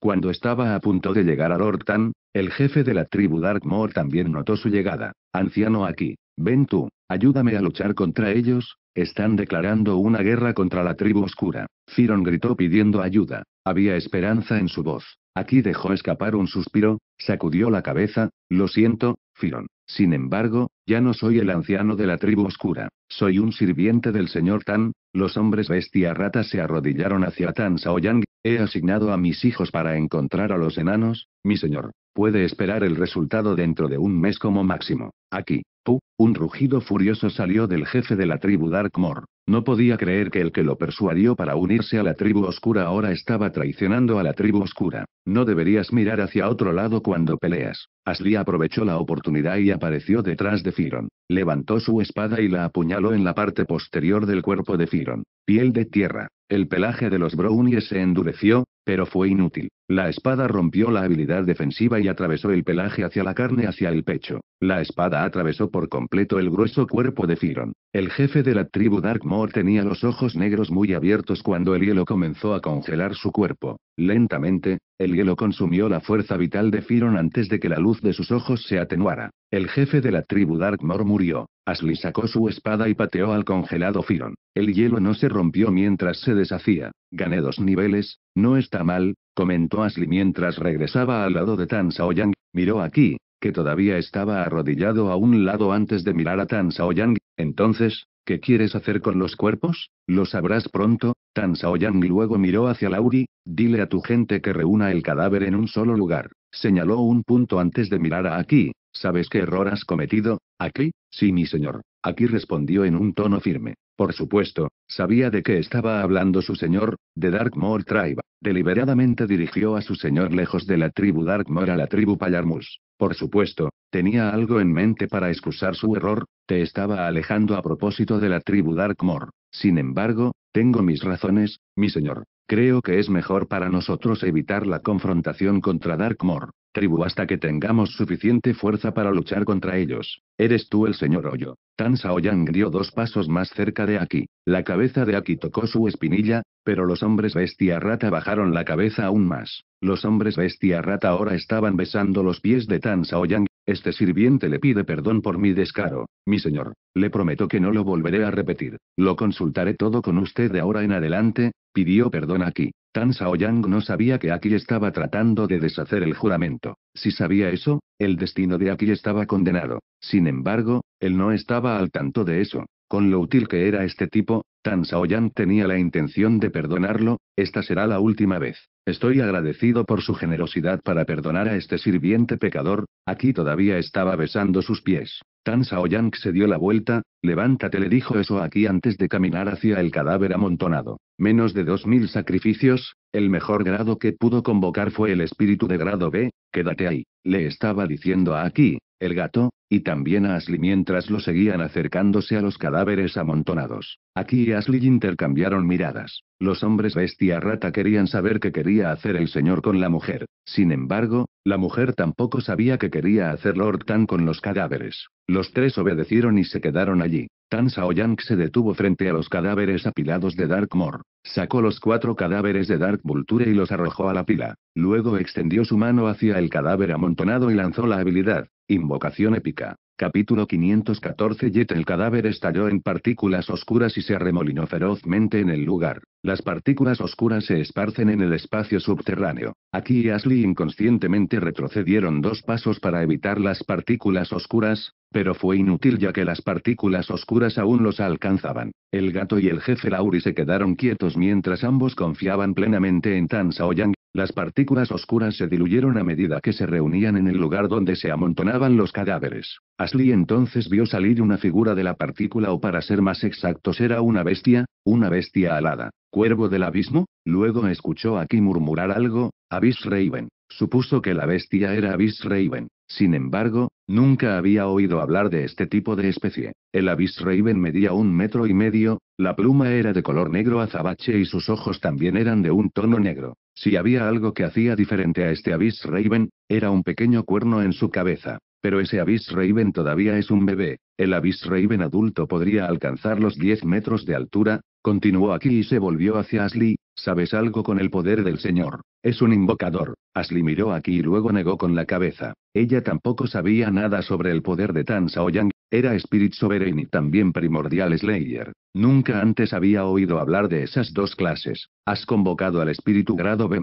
cuando estaba a punto de llegar a Lord el jefe de la tribu Darkmoor también notó su llegada. Anciano aquí, ven tú. Ayúdame a luchar contra ellos, están declarando una guerra contra la tribu oscura. Firon gritó pidiendo ayuda. Había esperanza en su voz. Aquí dejó escapar un suspiro, sacudió la cabeza, lo siento, Firon. Sin embargo, ya no soy el anciano de la tribu oscura, soy un sirviente del señor Tan, los hombres bestia rata se arrodillaron hacia Tan Saoyang, he asignado a mis hijos para encontrar a los enanos, mi señor. Puede esperar el resultado dentro de un mes como máximo. Aquí, pu, un rugido furioso salió del jefe de la tribu Darkmoor. No podía creer que el que lo persuadió para unirse a la tribu oscura ahora estaba traicionando a la tribu oscura. No deberías mirar hacia otro lado cuando peleas. Asli aprovechó la oportunidad y apareció detrás de Firon. Levantó su espada y la apuñaló en la parte posterior del cuerpo de Firon. Piel de tierra. El pelaje de los brownies se endureció, pero fue inútil. La espada rompió la habilidad defensiva y atravesó el pelaje hacia la carne hacia el pecho. La espada atravesó por completo el grueso cuerpo de Firon. El jefe de la tribu Darkmoor tenía los ojos negros muy abiertos cuando el hielo comenzó a congelar su cuerpo. Lentamente, el hielo consumió la fuerza vital de Firon antes de que la luz de sus ojos se atenuara. El jefe de la tribu Darkmoor murió. Asli sacó su espada y pateó al congelado Firon. El hielo no se rompió mientras se deshacía. Gané dos niveles, no está mal, comentó Asli mientras regresaba al lado de Tan Saoyang. Miró aquí, que todavía estaba arrodillado a un lado antes de mirar a Tan Saoyang. Entonces, ¿qué quieres hacer con los cuerpos? Lo sabrás pronto. Tan Saoyang luego miró hacia Lauri. Dile a tu gente que reúna el cadáver en un solo lugar. Señaló un punto antes de mirar a aquí, ¿Sabes qué error has cometido? Aquí, sí, mi señor. Aquí respondió en un tono firme. Por supuesto, sabía de qué estaba hablando su señor, de Darkmoor Tribe. Deliberadamente dirigió a su señor lejos de la tribu Darkmoor a la tribu Palarmus. Por supuesto, tenía algo en mente para excusar su error, te estaba alejando a propósito de la tribu Darkmoor. Sin embargo, tengo mis razones, mi señor. Creo que es mejor para nosotros evitar la confrontación contra Darkmoor tribu hasta que tengamos suficiente fuerza para luchar contra ellos. ¿Eres tú el señor Hoyo? Tan Saoyang dio dos pasos más cerca de aquí. La cabeza de Aki tocó su espinilla, pero los hombres bestia rata bajaron la cabeza aún más. Los hombres bestia rata ahora estaban besando los pies de Tan Saoyang. Este sirviente le pide perdón por mi descaro, mi señor. Le prometo que no lo volveré a repetir. Lo consultaré todo con usted de ahora en adelante, pidió perdón aquí. Tan Saoyang no sabía que Aki estaba tratando de deshacer el juramento. Si sabía eso, el destino de Aki estaba condenado. Sin embargo, él no estaba al tanto de eso. Con lo útil que era este tipo, Tan Yang tenía la intención de perdonarlo, esta será la última vez. Estoy agradecido por su generosidad para perdonar a este sirviente pecador, aquí todavía estaba besando sus pies. Tan Saoyang se dio la vuelta, levántate le dijo eso aquí antes de caminar hacia el cadáver amontonado. Menos de dos mil sacrificios, el mejor grado que pudo convocar fue el espíritu de grado B, Quédate ahí, le estaba diciendo a Aki, el gato, y también a Ashley mientras lo seguían acercándose a los cadáveres amontonados. Aquí y Ashley intercambiaron miradas. Los hombres bestia rata querían saber qué quería hacer el señor con la mujer. Sin embargo, la mujer tampoco sabía qué quería hacer Lord Tan con los cadáveres. Los tres obedecieron y se quedaron allí. Tan Yang se detuvo frente a los cadáveres apilados de Darkmoor. Sacó los cuatro cadáveres de Dark Vulture y los arrojó a la pila. Luego extendió su mano hacia el cadáver amontonado y lanzó la habilidad, Invocación épica. Capítulo 514 Jet El cadáver estalló en partículas oscuras y se arremolinó ferozmente en el lugar. Las partículas oscuras se esparcen en el espacio subterráneo. Aquí Ashley inconscientemente retrocedieron dos pasos para evitar las partículas oscuras, pero fue inútil ya que las partículas oscuras aún los alcanzaban. El gato y el jefe Lauri se quedaron quietos mientras ambos confiaban plenamente en Tan Saoyang, las partículas oscuras se diluyeron a medida que se reunían en el lugar donde se amontonaban los cadáveres. Ashley entonces vio salir una figura de la partícula o para ser más exactos era una bestia, una bestia alada. Cuervo del abismo, luego escuchó aquí murmurar algo, Abyss Raven. Supuso que la bestia era Abyss Raven. Sin embargo, nunca había oído hablar de este tipo de especie. El Abyss Raven medía un metro y medio, la pluma era de color negro azabache y sus ojos también eran de un tono negro. Si había algo que hacía diferente a este Abyss Raven, era un pequeño cuerno en su cabeza. Pero ese Abyss Raven todavía es un bebé. El Abyss Raven adulto podría alcanzar los 10 metros de altura. Continuó aquí y se volvió hacia Ashley. ¿Sabes algo con el poder del Señor? Es un invocador. Ashley miró aquí y luego negó con la cabeza. Ella tampoco sabía nada sobre el poder de Tan Saoyang, era Spirit Sovereign y también Primordial Slayer. Nunca antes había oído hablar de esas dos clases. Has convocado al espíritu grado B+,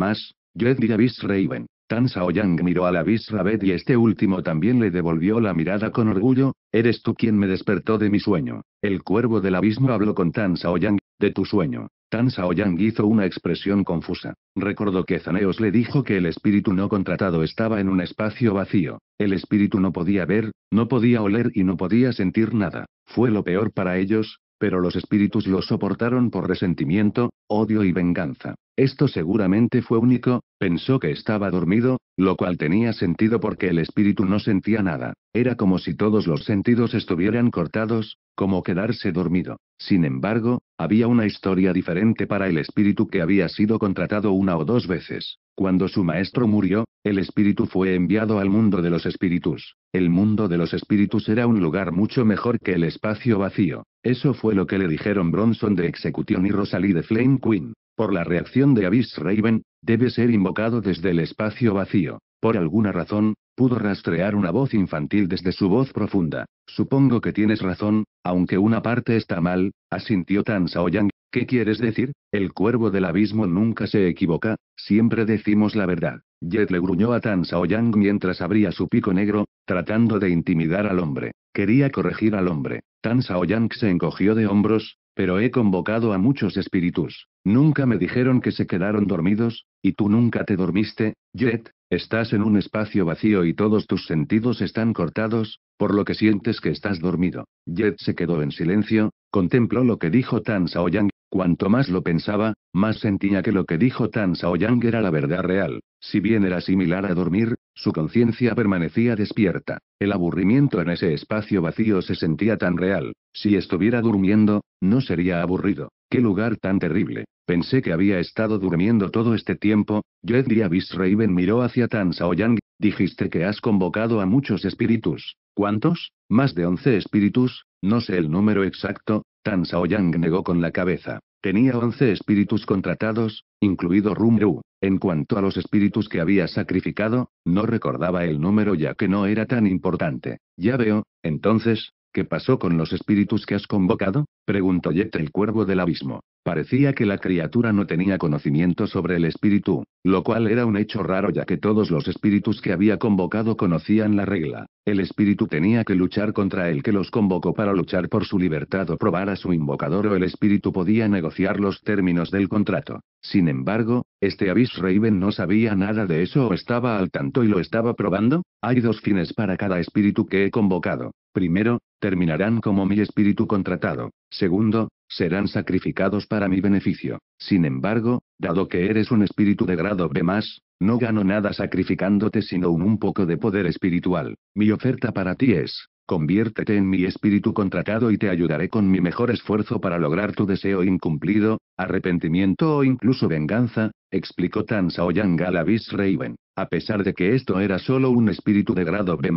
y Abyss Raven. Tan Saoyang miró a la Abyss y este último también le devolvió la mirada con orgullo. Eres tú quien me despertó de mi sueño. El cuervo del abismo habló con Tan Saoyang de tu sueño. Tan Saoyang hizo una expresión confusa. Recordó que Zaneos le dijo que el espíritu no contratado estaba en un espacio vacío. El espíritu no podía ver, no podía oler y no podía sentir nada. Fue lo peor para ellos, pero los espíritus lo soportaron por resentimiento, odio y venganza. Esto seguramente fue único, pensó que estaba dormido, lo cual tenía sentido porque el espíritu no sentía nada. Era como si todos los sentidos estuvieran cortados, como quedarse dormido. Sin embargo, había una historia diferente para el espíritu que había sido contratado una o dos veces. Cuando su maestro murió, el espíritu fue enviado al mundo de los espíritus. El mundo de los espíritus era un lugar mucho mejor que el espacio vacío. Eso fue lo que le dijeron Bronson de Execution y Rosalie de Flame Queen por la reacción de Abyss Raven, debe ser invocado desde el espacio vacío. Por alguna razón, pudo rastrear una voz infantil desde su voz profunda. Supongo que tienes razón, aunque una parte está mal, asintió Tan Saoyang. ¿Qué quieres decir? El cuervo del abismo nunca se equivoca, siempre decimos la verdad. Jet le gruñó a Tan Saoyang mientras abría su pico negro, tratando de intimidar al hombre. Quería corregir al hombre. Tan Saoyang se encogió de hombros, pero he convocado a muchos espíritus. Nunca me dijeron que se quedaron dormidos, y tú nunca te dormiste, Jet, estás en un espacio vacío y todos tus sentidos están cortados, por lo que sientes que estás dormido. Jet se quedó en silencio, contempló lo que dijo Tan Saoyang. Cuanto más lo pensaba, más sentía que lo que dijo Tan Saoyang era la verdad real. Si bien era similar a dormir, su conciencia permanecía despierta. El aburrimiento en ese espacio vacío se sentía tan real. Si estuviera durmiendo, no sería aburrido. Qué lugar tan terrible. Pensé que había estado durmiendo todo este tiempo. Jedi Abyss Raven miró hacia Tan Saoyang. Dijiste que has convocado a muchos espíritus. ¿Cuántos? Más de once espíritus. No sé el número exacto. Tan Saoyang negó con la cabeza. Tenía once espíritus contratados, incluido Rumru. En cuanto a los espíritus que había sacrificado, no recordaba el número ya que no era tan importante. Ya veo, entonces, ¿Qué pasó con los espíritus que has convocado? preguntó Jet el cuervo del abismo. Parecía que la criatura no tenía conocimiento sobre el espíritu, lo cual era un hecho raro ya que todos los espíritus que había convocado conocían la regla. El espíritu tenía que luchar contra el que los convocó para luchar por su libertad o probar a su invocador o el espíritu podía negociar los términos del contrato. Sin embargo, este Abyss Raven no sabía nada de eso o estaba al tanto y lo estaba probando. Hay dos fines para cada espíritu que he convocado. Primero, terminarán como mi espíritu contratado. Segundo, serán sacrificados para mi beneficio. Sin embargo, dado que eres un espíritu de grado B más, no gano nada sacrificándote sino un, un poco de poder espiritual. Mi oferta para ti es, conviértete en mi espíritu contratado y te ayudaré con mi mejor esfuerzo para lograr tu deseo incumplido, arrepentimiento o incluso venganza, explicó Tan Saoyang a la Raven. A pesar de que esto era solo un espíritu de grado B+,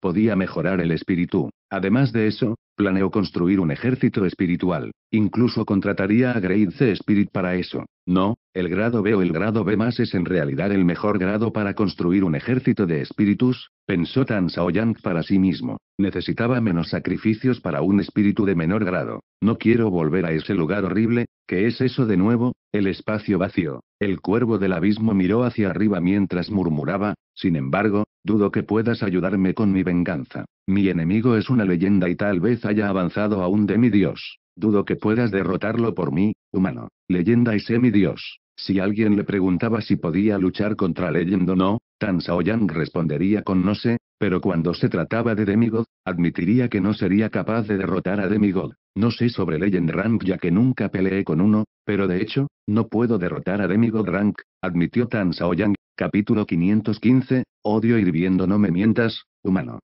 podía mejorar el espíritu Además de eso, planeó construir un ejército espiritual. Incluso contrataría a Great C. Spirit para eso. No, el grado B o el grado B más es en realidad el mejor grado para construir un ejército de espíritus, pensó Tan Saoyang para sí mismo. Necesitaba menos sacrificios para un espíritu de menor grado. No quiero volver a ese lugar horrible, que es eso de nuevo? El espacio vacío. El cuervo del abismo miró hacia arriba mientras murmuraba, sin embargo, dudo que puedas ayudarme con mi venganza. Mi enemigo es una leyenda y tal vez haya avanzado aún de mi dios. Dudo que puedas derrotarlo por mí, humano, leyenda y semidios. Si alguien le preguntaba si podía luchar contra leyenda o no, Tan Saoyan respondería con no sé, pero cuando se trataba de Demigod, admitiría que no sería capaz de derrotar a Demigod. No sé sobre Legend Rank ya que nunca peleé con uno, pero de hecho, no puedo derrotar a Demigod Rank, admitió Tan Saoyang, capítulo 515, odio hirviendo no me mientas, humano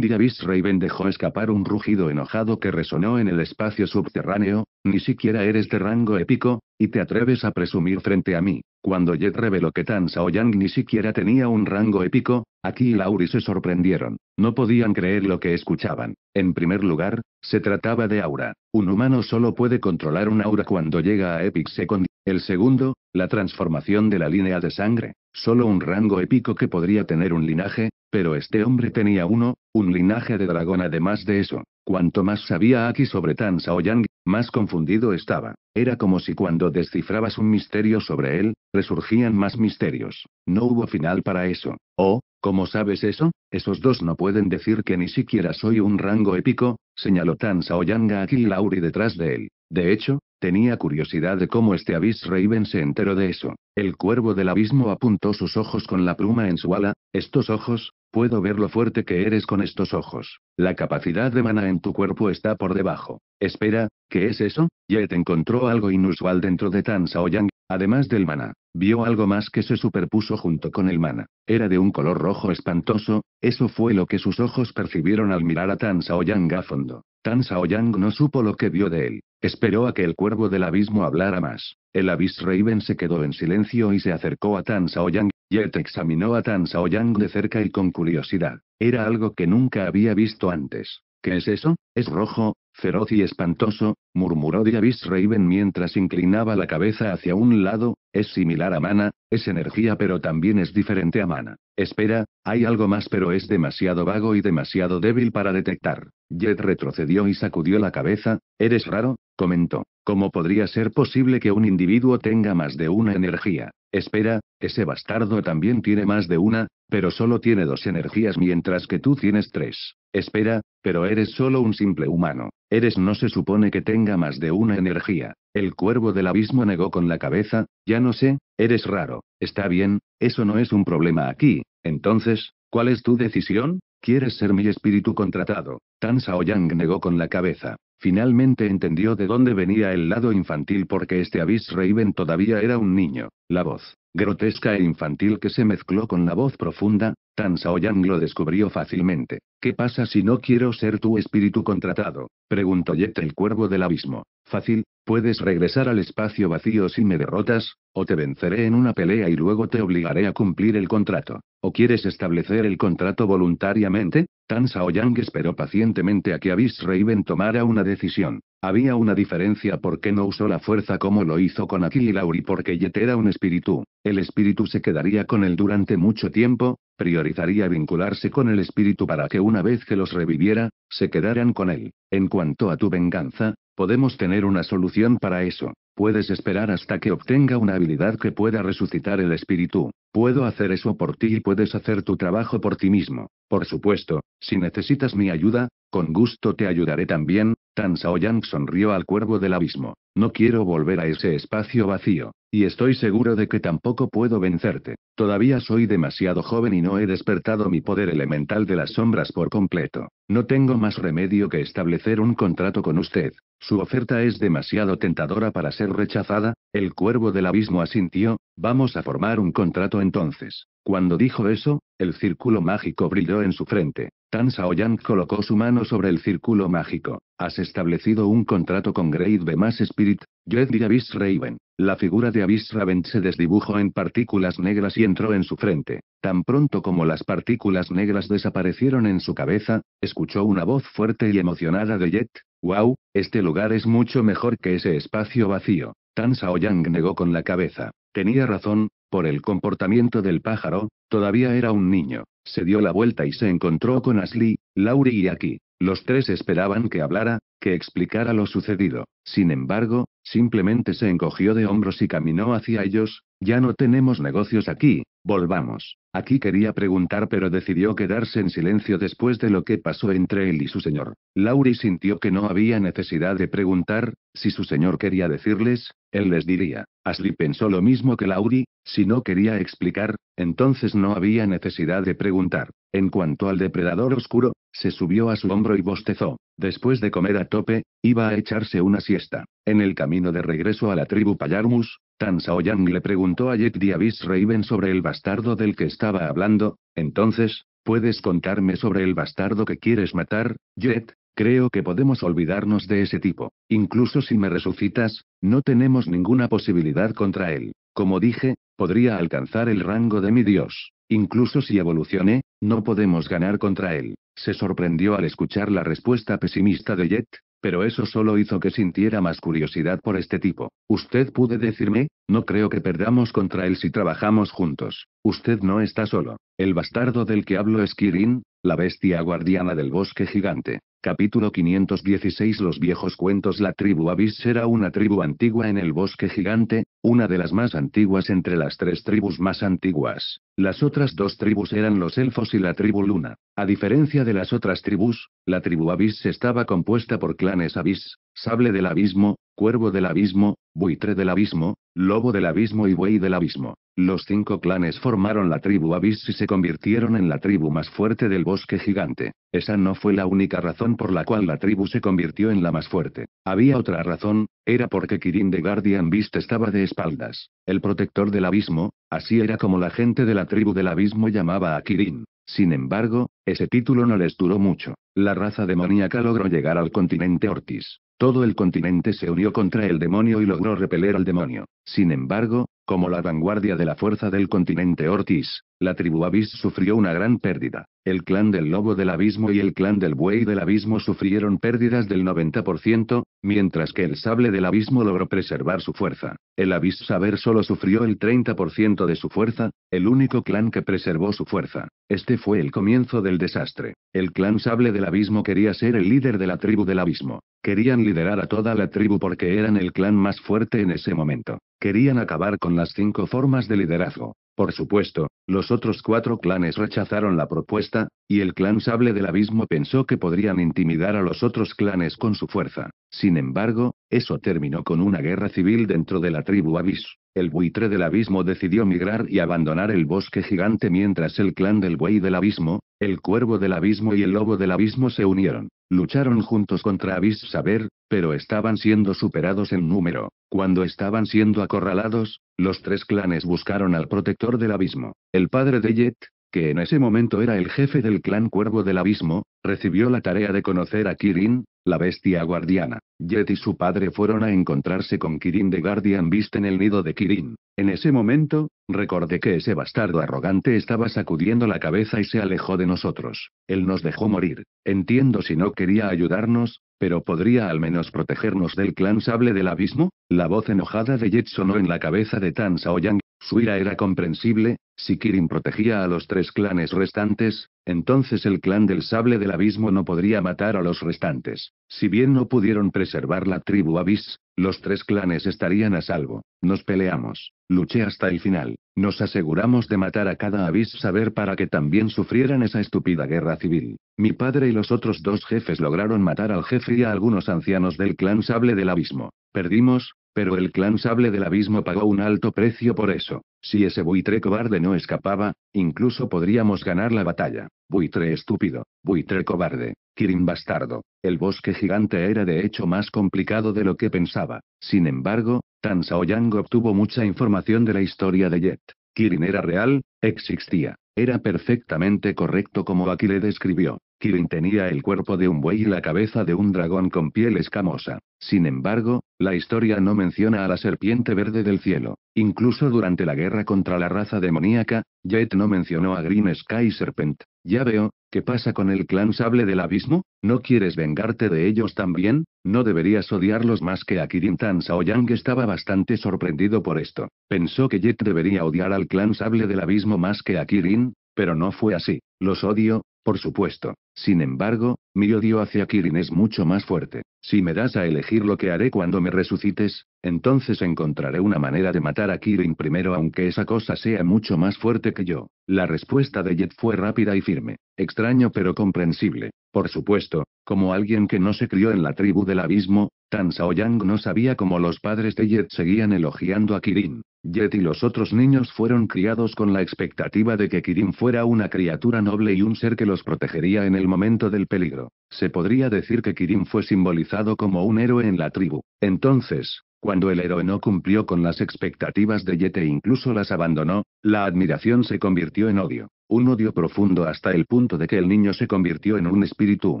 vis Raven dejó escapar un rugido enojado que resonó en el espacio subterráneo, ni siquiera eres de rango épico, y te atreves a presumir frente a mí. Cuando Jed reveló que Tan Saoyang ni siquiera tenía un rango épico, Aquí y Lauri se sorprendieron. No podían creer lo que escuchaban. En primer lugar, se trataba de aura. Un humano solo puede controlar un aura cuando llega a Epic Second. El segundo, la transformación de la línea de sangre. Solo un rango épico que podría tener un linaje, pero este hombre tenía uno, un linaje de dragón además de eso. Cuanto más sabía Aki sobre Tan Saoyang, más confundido estaba. Era como si cuando descifrabas un misterio sobre él, resurgían más misterios. No hubo final para eso. Oh, ¿cómo sabes eso? Esos dos no pueden decir que ni siquiera soy un rango épico, señaló Tan Saoyang a Aki y Lauri detrás de él. De hecho, tenía curiosidad de cómo este Abyss Raven se enteró de eso. El cuervo del abismo apuntó sus ojos con la pluma en su ala. Estos ojos, puedo ver lo fuerte que eres con estos ojos. La capacidad de mana en tu cuerpo está por debajo. Espera, ¿qué es eso? Jet encontró algo inusual dentro de Tan Saoyang, además del mana. Vio algo más que se superpuso junto con el mana. Era de un color rojo espantoso, eso fue lo que sus ojos percibieron al mirar a Tan Saoyang a fondo. Tan Saoyang no supo lo que vio de él. Esperó a que el cuervo del abismo hablara más. El Abyss Raven se quedó en silencio y se acercó a Tan Saoyang. Yet examinó a Tan Saoyang de cerca y con curiosidad. Era algo que nunca había visto antes. ¿Qué es eso? Es rojo, feroz y espantoso, murmuró Diavis Raven mientras inclinaba la cabeza hacia un lado, es similar a mana, es energía pero también es diferente a mana. Espera, hay algo más pero es demasiado vago y demasiado débil para detectar. Jet retrocedió y sacudió la cabeza, eres raro, comentó. ¿Cómo podría ser posible que un individuo tenga más de una energía? Espera, ese bastardo también tiene más de una, pero solo tiene dos energías mientras que tú tienes tres. Espera, pero eres solo un simple humano. Eres no se supone que tenga más de una energía. El cuervo del abismo negó con la cabeza, ya no sé, eres raro. Está bien, eso no es un problema aquí. Entonces, ¿cuál es tu decisión? ¿Quieres ser mi espíritu contratado? Tan Shaoyang negó con la cabeza. Finalmente entendió de dónde venía el lado infantil porque este Abyss Raven todavía era un niño. La voz grotesca e infantil que se mezcló con la voz profunda, Tan Saoyang lo descubrió fácilmente. ¿Qué pasa si no quiero ser tu espíritu contratado? preguntó Yet el cuervo del abismo. Fácil, puedes regresar al espacio vacío si me derrotas, o te venceré en una pelea y luego te obligaré a cumplir el contrato. ¿O quieres establecer el contrato voluntariamente? Tan Saoyang esperó pacientemente a que Abyss Raven tomara una decisión. Había una diferencia porque no usó la fuerza como lo hizo con Aki y Lauri porque Jet era un espíritu. El espíritu se quedaría con él durante mucho tiempo, priorizaría vincularse con el espíritu para que una vez que los reviviera, se quedaran con él. En cuanto a tu venganza, podemos tener una solución para eso. Puedes esperar hasta que obtenga una habilidad que pueda resucitar el espíritu. Puedo hacer eso por ti y puedes hacer tu trabajo por ti mismo. Por supuesto, si necesitas mi ayuda, con gusto te ayudaré también, Tan Yang sonrió al cuervo del abismo. No quiero volver a ese espacio vacío. Y estoy seguro de que tampoco puedo vencerte. Todavía soy demasiado joven y no he despertado mi poder elemental de las sombras por completo. No tengo más remedio que establecer un contrato con usted. Su oferta es demasiado tentadora para ser rechazada. El cuervo del abismo asintió. Vamos a formar un contrato entonces. Cuando dijo eso, el círculo mágico brilló en su frente. Tan Yang colocó su mano sobre el círculo mágico. Has establecido un contrato con Great Bemas Spirit, Jet y Abyss Raven. La figura de Abyss Raven se desdibujó en partículas negras y entró en su frente. Tan pronto como las partículas negras desaparecieron en su cabeza, escuchó una voz fuerte y emocionada de Jet. Wow, este lugar es mucho mejor que ese espacio vacío. Tan Saoyang negó con la cabeza. Tenía razón, por el comportamiento del pájaro, todavía era un niño. Se dio la vuelta y se encontró con Ashley, Laurie y Aki. Los tres esperaban que hablara, que explicara lo sucedido. Sin embargo, Simplemente se encogió de hombros y caminó hacia ellos. Ya no tenemos negocios aquí, volvamos. Aquí quería preguntar pero decidió quedarse en silencio después de lo que pasó entre él y su señor. Lauri sintió que no había necesidad de preguntar, si su señor quería decirles, él les diría. Ashley pensó lo mismo que Lauri, si no quería explicar, entonces no había necesidad de preguntar. En cuanto al depredador oscuro, se subió a su hombro y bostezó. Después de comer a tope, iba a echarse una siesta. En el camino de regreso a la tribu Payarmus, Tan Saoyang le preguntó a Jet Diabis Raven sobre el bastardo del que estaba hablando. Entonces, ¿puedes contarme sobre el bastardo que quieres matar, Jet? Creo que podemos olvidarnos de ese tipo. Incluso si me resucitas, no tenemos ninguna posibilidad contra él. Como dije, podría alcanzar el rango de mi dios. Incluso si evolucione, no podemos ganar contra él. Se sorprendió al escuchar la respuesta pesimista de Jet, pero eso solo hizo que sintiera más curiosidad por este tipo. Usted puede decirme, no creo que perdamos contra él si trabajamos juntos. Usted no está solo. El bastardo del que hablo es Kirin, la bestia guardiana del bosque gigante. Capítulo 516 Los viejos cuentos La tribu Abyss era una tribu antigua en el bosque gigante, una de las más antiguas entre las tres tribus más antiguas. Las otras dos tribus eran los elfos y la tribu Luna. A diferencia de las otras tribus, la tribu Abyss estaba compuesta por clanes Abyss, Sable del Abismo, Cuervo del Abismo, Buitre del Abismo, Lobo del Abismo y Buey del Abismo. Los cinco clanes formaron la tribu Abyss y se convirtieron en la tribu más fuerte del bosque gigante. Esa no fue la única razón por la cual la tribu se convirtió en la más fuerte. Había otra razón, era porque Kirin de Guardian Beast estaba de espaldas. El protector del abismo, así era como la gente de la tribu del abismo llamaba a Kirin. Sin embargo, ese título no les duró mucho. La raza demoníaca logró llegar al continente Ortiz. Todo el continente se unió contra el demonio y logró repeler al demonio. Sin embargo, como la vanguardia de la fuerza del continente Ortiz, la tribu Abyss sufrió una gran pérdida. El clan del lobo del abismo y el clan del buey del abismo sufrieron pérdidas del 90%, mientras que el sable del abismo logró preservar su fuerza. El Abyss Saber solo sufrió el 30% de su fuerza, el único clan que preservó su fuerza. Este fue el comienzo del desastre. El clan sable del abismo quería ser el líder de la tribu del abismo. Querían liderar a toda la tribu porque eran el clan más fuerte en ese momento. Querían acabar con las cinco formas de liderazgo. Por supuesto, los otros cuatro clanes rechazaron la propuesta, y el clan Sable del Abismo pensó que podrían intimidar a los otros clanes con su fuerza. Sin embargo, eso terminó con una guerra civil dentro de la tribu Abyss el buitre del abismo decidió migrar y abandonar el bosque gigante mientras el clan del buey del abismo, el cuervo del abismo y el lobo del abismo se unieron. Lucharon juntos contra Abis Saber, pero estaban siendo superados en número. Cuando estaban siendo acorralados, los tres clanes buscaron al protector del abismo. El padre de Jet, que en ese momento era el jefe del clan Cuervo del Abismo, recibió la tarea de conocer a Kirin, la bestia guardiana. Jet y su padre fueron a encontrarse con Kirin de Guardian Vista en el nido de Kirin. En ese momento, recordé que ese bastardo arrogante estaba sacudiendo la cabeza y se alejó de nosotros. Él nos dejó morir. Entiendo si no quería ayudarnos, pero podría al menos protegernos del clan sable del abismo. La voz enojada de Jet sonó en la cabeza de Tan Saoyang su ira era comprensible, si Kirin protegía a los tres clanes restantes, entonces el clan del sable del abismo no podría matar a los restantes. Si bien no pudieron preservar la tribu Abyss, los tres clanes estarían a salvo. Nos peleamos. Luché hasta el final. Nos aseguramos de matar a cada Abyss saber para que también sufrieran esa estúpida guerra civil. Mi padre y los otros dos jefes lograron matar al jefe y a algunos ancianos del clan sable del abismo. Perdimos, pero el clan Sable del Abismo pagó un alto precio por eso. Si ese buitre cobarde no escapaba, incluso podríamos ganar la batalla. Buitre estúpido, buitre cobarde, Kirin bastardo. El bosque gigante era de hecho más complicado de lo que pensaba. Sin embargo, Tan Saoyang obtuvo mucha información de la historia de Jet. Kirin era real, existía. Era perfectamente correcto como aquí le describió. Kirin tenía el cuerpo de un buey y la cabeza de un dragón con piel escamosa. Sin embargo, la historia no menciona a la serpiente verde del cielo. Incluso durante la guerra contra la raza demoníaca, Jet no mencionó a Green Sky Serpent. Ya veo, ¿qué pasa con el clan Sable del Abismo? ¿No quieres vengarte de ellos también? No deberías odiarlos más que a Kirin Tan Yang estaba bastante sorprendido por esto. Pensó que Jet debería odiar al clan Sable del Abismo más que a Kirin, pero no fue así. Los odio, por supuesto. Sin embargo, mi odio hacia Kirin es mucho más fuerte. Si me das a elegir lo que haré cuando me resucites, entonces encontraré una manera de matar a Kirin primero aunque esa cosa sea mucho más fuerte que yo. La respuesta de Jet fue rápida y firme. Extraño pero comprensible. Por supuesto, como alguien que no se crió en la tribu del abismo, Tan Saoyang no sabía cómo los padres de Jet seguían elogiando a Kirin. Jet y los otros niños fueron criados con la expectativa de que Kirin fuera una criatura noble y un ser que los protegería en el momento del peligro. Se podría decir que Kirin fue simbolizado como un héroe en la tribu. Entonces, cuando el héroe no cumplió con las expectativas de Jet e incluso las abandonó, la admiración se convirtió en odio. Un odio profundo hasta el punto de que el niño se convirtió en un espíritu,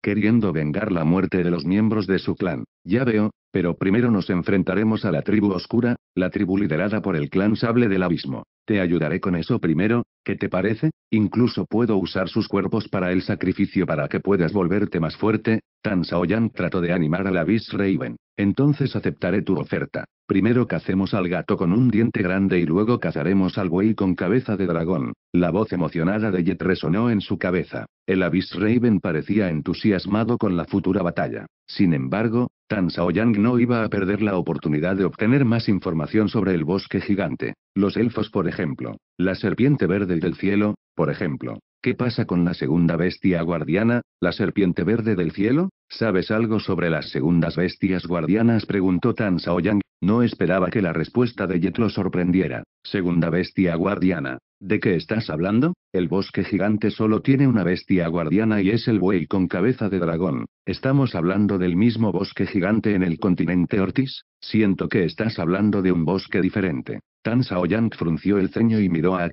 queriendo vengar la muerte de los miembros de su clan. Ya veo, pero primero nos enfrentaremos a la tribu oscura, la tribu liderada por el clan sable del abismo. Te ayudaré con eso primero, ¿qué te parece? Incluso puedo usar sus cuerpos para el sacrificio para que puedas volverte más fuerte. Tan Saoyan trató de animar a la Raven. Entonces aceptaré tu oferta. Primero cacemos al gato con un diente grande y luego cazaremos al buey con cabeza de dragón. La voz emocionada de Jet resonó en su cabeza. El Abyss Raven parecía entusiasmado con la futura batalla. Sin embargo, Tan Shaoyang no iba a perder la oportunidad de obtener más información sobre el bosque gigante, los elfos por ejemplo, la serpiente verde del cielo, por ejemplo, ¿Qué pasa con la segunda bestia guardiana, la serpiente verde del cielo? ¿Sabes algo sobre las segundas bestias guardianas? preguntó Tan Saoyang. No esperaba que la respuesta de Jet lo sorprendiera. Segunda bestia guardiana. ¿De qué estás hablando? El bosque gigante solo tiene una bestia guardiana y es el buey con cabeza de dragón. ¿Estamos hablando del mismo bosque gigante en el continente Ortiz? Siento que estás hablando de un bosque diferente. Tan Saoyang frunció el ceño y miró a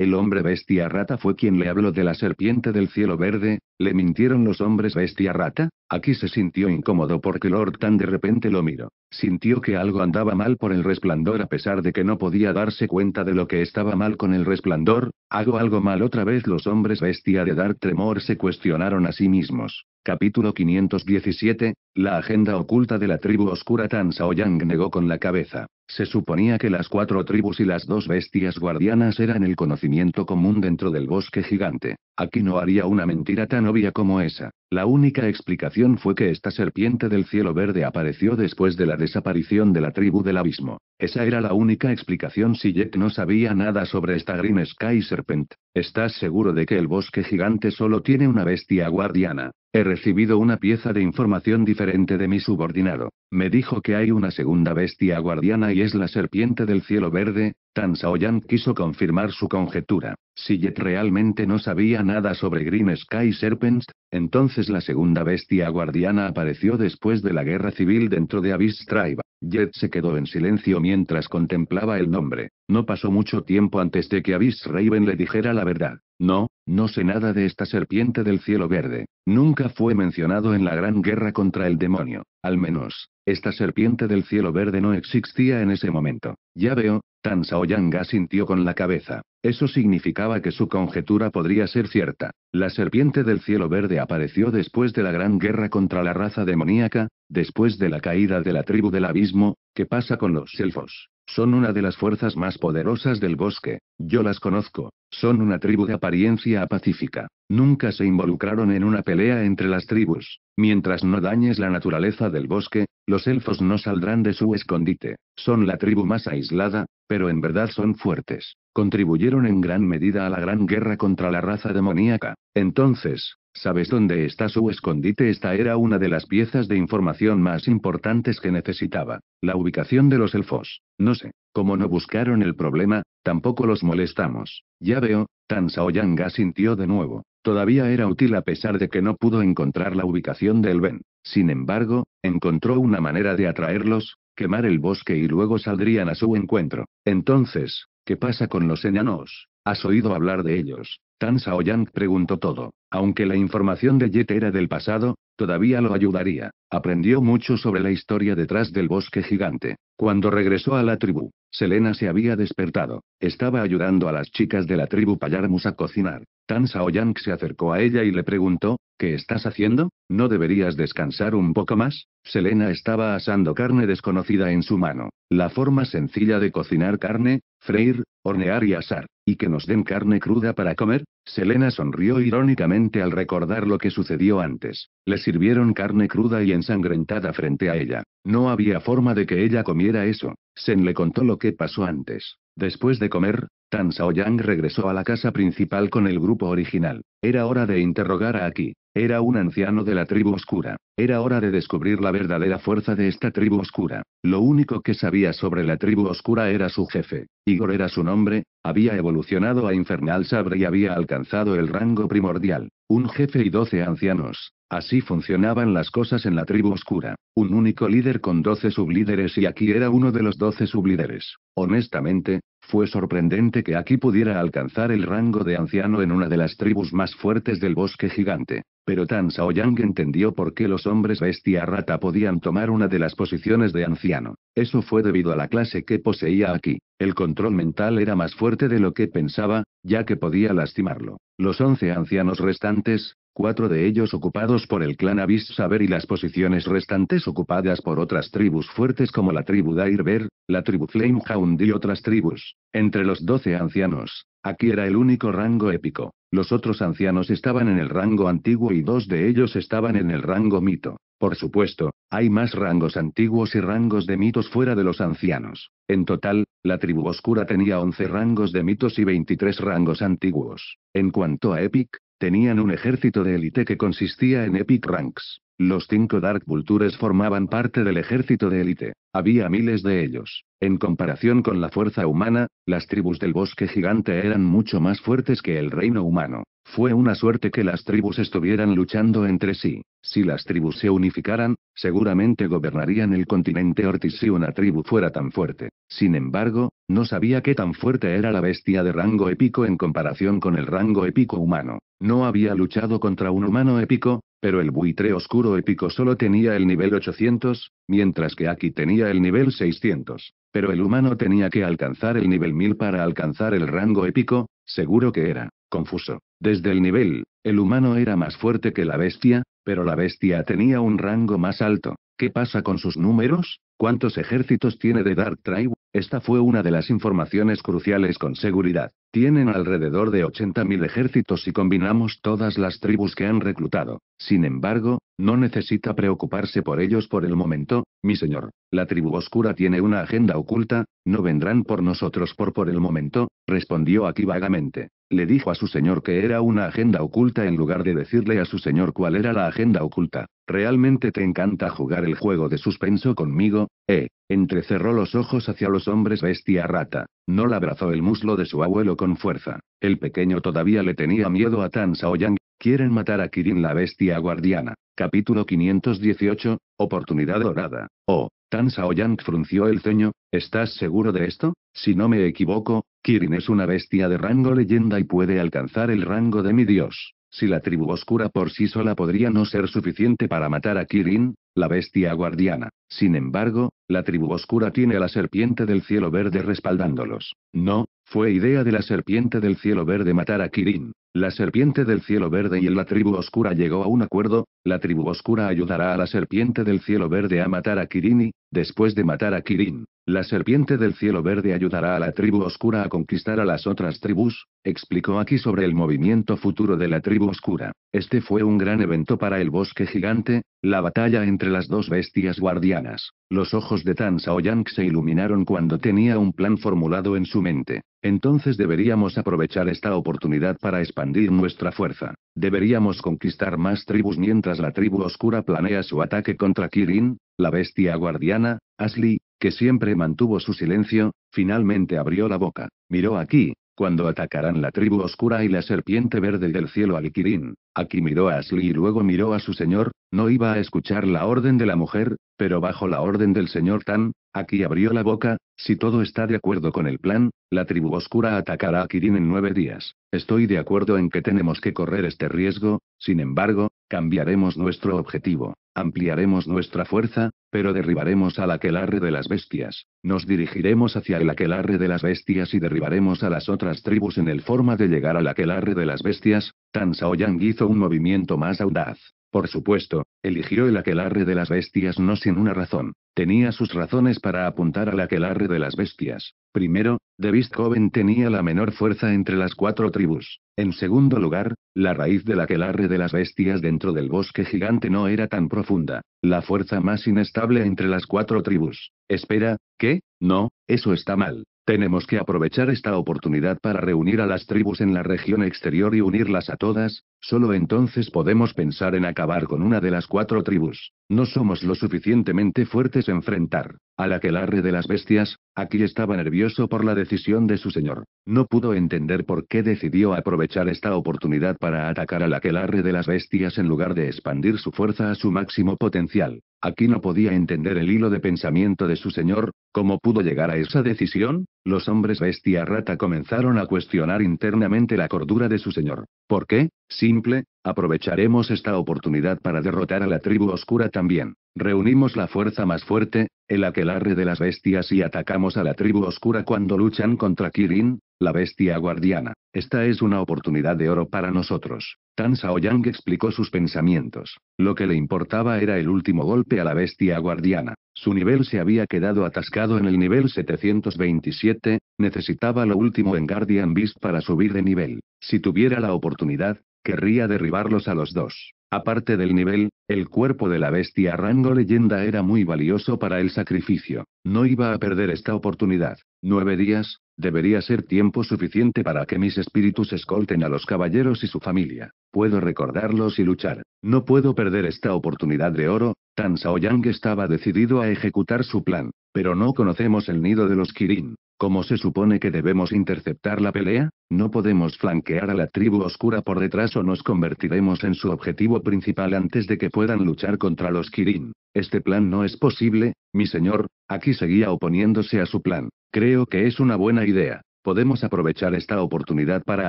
el hombre bestia rata fue quien le habló de la serpiente del cielo verde, le mintieron los hombres bestia rata, aquí se sintió incómodo porque Lord Tan de repente lo miró. Sintió que algo andaba mal por el resplandor a pesar de que no podía darse cuenta de lo que estaba mal con el resplandor, Hago algo mal otra vez. Los hombres bestia de Dark Tremor se cuestionaron a sí mismos. Capítulo 517. La agenda oculta de la tribu oscura Tan Saoyang negó con la cabeza. Se suponía que las cuatro tribus y las dos bestias guardianas eran el conocimiento común dentro del bosque gigante. Aquí no haría una mentira tan obvia como esa. La única explicación fue que esta serpiente del cielo verde apareció después de la desaparición de la tribu del abismo. Esa era la única explicación si Jack no sabía nada sobre esta Green Sky Serpent. ¿Estás seguro de que el bosque gigante solo tiene una bestia guardiana? He recibido una pieza de información diferente de mi subordinado. Me dijo que hay una segunda bestia guardiana y es la serpiente del cielo verde. Tan Saoyan quiso confirmar su conjetura. Si Jet realmente no sabía nada sobre Green Sky Serpents, entonces la segunda bestia guardiana apareció después de la guerra civil dentro de Abyss Tribe. Jet se quedó en silencio mientras contemplaba el nombre. No pasó mucho tiempo antes de que Abyss Raven le dijera la verdad. No, no sé nada de esta serpiente del cielo verde. Nunca fue mencionado en la gran guerra contra el demonio. Al menos, esta serpiente del cielo verde no existía en ese momento. Ya veo, Tan Yanga sintió con la cabeza. Eso significaba que su conjetura podría ser cierta. La serpiente del cielo verde apareció después de la gran guerra contra la raza demoníaca, después de la caída de la tribu del abismo, ¿qué pasa con los elfos? Son una de las fuerzas más poderosas del bosque. Yo las conozco. Son una tribu de apariencia pacífica. Nunca se involucraron en una pelea entre las tribus. Mientras no dañes la naturaleza del bosque, los elfos no saldrán de su escondite. Son la tribu más aislada, pero en verdad son fuertes. Contribuyeron en gran medida a la gran guerra contra la raza demoníaca. Entonces, ¿Sabes dónde está su escondite? Esta era una de las piezas de información más importantes que necesitaba. La ubicación de los elfos. No sé. Como no buscaron el problema, tampoco los molestamos. Ya veo, Tan Saoyang sintió de nuevo. Todavía era útil a pesar de que no pudo encontrar la ubicación del Ben. Sin embargo, encontró una manera de atraerlos, quemar el bosque y luego saldrían a su encuentro. Entonces, ¿qué pasa con los enanos? ¿Has oído hablar de ellos? Tan Saoyang preguntó todo. Aunque la información de Jet era del pasado, todavía lo ayudaría. Aprendió mucho sobre la historia detrás del bosque gigante. Cuando regresó a la tribu, Selena se había despertado. Estaba ayudando a las chicas de la tribu Payarmus a cocinar. Tan Saoyang se acercó a ella y le preguntó, ¿qué estás haciendo? ¿No deberías descansar un poco más? Selena estaba asando carne desconocida en su mano. La forma sencilla de cocinar carne, freír, hornear y asar. ¿Y que nos den carne cruda para comer? Selena sonrió irónicamente al recordar lo que sucedió antes. Le sirvieron carne cruda y ensangrentada frente a ella. No había forma de que ella comiera eso. Sen le contó lo que pasó antes. Después de comer, Tan Saoyang regresó a la casa principal con el grupo original. Era hora de interrogar a Aki. Era un anciano de la tribu oscura. Era hora de descubrir la verdadera fuerza de esta tribu oscura. Lo único que sabía sobre la tribu oscura era su jefe. Igor era su nombre, había evolucionado a Infernal Sabre y había alcanzado el rango primordial. Un jefe y doce ancianos. Así funcionaban las cosas en la tribu oscura. Un único líder con doce sublíderes y aquí era uno de los doce sublíderes. Honestamente, fue sorprendente que aquí pudiera alcanzar el rango de anciano en una de las tribus más fuertes del bosque gigante. Pero Tan Shaoyang entendió por qué los hombres bestia rata podían tomar una de las posiciones de anciano. Eso fue debido a la clase que poseía aquí. El control mental era más fuerte de lo que pensaba, ya que podía lastimarlo. Los once ancianos restantes, cuatro de ellos ocupados por el clan Abis Saber y las posiciones restantes ocupadas por otras tribus fuertes como la tribu Dairber, la tribu Flamehound y otras tribus. Entre los doce ancianos, aquí era el único rango épico. Los otros ancianos estaban en el rango antiguo y dos de ellos estaban en el rango mito. Por supuesto, hay más rangos antiguos y rangos de mitos fuera de los ancianos. En total, la tribu oscura tenía once rangos de mitos y 23 rangos antiguos. En cuanto a Epic, Tenían un ejército de élite que consistía en Epic Ranks. Los cinco Dark Vultures formaban parte del ejército de élite. Había miles de ellos. En comparación con la fuerza humana, las tribus del bosque gigante eran mucho más fuertes que el reino humano. Fue una suerte que las tribus estuvieran luchando entre sí. Si las tribus se unificaran, seguramente gobernarían el continente Ortiz si una tribu fuera tan fuerte. Sin embargo, no sabía qué tan fuerte era la bestia de rango épico en comparación con el rango épico humano. No había luchado contra un humano épico, pero el buitre oscuro épico solo tenía el nivel 800, mientras que aquí tenía el nivel 600. Pero el humano tenía que alcanzar el nivel 1000 para alcanzar el rango épico, seguro que era confuso. Desde el nivel, el humano era más fuerte que la bestia, pero la bestia tenía un rango más alto. ¿Qué pasa con sus números? ¿Cuántos ejércitos tiene de Dark Tribe? Esta fue una de las informaciones cruciales con seguridad. Tienen alrededor de 80.000 ejércitos si combinamos todas las tribus que han reclutado. Sin embargo, no necesita preocuparse por ellos por el momento, mi señor. La tribu oscura tiene una agenda oculta, no vendrán por nosotros por por el momento, respondió aquí vagamente. Le dijo a su señor que era una agenda oculta en lugar de decirle a su señor cuál era la agenda oculta. Realmente te encanta jugar el juego de suspenso conmigo, eh. Entrecerró los ojos hacia los hombres bestia rata. No la abrazó el muslo de su abuelo con fuerza. El pequeño todavía le tenía miedo a Tan Shaoyang, Quieren matar a Kirin la bestia guardiana. Capítulo 518. Oportunidad dorada. Oh, Tan Saoyang frunció el ceño. ¿Estás seguro de esto? Si no me equivoco, Kirin es una bestia de rango leyenda y puede alcanzar el rango de mi dios. Si la tribu oscura por sí sola podría no ser suficiente para matar a Kirin, la bestia guardiana. Sin embargo, la tribu oscura tiene a la serpiente del cielo verde respaldándolos. No, fue idea de la serpiente del cielo verde matar a Kirin. La serpiente del cielo verde y la tribu oscura llegó a un acuerdo, la tribu oscura ayudará a la serpiente del cielo verde a matar a Kirin y, Después de matar a Kirin, la serpiente del cielo verde ayudará a la tribu oscura a conquistar a las otras tribus, explicó aquí sobre el movimiento futuro de la tribu oscura. Este fue un gran evento para el bosque gigante, la batalla entre las dos bestias guardianas. Los ojos de Tan Saoyang se iluminaron cuando tenía un plan formulado en su mente. Entonces deberíamos aprovechar esta oportunidad para expandir nuestra fuerza. Deberíamos conquistar más tribus mientras la tribu oscura planea su ataque contra Kirin, la bestia guardiana, Ashley, que siempre mantuvo su silencio, finalmente abrió la boca. Miró aquí, cuando atacarán la tribu oscura y la serpiente verde del cielo al Kirin. Aquí miró a Ashley y luego miró a su señor, no iba a escuchar la orden de la mujer, pero bajo la orden del señor Tan, aquí abrió la boca, si todo está de acuerdo con el plan, la tribu oscura atacará a Kirin en nueve días. Estoy de acuerdo en que tenemos que correr este riesgo, sin embargo, Cambiaremos nuestro objetivo, ampliaremos nuestra fuerza, pero derribaremos al aquelarre de las bestias, nos dirigiremos hacia el aquelarre de las bestias y derribaremos a las otras tribus en el forma de llegar al aquelarre de las bestias, Tan Saoyang hizo un movimiento más audaz, por supuesto, eligió el aquelarre de las bestias no sin una razón. Tenía sus razones para apuntar al aquelarre de las bestias. Primero, The Beast Coven tenía la menor fuerza entre las cuatro tribus. En segundo lugar, la raíz del aquelarre de las bestias dentro del bosque gigante no era tan profunda. La fuerza más inestable entre las cuatro tribus. Espera, ¿qué? No, eso está mal. Tenemos que aprovechar esta oportunidad para reunir a las tribus en la región exterior y unirlas a todas, solo entonces podemos pensar en acabar con una de las cuatro tribus. No somos lo suficientemente fuertes enfrentar al aquelarre de las bestias, aquí estaba nervioso por la decisión de su señor. No pudo entender por qué decidió aprovechar esta oportunidad para atacar al aquelarre de las bestias en lugar de expandir su fuerza a su máximo potencial. Aquí no podía entender el hilo de pensamiento de su señor, cómo pudo llegar a esa decisión. Los hombres bestia rata comenzaron a cuestionar internamente la cordura de su señor. ¿Por qué? Simple, aprovecharemos esta oportunidad para derrotar a la tribu oscura también. Reunimos la fuerza más fuerte, el aquelarre de las bestias y atacamos a la tribu oscura cuando luchan contra Kirin, la bestia guardiana. Esta es una oportunidad de oro para nosotros. Tan Saoyang explicó sus pensamientos. Lo que le importaba era el último golpe a la bestia guardiana. Su nivel se había quedado atascado en el nivel 727, necesitaba lo último en Guardian Beast para subir de nivel. Si tuviera la oportunidad, querría derribarlos a los dos. Aparte del nivel, el cuerpo de la bestia rango leyenda era muy valioso para el sacrificio. No iba a perder esta oportunidad. Nueve días, debería ser tiempo suficiente para que mis espíritus escolten a los caballeros y su familia. Puedo recordarlos y luchar. No puedo perder esta oportunidad de oro. Tan Saoyang estaba decidido a ejecutar su plan, pero no conocemos el nido de los Kirin. Como se supone que debemos interceptar la pelea, no podemos flanquear a la tribu oscura por detrás o nos convertiremos en su objetivo principal antes de que puedan luchar contra los Kirin. Este plan no es posible, mi señor, aquí seguía oponiéndose a su plan. Creo que es una buena idea. Podemos aprovechar esta oportunidad para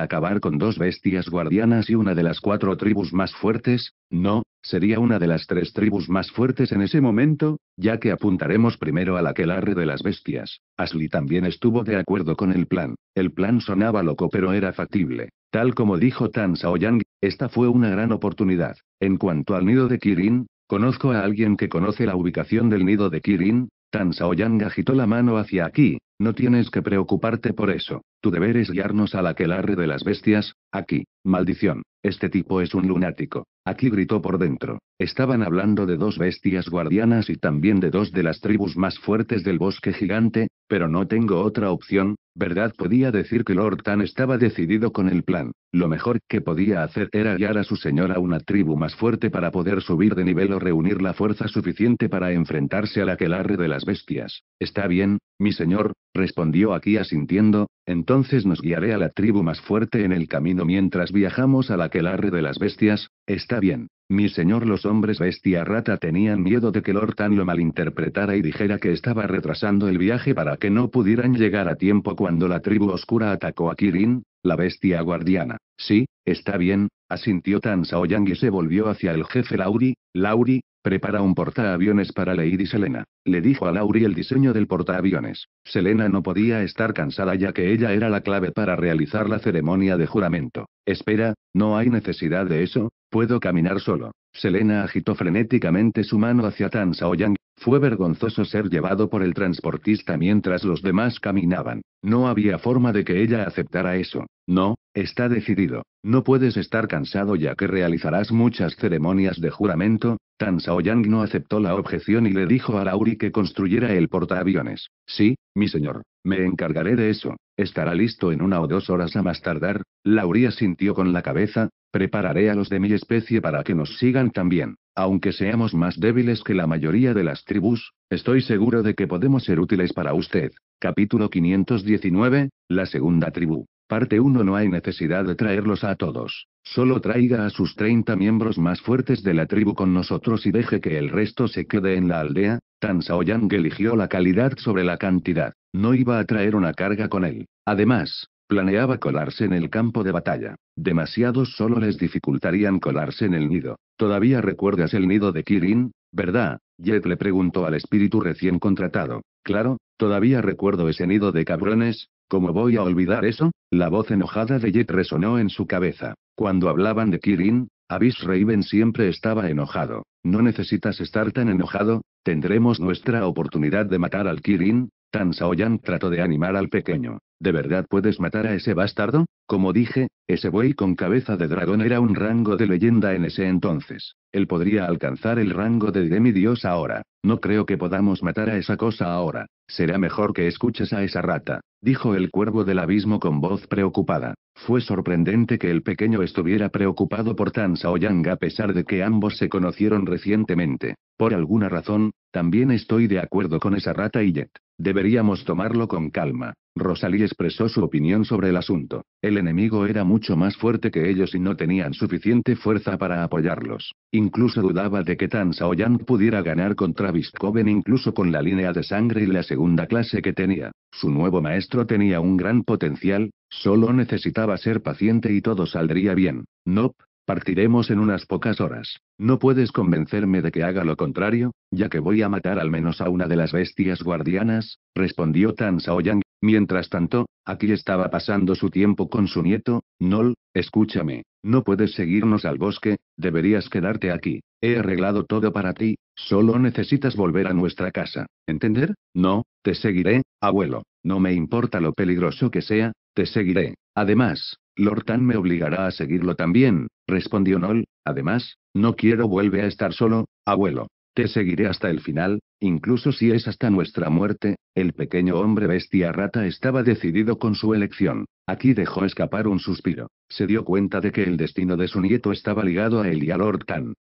acabar con dos bestias guardianas y una de las cuatro tribus más fuertes, no, sería una de las tres tribus más fuertes en ese momento, ya que apuntaremos primero a la que aquelarre de las bestias. Ashley también estuvo de acuerdo con el plan. El plan sonaba loco pero era factible. Tal como dijo Tan Saoyang, esta fue una gran oportunidad. En cuanto al nido de Kirin, conozco a alguien que conoce la ubicación del nido de Kirin, Tan Saoyang agitó la mano hacia aquí, no tienes que preocuparte por eso. Tu deber es guiarnos a que aquelarre de las bestias. Aquí, maldición. Este tipo es un lunático. Aquí gritó por dentro. Estaban hablando de dos bestias guardianas y también de dos de las tribus más fuertes del bosque gigante, pero no tengo otra opción, ¿Verdad podía decir que Lord Tan estaba decidido con el plan? Lo mejor que podía hacer era guiar a su señora a una tribu más fuerte para poder subir de nivel o reunir la fuerza suficiente para enfrentarse a la aquelarre de las bestias. Está bien, mi señor, respondió aquí asintiendo, entonces nos guiaré a la tribu más fuerte en el camino mientras viajamos a la aquelarre de las bestias, está bien. Mi señor, los hombres bestia rata tenían miedo de que Lord Tan lo malinterpretara y dijera que estaba retrasando el viaje para que no pudieran llegar a tiempo cuando la tribu oscura atacó a Kirin, la bestia guardiana. Sí, está bien, Asintió Tan Saoyang y se volvió hacia el jefe Lauri. Lauri, prepara un portaaviones para Lady Selena. Le dijo a Lauri el diseño del portaaviones. Selena no podía estar cansada ya que ella era la clave para realizar la ceremonia de juramento. Espera, no hay necesidad de eso, puedo caminar solo. Selena agitó frenéticamente su mano hacia Tan Saoyang, fue vergonzoso ser llevado por el transportista mientras los demás caminaban. No había forma de que ella aceptara eso. No, está decidido. No puedes estar cansado ya que realizarás muchas ceremonias de juramento. Tan Saoyang no aceptó la objeción y le dijo a Lauri que construyera el portaaviones. Sí, mi señor. Me encargaré de eso. Estará listo en una o dos horas a más tardar. Lauri asintió con la cabeza. Prepararé a los de mi especie para que nos sigan también. Aunque seamos más débiles que la mayoría de las tribus, estoy seguro de que podemos ser útiles para usted. Capítulo 519, la segunda tribu. Parte 1 No hay necesidad de traerlos a todos. Solo traiga a sus 30 miembros más fuertes de la tribu con nosotros y deje que el resto se quede en la aldea. Tan Yang eligió la calidad sobre la cantidad. No iba a traer una carga con él. Además, Planeaba colarse en el campo de batalla. Demasiados solo les dificultarían colarse en el nido. ¿Todavía recuerdas el nido de Kirin? ¿Verdad? Jet le preguntó al espíritu recién contratado. Claro, todavía recuerdo ese nido de cabrones, ¿Cómo voy a olvidar eso? La voz enojada de Jet resonó en su cabeza. Cuando hablaban de Kirin, Abyss Raven siempre estaba enojado. No necesitas estar tan enojado, tendremos nuestra oportunidad de matar al Kirin. Tan Saoyan trató de animar al pequeño. ¿De verdad puedes matar a ese bastardo? Como dije, ese buey con cabeza de dragón era un rango de leyenda en ese entonces. Él podría alcanzar el rango de dios ahora. No creo que podamos matar a esa cosa ahora. Será mejor que escuches a esa rata dijo el cuervo del abismo con voz preocupada. Fue sorprendente que el pequeño estuviera preocupado por Tan Saoyang a pesar de que ambos se conocieron recientemente. Por alguna razón, también estoy de acuerdo con esa rata y Jet. Deberíamos tomarlo con calma. Rosalie expresó su opinión sobre el asunto. El enemigo era mucho más fuerte que ellos y no tenían suficiente fuerza para apoyarlos. Incluso dudaba de que Tan Saoyang pudiera ganar contra Viscoven, incluso con la línea de sangre y la segunda clase que tenía. Su nuevo maestro tenía un gran potencial, solo necesitaba ser paciente y todo saldría bien. No, partiremos en unas pocas horas. No puedes convencerme de que haga lo contrario, ya que voy a matar al menos a una de las bestias guardianas, respondió Tan Shaoyang Mientras tanto, aquí estaba pasando su tiempo con su nieto, Nol, escúchame, no puedes seguirnos al bosque, deberías quedarte aquí. He arreglado todo para ti, solo necesitas volver a nuestra casa. ¿Entender? No, te seguiré, abuelo. No me importa lo peligroso que sea, te seguiré. Además, Lortan me obligará a seguirlo también, respondió Nol. Además, no quiero volver a estar solo, abuelo. Te seguiré hasta el final, incluso si es hasta nuestra muerte, el pequeño hombre bestia rata estaba decidido con su elección. Aquí dejó escapar un suspiro. Se dio cuenta de que el destino de su nieto estaba ligado a él y a Lord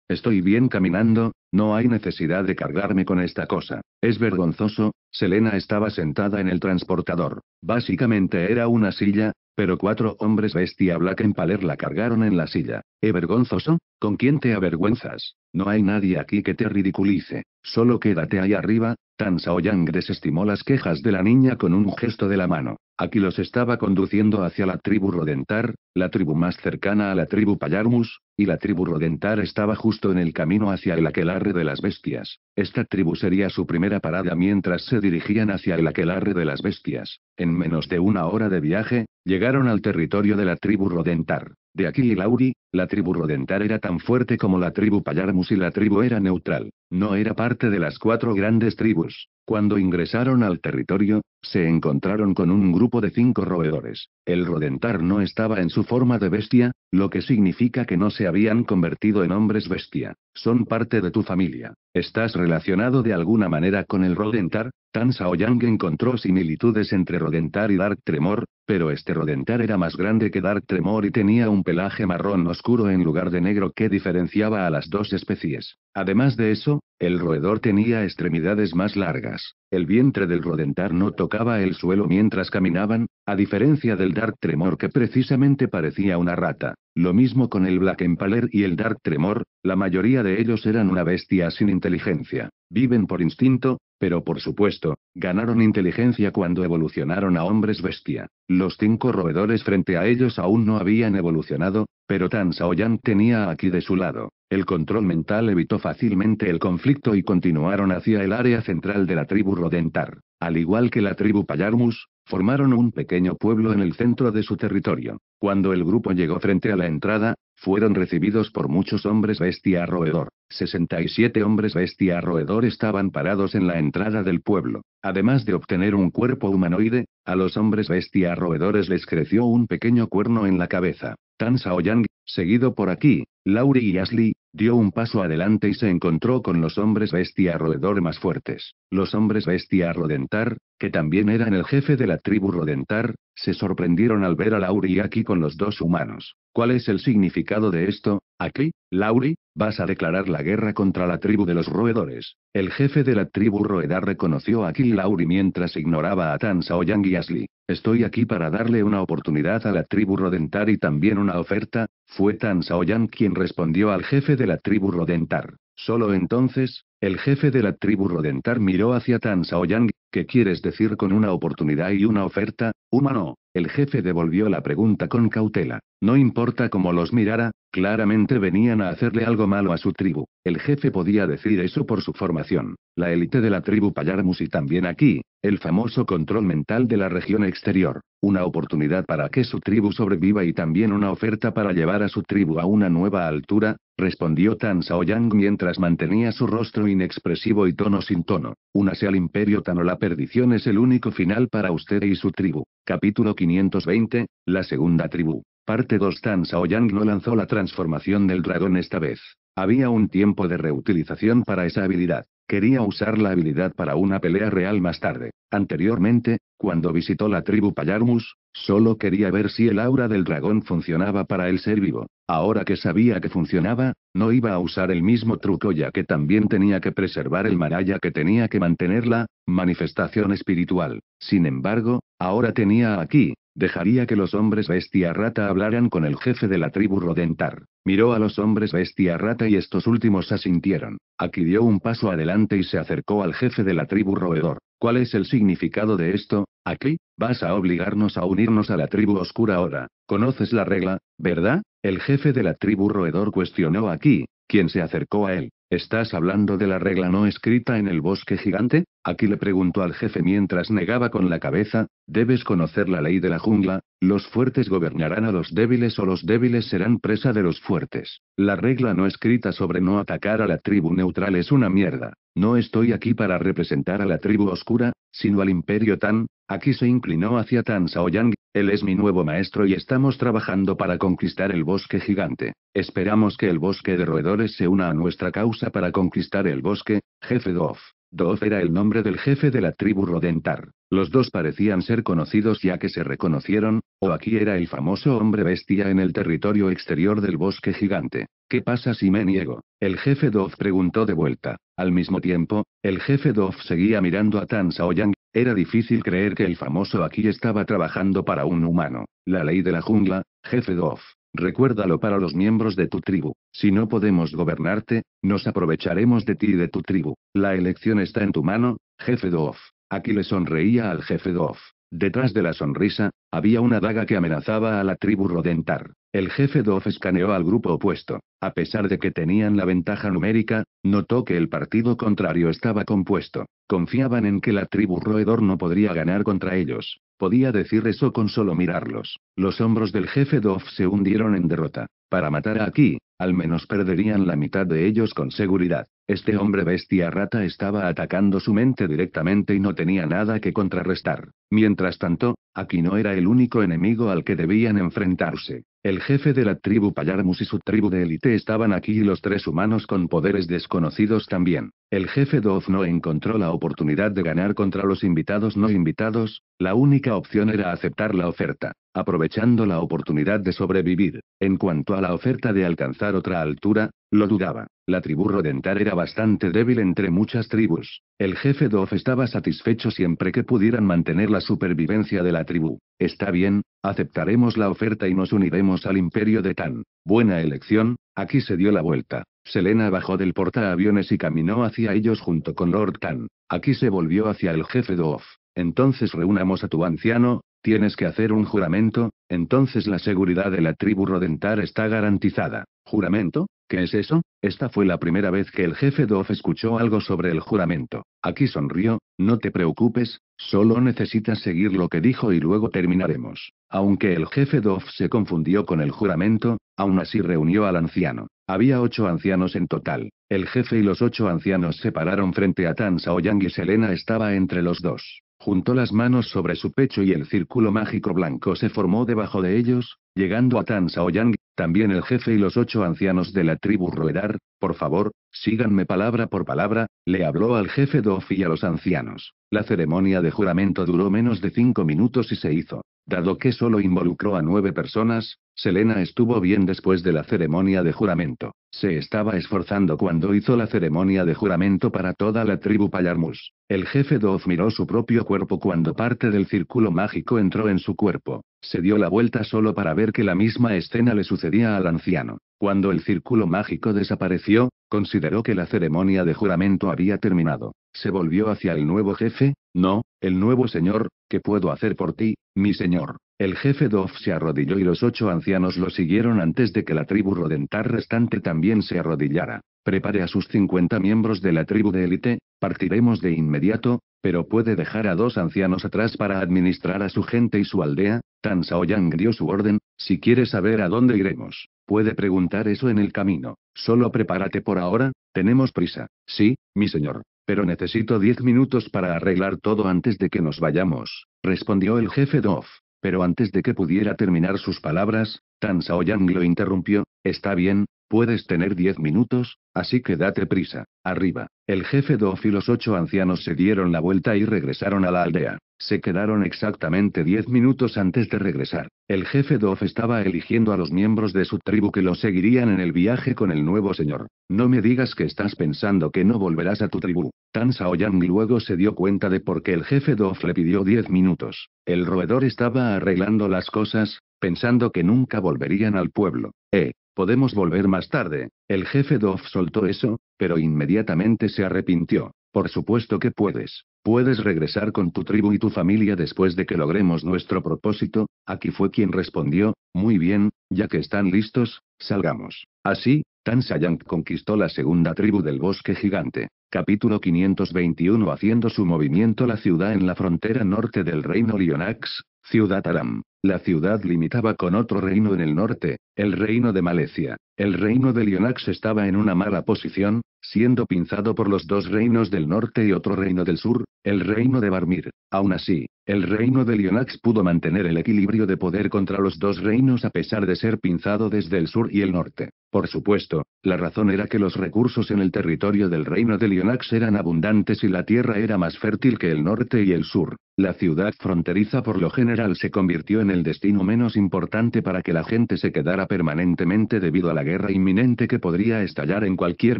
Estoy bien caminando, no hay necesidad de cargarme con esta cosa. Es vergonzoso, Selena estaba sentada en el transportador. Básicamente era una silla, pero cuatro hombres bestia black en paler la cargaron en la silla. ¿Eh vergonzoso? ¿Con quién te avergüenzas? No hay nadie aquí que te ridiculice. Solo quédate ahí arriba. Tan Saoyang desestimó las quejas de la niña con un gesto de la mano. Aquí los estaba conduciendo hacia la tribu Rodentar, la tribu más cercana a la tribu Payarmus, y la tribu Rodentar estaba justo en el camino hacia el aquelarre de las bestias. Esta tribu sería su primera parada mientras se dirigían hacia el aquelarre de las bestias. En menos de una hora de viaje, llegaron al territorio de la tribu Rodentar. De aquí y Lauri, la tribu Rodentar era tan fuerte como la tribu Payarmus y la tribu era neutral. No era parte de las cuatro grandes tribus. Cuando ingresaron al territorio, se encontraron con un grupo de cinco roedores. El rodentar no estaba en su forma de bestia, lo que significa que no se habían convertido en hombres bestia. Son parte de tu familia. Estás relacionado de alguna manera con el rodentar. Tan Saoyang encontró similitudes entre rodentar y Dark Tremor, pero este rodentar era más grande que Dark Tremor y tenía un pelaje marrón oscuro en lugar de negro que diferenciaba a las dos especies. Además de eso, el roedor tenía extremidades más largas. El vientre del rodentar no tocaba el suelo mientras caminaban, a diferencia del Dark Tremor que precisamente parecía una rata. Lo mismo con el Black Empaler y el Dark Tremor, la mayoría de ellos eran una bestia sin inteligencia. Viven por instinto, pero por supuesto, ganaron inteligencia cuando evolucionaron a hombres bestia. Los cinco roedores frente a ellos aún no habían evolucionado, pero Tan Saoyan tenía aquí de su lado. El control mental evitó fácilmente el conflicto y continuaron hacia el área central de la tribu Rodentar. Al igual que la tribu Payarmus, formaron un pequeño pueblo en el centro de su territorio. Cuando el grupo llegó frente a la entrada, fueron recibidos por muchos hombres bestia roedor. 67 hombres bestia roedor estaban parados en la entrada del pueblo. Además de obtener un cuerpo humanoide, a los hombres bestia roedores les creció un pequeño cuerno en la cabeza. Tan Saoyang, seguido por aquí, Lauri y Ashley, dio un paso adelante y se encontró con los hombres bestia roedor más fuertes. Los hombres bestia rodentar, que también eran el jefe de la tribu rodentar, se sorprendieron al ver a y aquí con los dos humanos. ¿Cuál es el significado de esto? Aquí, Lauri, vas a declarar la guerra contra la tribu de los roedores. El jefe de la tribu roedar reconoció aquí y Lauri mientras ignoraba a Tan Saoyang y Asli, Estoy aquí para darle una oportunidad a la tribu rodentar y también una oferta. Fue Tan Saoyang quien respondió al jefe de la tribu Rodentar. Solo entonces, el jefe de la tribu Rodentar miró hacia Tan Saoyang, ¿qué quieres decir con una oportunidad y una oferta? Humano, el jefe devolvió la pregunta con cautela. No importa cómo los mirara, Claramente venían a hacerle algo malo a su tribu. El jefe podía decir eso por su formación. La élite de la tribu Payarmus y también aquí, el famoso control mental de la región exterior. Una oportunidad para que su tribu sobreviva y también una oferta para llevar a su tribu a una nueva altura, respondió Tan Saoyang mientras mantenía su rostro inexpresivo y tono sin tono. sea al imperio Tan o la perdición es el único final para usted y su tribu. Capítulo 520, la segunda tribu. Parte 2 Tan Saoyang no lanzó la transformación del dragón esta vez. Había un tiempo de reutilización para esa habilidad. Quería usar la habilidad para una pelea real más tarde. Anteriormente, cuando visitó la tribu Payarmus, solo quería ver si el aura del dragón funcionaba para el ser vivo. Ahora que sabía que funcionaba, no iba a usar el mismo truco ya que también tenía que preservar el maraya que tenía que mantenerla, manifestación espiritual. Sin embargo, ahora tenía aquí, Dejaría que los hombres bestia rata hablaran con el jefe de la tribu Rodentar. Miró a los hombres bestia rata y estos últimos asintieron. Aquí dio un paso adelante y se acercó al jefe de la tribu roedor. ¿Cuál es el significado de esto? Aquí, vas a obligarnos a unirnos a la tribu oscura ahora. ¿Conoces la regla, verdad? El jefe de la tribu roedor cuestionó aquí, quien se acercó a él. ¿Estás hablando de la regla no escrita en el bosque gigante? Aquí le preguntó al jefe mientras negaba con la cabeza, debes conocer la ley de la jungla, los fuertes gobernarán a los débiles o los débiles serán presa de los fuertes. La regla no escrita sobre no atacar a la tribu neutral es una mierda. No estoy aquí para representar a la tribu oscura, sino al imperio Tan, aquí se inclinó hacia Tan Saoyang, él es mi nuevo maestro y estamos trabajando para conquistar el bosque gigante. Esperamos que el bosque de roedores se una a nuestra causa para conquistar el bosque, jefe Dov, Dov era el nombre del jefe de la tribu Rodentar. Los dos parecían ser conocidos ya que se reconocieron, o aquí era el famoso hombre bestia en el territorio exterior del bosque gigante. ¿Qué pasa si me niego? El jefe Dov preguntó de vuelta. Al mismo tiempo, el jefe Dov seguía mirando a Tan Saoyang, era difícil creer que el famoso aquí estaba trabajando para un humano. La ley de la jungla, jefe Goff. Recuérdalo para los miembros de tu tribu. Si no podemos gobernarte, nos aprovecharemos de ti y de tu tribu. La elección está en tu mano, jefe Doff. Aquí le sonreía al jefe Dov. Detrás de la sonrisa, había una daga que amenazaba a la tribu Rodentar. El jefe Dove escaneó al grupo opuesto. A pesar de que tenían la ventaja numérica, notó que el partido contrario estaba compuesto. Confiaban en que la tribu roedor no podría ganar contra ellos. Podía decir eso con solo mirarlos. Los hombros del jefe Dove se hundieron en derrota. Para matar a aquí, al menos perderían la mitad de ellos con seguridad. Este hombre bestia rata estaba atacando su mente directamente y no tenía nada que contrarrestar. Mientras tanto, aquí no era el único enemigo al que debían enfrentarse. El jefe de la tribu Payarmus y su tribu de élite estaban aquí y los tres humanos con poderes desconocidos también. El jefe Dov no encontró la oportunidad de ganar contra los invitados no invitados, la única opción era aceptar la oferta, aprovechando la oportunidad de sobrevivir. En cuanto a la oferta de alcanzar otra altura, lo dudaba. La tribu Rodentar era bastante débil entre muchas tribus. El jefe Doff estaba satisfecho siempre que pudieran mantener la supervivencia de la tribu. Está bien, aceptaremos la oferta y nos uniremos al imperio de Tan. Buena elección, aquí se dio la vuelta. Selena bajó del portaaviones y caminó hacia ellos junto con Lord Tan. Aquí se volvió hacia el jefe Doof. Entonces reunamos a tu anciano, Tienes que hacer un juramento, entonces la seguridad de la tribu Rodentar está garantizada. ¿Juramento? ¿Qué es eso? Esta fue la primera vez que el jefe Doff escuchó algo sobre el juramento. Aquí sonrió, no te preocupes, solo necesitas seguir lo que dijo y luego terminaremos. Aunque el jefe Doff se confundió con el juramento, aún así reunió al anciano. Había ocho ancianos en total. El jefe y los ocho ancianos se pararon frente a Tan Saoyang y Selena estaba entre los dos. Juntó las manos sobre su pecho y el círculo mágico blanco se formó debajo de ellos, llegando a Tan Saoyang, también el jefe y los ocho ancianos de la tribu Roedar, por favor, síganme palabra por palabra, le habló al jefe Dofi y a los ancianos. La ceremonia de juramento duró menos de cinco minutos y se hizo. Dado que solo involucró a nueve personas, Selena estuvo bien después de la ceremonia de juramento. Se estaba esforzando cuando hizo la ceremonia de juramento para toda la tribu Payarmus. El jefe Doz miró su propio cuerpo cuando parte del círculo mágico entró en su cuerpo. Se dio la vuelta solo para ver que la misma escena le sucedía al anciano. Cuando el círculo mágico desapareció, consideró que la ceremonia de juramento había terminado. Se volvió hacia el nuevo jefe, no, el nuevo señor, ¿qué puedo hacer por ti, mi señor? El jefe Doff se arrodilló y los ocho ancianos lo siguieron antes de que la tribu rodentar restante también se arrodillara prepare a sus 50 miembros de la tribu de élite, partiremos de inmediato, pero puede dejar a dos ancianos atrás para administrar a su gente y su aldea, Tan Shaoyang dio su orden, si quiere saber a dónde iremos, puede preguntar eso en el camino, solo prepárate por ahora, tenemos prisa, sí, mi señor, pero necesito 10 minutos para arreglar todo antes de que nos vayamos, respondió el jefe Dov. Pero antes de que pudiera terminar sus palabras, Tan Shaoyang lo interrumpió, está bien, Puedes tener diez minutos, así que date prisa. Arriba. El jefe Doff y los ocho ancianos se dieron la vuelta y regresaron a la aldea. Se quedaron exactamente diez minutos antes de regresar. El jefe Doff estaba eligiendo a los miembros de su tribu que lo seguirían en el viaje con el nuevo señor. No me digas que estás pensando que no volverás a tu tribu. Tan Saoyang luego se dio cuenta de por qué el jefe Doff le pidió diez minutos. El roedor estaba arreglando las cosas, pensando que nunca volverían al pueblo. Eh, Podemos volver más tarde. El jefe Dov soltó eso, pero inmediatamente se arrepintió. Por supuesto que puedes. Puedes regresar con tu tribu y tu familia después de que logremos nuestro propósito. Aquí fue quien respondió, muy bien, ya que están listos, salgamos. Así, Tan conquistó la segunda tribu del bosque gigante. Capítulo 521 Haciendo su movimiento la ciudad en la frontera norte del reino Lionax, ciudad Aram. La ciudad limitaba con otro reino en el norte, el reino de Malecia. El reino de Lionax estaba en una mala posición, siendo pinzado por los dos reinos del norte y otro reino del sur, el reino de Barmir. Aún así, el reino de Lionax pudo mantener el equilibrio de poder contra los dos reinos a pesar de ser pinzado desde el sur y el norte. Por supuesto, la razón era que los recursos en el territorio del reino de Lionax eran abundantes y la tierra era más fértil que el norte y el sur. La ciudad fronteriza por lo general se convirtió en el destino menos importante para que la gente se quedara permanentemente debido a la guerra inminente que podría estallar en cualquier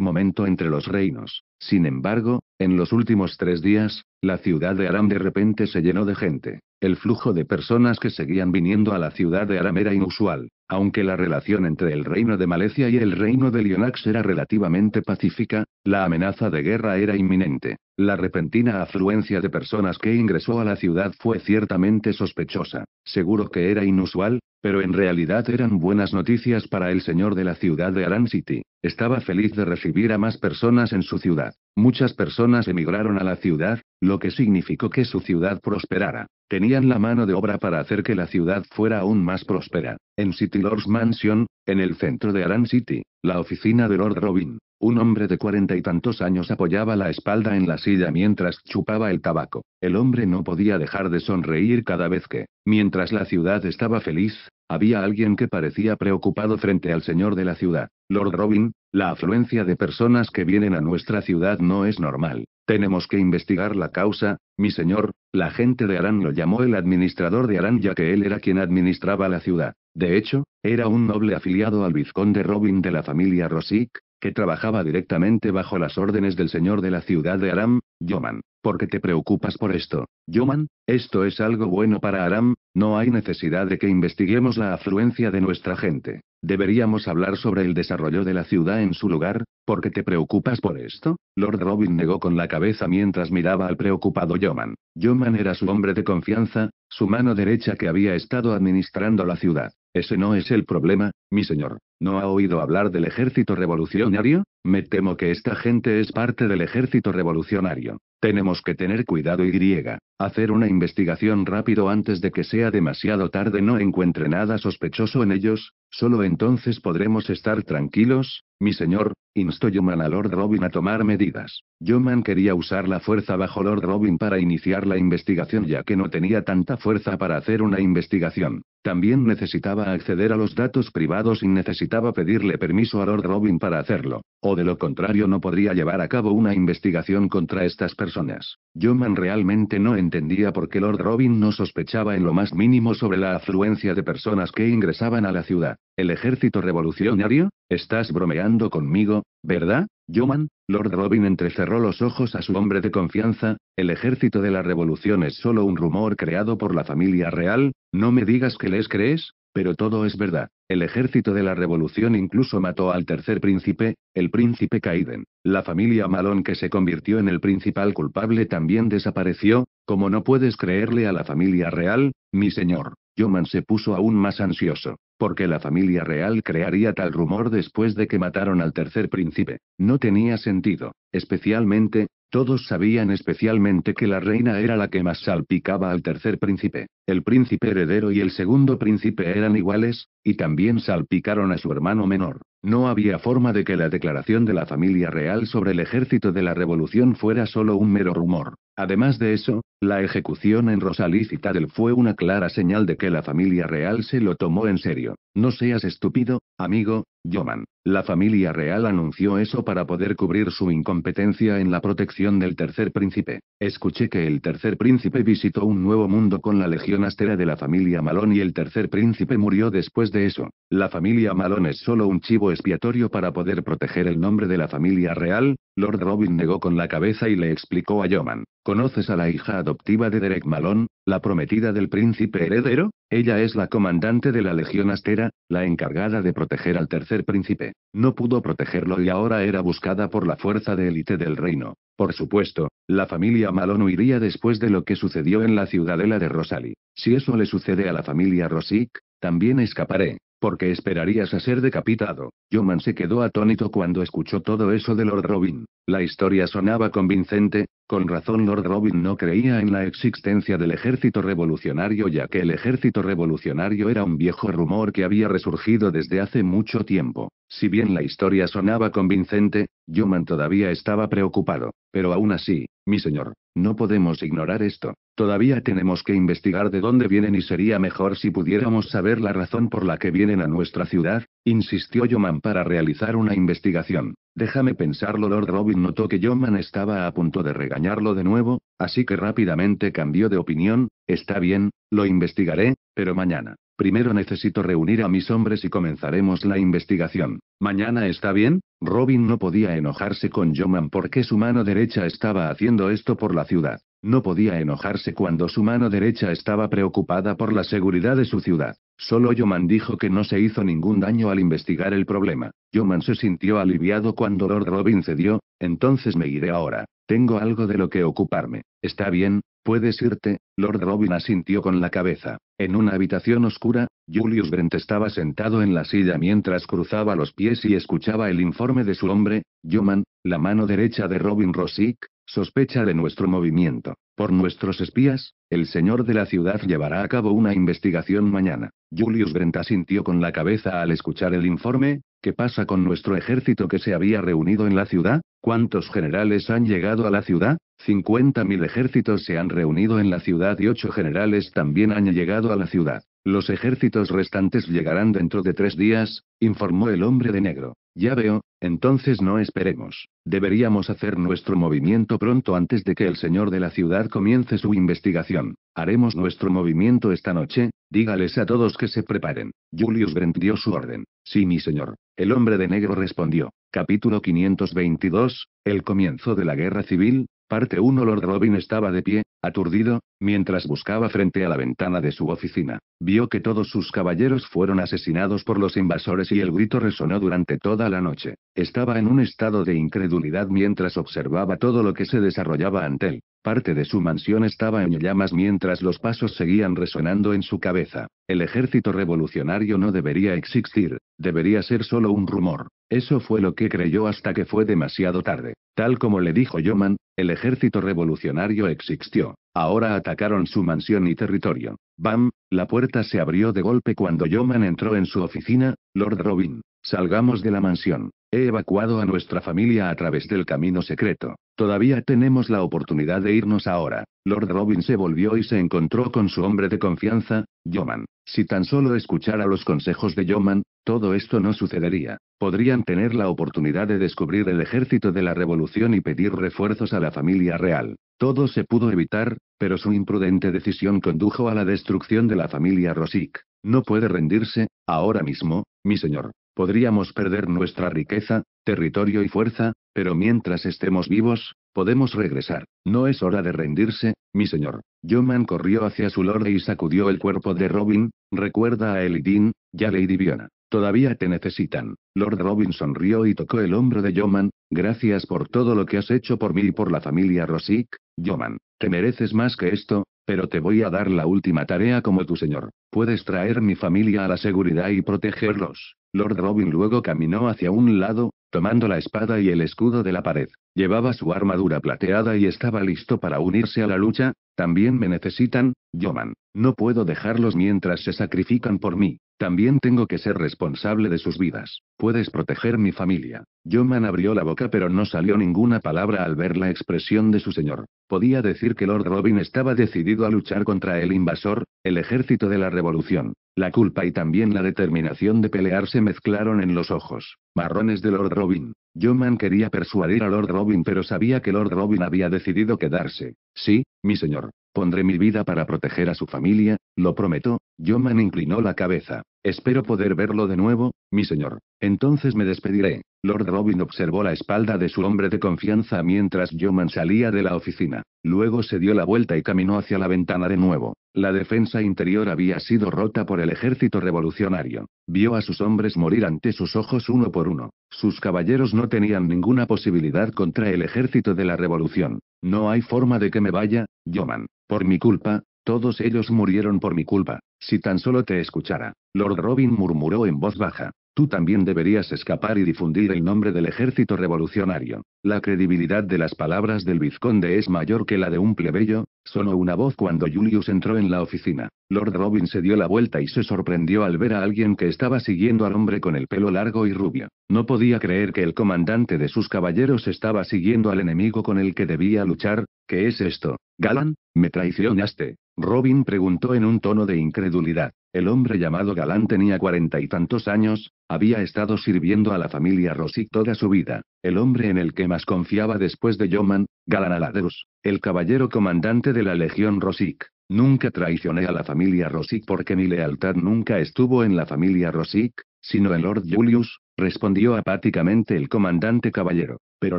momento en entre los reinos. Sin embargo, en los últimos tres días, la ciudad de Aram de repente se llenó de gente. El flujo de personas que seguían viniendo a la ciudad de Aram era inusual. Aunque la relación entre el reino de Malecia y el reino de Lionax era relativamente pacífica, la amenaza de guerra era inminente. La repentina afluencia de personas que ingresó a la ciudad fue ciertamente sospechosa. Seguro que era inusual, pero en realidad eran buenas noticias para el señor de la ciudad de Aran City. Estaba feliz de recibir a más personas en su ciudad. Muchas personas emigraron a la ciudad, lo que significó que su ciudad prosperara. Tenían la mano de obra para hacer que la ciudad fuera aún más próspera. En City Lord's Mansion, en el centro de Aran City, la oficina de Lord Robin. Un hombre de cuarenta y tantos años apoyaba la espalda en la silla mientras chupaba el tabaco. El hombre no podía dejar de sonreír cada vez que, mientras la ciudad estaba feliz, había alguien que parecía preocupado frente al señor de la ciudad. Lord Robin, la afluencia de personas que vienen a nuestra ciudad no es normal. Tenemos que investigar la causa, mi señor, la gente de Arán lo llamó el administrador de Arán ya que él era quien administraba la ciudad. De hecho, era un noble afiliado al vizconde Robin de la familia Rosic, que trabajaba directamente bajo las órdenes del señor de la ciudad de Aram, Yoman. ¿Por qué te preocupas por esto, Yoman? Esto es algo bueno para Aram, no hay necesidad de que investiguemos la afluencia de nuestra gente. ¿Deberíamos hablar sobre el desarrollo de la ciudad en su lugar? porque te preocupas por esto? Lord Robin negó con la cabeza mientras miraba al preocupado Yoman. Yoman era su hombre de confianza, su mano derecha que había estado administrando la ciudad. Ese no es el problema, mi señor. ¿No ha oído hablar del ejército revolucionario? Me temo que esta gente es parte del ejército revolucionario. Tenemos que tener cuidado y griega. Hacer una investigación rápido antes de que sea demasiado tarde no encuentre nada sospechoso en ellos, solo entonces podremos estar tranquilos, mi señor, instó Yoman a Lord Robin a tomar medidas. Yoman quería usar la fuerza bajo Lord Robin para iniciar la investigación ya que no tenía tanta fuerza para hacer una investigación. También necesitaba acceder a los datos privados necesitaba necesitaba pedirle permiso a Lord Robin para hacerlo, o de lo contrario no podría llevar a cabo una investigación contra estas personas. Yoman realmente no entendía por qué Lord Robin no sospechaba en lo más mínimo sobre la afluencia de personas que ingresaban a la ciudad. ¿El ejército revolucionario? ¿Estás bromeando conmigo, verdad? Yoman, Lord Robin entrecerró los ojos a su hombre de confianza, el ejército de la revolución es solo un rumor creado por la familia real, no me digas que les crees, pero todo es verdad. El ejército de la revolución incluso mató al tercer príncipe, el príncipe Kaiden. La familia Malón que se convirtió en el principal culpable también desapareció, como no puedes creerle a la familia real, mi señor. Yoman se puso aún más ansioso. Porque la familia real crearía tal rumor después de que mataron al tercer príncipe. No tenía sentido. Especialmente, todos sabían especialmente que la reina era la que más salpicaba al tercer príncipe. El príncipe heredero y el segundo príncipe eran iguales, y también salpicaron a su hermano menor. No había forma de que la declaración de la familia real sobre el ejército de la revolución fuera solo un mero rumor. Además de eso, la ejecución en Rosalí Citadel fue una clara señal de que la familia real se lo tomó en serio. No seas estúpido, amigo, Yoman. La familia real anunció eso para poder cubrir su incompetencia en la protección del tercer príncipe. Escuché que el tercer príncipe visitó un nuevo mundo con la legión astera de la familia Malón y el tercer príncipe murió después de eso. La familia Malón es solo un chivo expiatorio para poder proteger el nombre de la familia real, Lord Robin negó con la cabeza y le explicó a Yoman. ¿Conoces a la hija adoptiva de Derek Malone, la prometida del príncipe heredero? Ella es la comandante de la Legión Astera, la encargada de proteger al tercer príncipe. No pudo protegerlo y ahora era buscada por la fuerza de élite del reino. Por supuesto, la familia Malone huiría después de lo que sucedió en la ciudadela de Rosalie. Si eso le sucede a la familia Rosic, también escaparé. Porque esperarías a ser decapitado. Yoman se quedó atónito cuando escuchó todo eso de Lord Robin. La historia sonaba convincente, con razón Lord Robin no creía en la existencia del ejército revolucionario ya que el ejército revolucionario era un viejo rumor que había resurgido desde hace mucho tiempo. Si bien la historia sonaba convincente, Yoman todavía estaba preocupado. Pero aún así, mi señor, no podemos ignorar esto. Todavía tenemos que investigar de dónde vienen y sería mejor si pudiéramos saber la razón por la que vienen a nuestra ciudad, insistió Yoman para realizar una investigación. Déjame pensarlo, Lord Robin notó que Yoman estaba a punto de regañarlo de nuevo, así que rápidamente cambió de opinión, está bien, lo investigaré, pero mañana. Primero necesito reunir a mis hombres y comenzaremos la investigación. ¿Mañana está bien? Robin no podía enojarse con Yoman porque su mano derecha estaba haciendo esto por la ciudad. No podía enojarse cuando su mano derecha estaba preocupada por la seguridad de su ciudad. Solo Man dijo que no se hizo ningún daño al investigar el problema. Yoman se sintió aliviado cuando Lord Robin cedió, entonces me iré ahora. Tengo algo de lo que ocuparme. Está bien, puedes irte. Lord Robin asintió con la cabeza. En una habitación oscura, Julius Brent estaba sentado en la silla mientras cruzaba los pies y escuchaba el informe de su hombre, Juman, la mano derecha de Robin Rosick, sospecha de nuestro movimiento. Por nuestros espías, el señor de la ciudad llevará a cabo una investigación mañana. Julius Brent asintió con la cabeza al escuchar el informe, ¿Qué pasa con nuestro ejército que se había reunido en la ciudad? ¿Cuántos generales han llegado a la ciudad? 50.000 ejércitos se han reunido en la ciudad y ocho generales también han llegado a la ciudad. Los ejércitos restantes llegarán dentro de tres días, informó el hombre de negro. Ya veo, entonces no esperemos. Deberíamos hacer nuestro movimiento pronto antes de que el señor de la ciudad comience su investigación. Haremos nuestro movimiento esta noche, dígales a todos que se preparen. Julius Brent dio su orden. Sí, mi señor. El hombre de negro respondió. Capítulo 522, el comienzo de la guerra civil, parte 1 Lord Robin estaba de pie, Aturdido, mientras buscaba frente a la ventana de su oficina, vio que todos sus caballeros fueron asesinados por los invasores y el grito resonó durante toda la noche. Estaba en un estado de incredulidad mientras observaba todo lo que se desarrollaba ante él. Parte de su mansión estaba en llamas mientras los pasos seguían resonando en su cabeza. El ejército revolucionario no debería existir, debería ser solo un rumor. Eso fue lo que creyó hasta que fue demasiado tarde. Tal como le dijo Yoman, el ejército revolucionario existió. Ahora atacaron su mansión y territorio. Bam, la puerta se abrió de golpe cuando Yoman entró en su oficina. Lord Robin, salgamos de la mansión. He evacuado a nuestra familia a través del camino secreto. Todavía tenemos la oportunidad de irnos ahora. Lord Robin se volvió y se encontró con su hombre de confianza, Yoman. Si tan solo escuchara los consejos de Yoman, todo esto no sucedería. Podrían tener la oportunidad de descubrir el ejército de la revolución y pedir refuerzos a la familia real. Todo se pudo evitar, pero su imprudente decisión condujo a la destrucción de la familia Rosic. No puede rendirse, ahora mismo, mi señor. Podríamos perder nuestra riqueza, territorio y fuerza, pero mientras estemos vivos, podemos regresar. No es hora de rendirse, mi señor. Yoman corrió hacia su lord y sacudió el cuerpo de Robin, recuerda a Elidin, ya Lady Viona. Todavía te necesitan. Lord Robin sonrió y tocó el hombro de Yoman. Gracias por todo lo que has hecho por mí y por la familia Rosic. Yoman, te mereces más que esto, pero te voy a dar la última tarea como tu señor. Puedes traer mi familia a la seguridad y protegerlos. Lord Robin luego caminó hacia un lado, tomando la espada y el escudo de la pared. Llevaba su armadura plateada y estaba listo para unirse a la lucha. También me necesitan, Yoman, no puedo dejarlos mientras se sacrifican por mí. También tengo que ser responsable de sus vidas. Puedes proteger mi familia. Yoman abrió la boca pero no salió ninguna palabra al ver la expresión de su señor. Podía decir que Lord Robin estaba decidido a luchar contra el invasor, el ejército de la revolución. La culpa y también la determinación de pelear se mezclaron en los ojos. Marrones de Lord Robin. Yoman quería persuadir a Lord Robin pero sabía que Lord Robin había decidido quedarse. Sí, mi señor. Pondré mi vida para proteger a su familia, lo prometo. Yoman inclinó la cabeza. Espero poder verlo de nuevo, mi señor. Entonces me despediré. Lord Robin observó la espalda de su hombre de confianza mientras Yoman salía de la oficina. Luego se dio la vuelta y caminó hacia la ventana de nuevo. La defensa interior había sido rota por el ejército revolucionario. Vio a sus hombres morir ante sus ojos uno por uno. Sus caballeros no tenían ninguna posibilidad contra el ejército de la revolución. No hay forma de que me vaya, Yoman. Por mi culpa, todos ellos murieron por mi culpa. Si tan solo te escuchara, Lord Robin murmuró en voz baja. Tú también deberías escapar y difundir el nombre del ejército revolucionario. La credibilidad de las palabras del vizconde es mayor que la de un plebeyo, sonó una voz cuando Julius entró en la oficina. Lord Robin se dio la vuelta y se sorprendió al ver a alguien que estaba siguiendo al hombre con el pelo largo y rubio. No podía creer que el comandante de sus caballeros estaba siguiendo al enemigo con el que debía luchar, ¿Qué es esto? Galán, me traicionaste. Robin preguntó en un tono de incredulidad. El hombre llamado Galán tenía cuarenta y tantos años, había estado sirviendo a la familia Rosic toda su vida, el hombre en el que más confiaba después de Yoman, Galán Aladeus, el caballero comandante de la Legión Rosic. Nunca traicioné a la familia Rosic porque mi lealtad nunca estuvo en la familia Rosic, sino en Lord Julius, respondió apáticamente el comandante caballero. Pero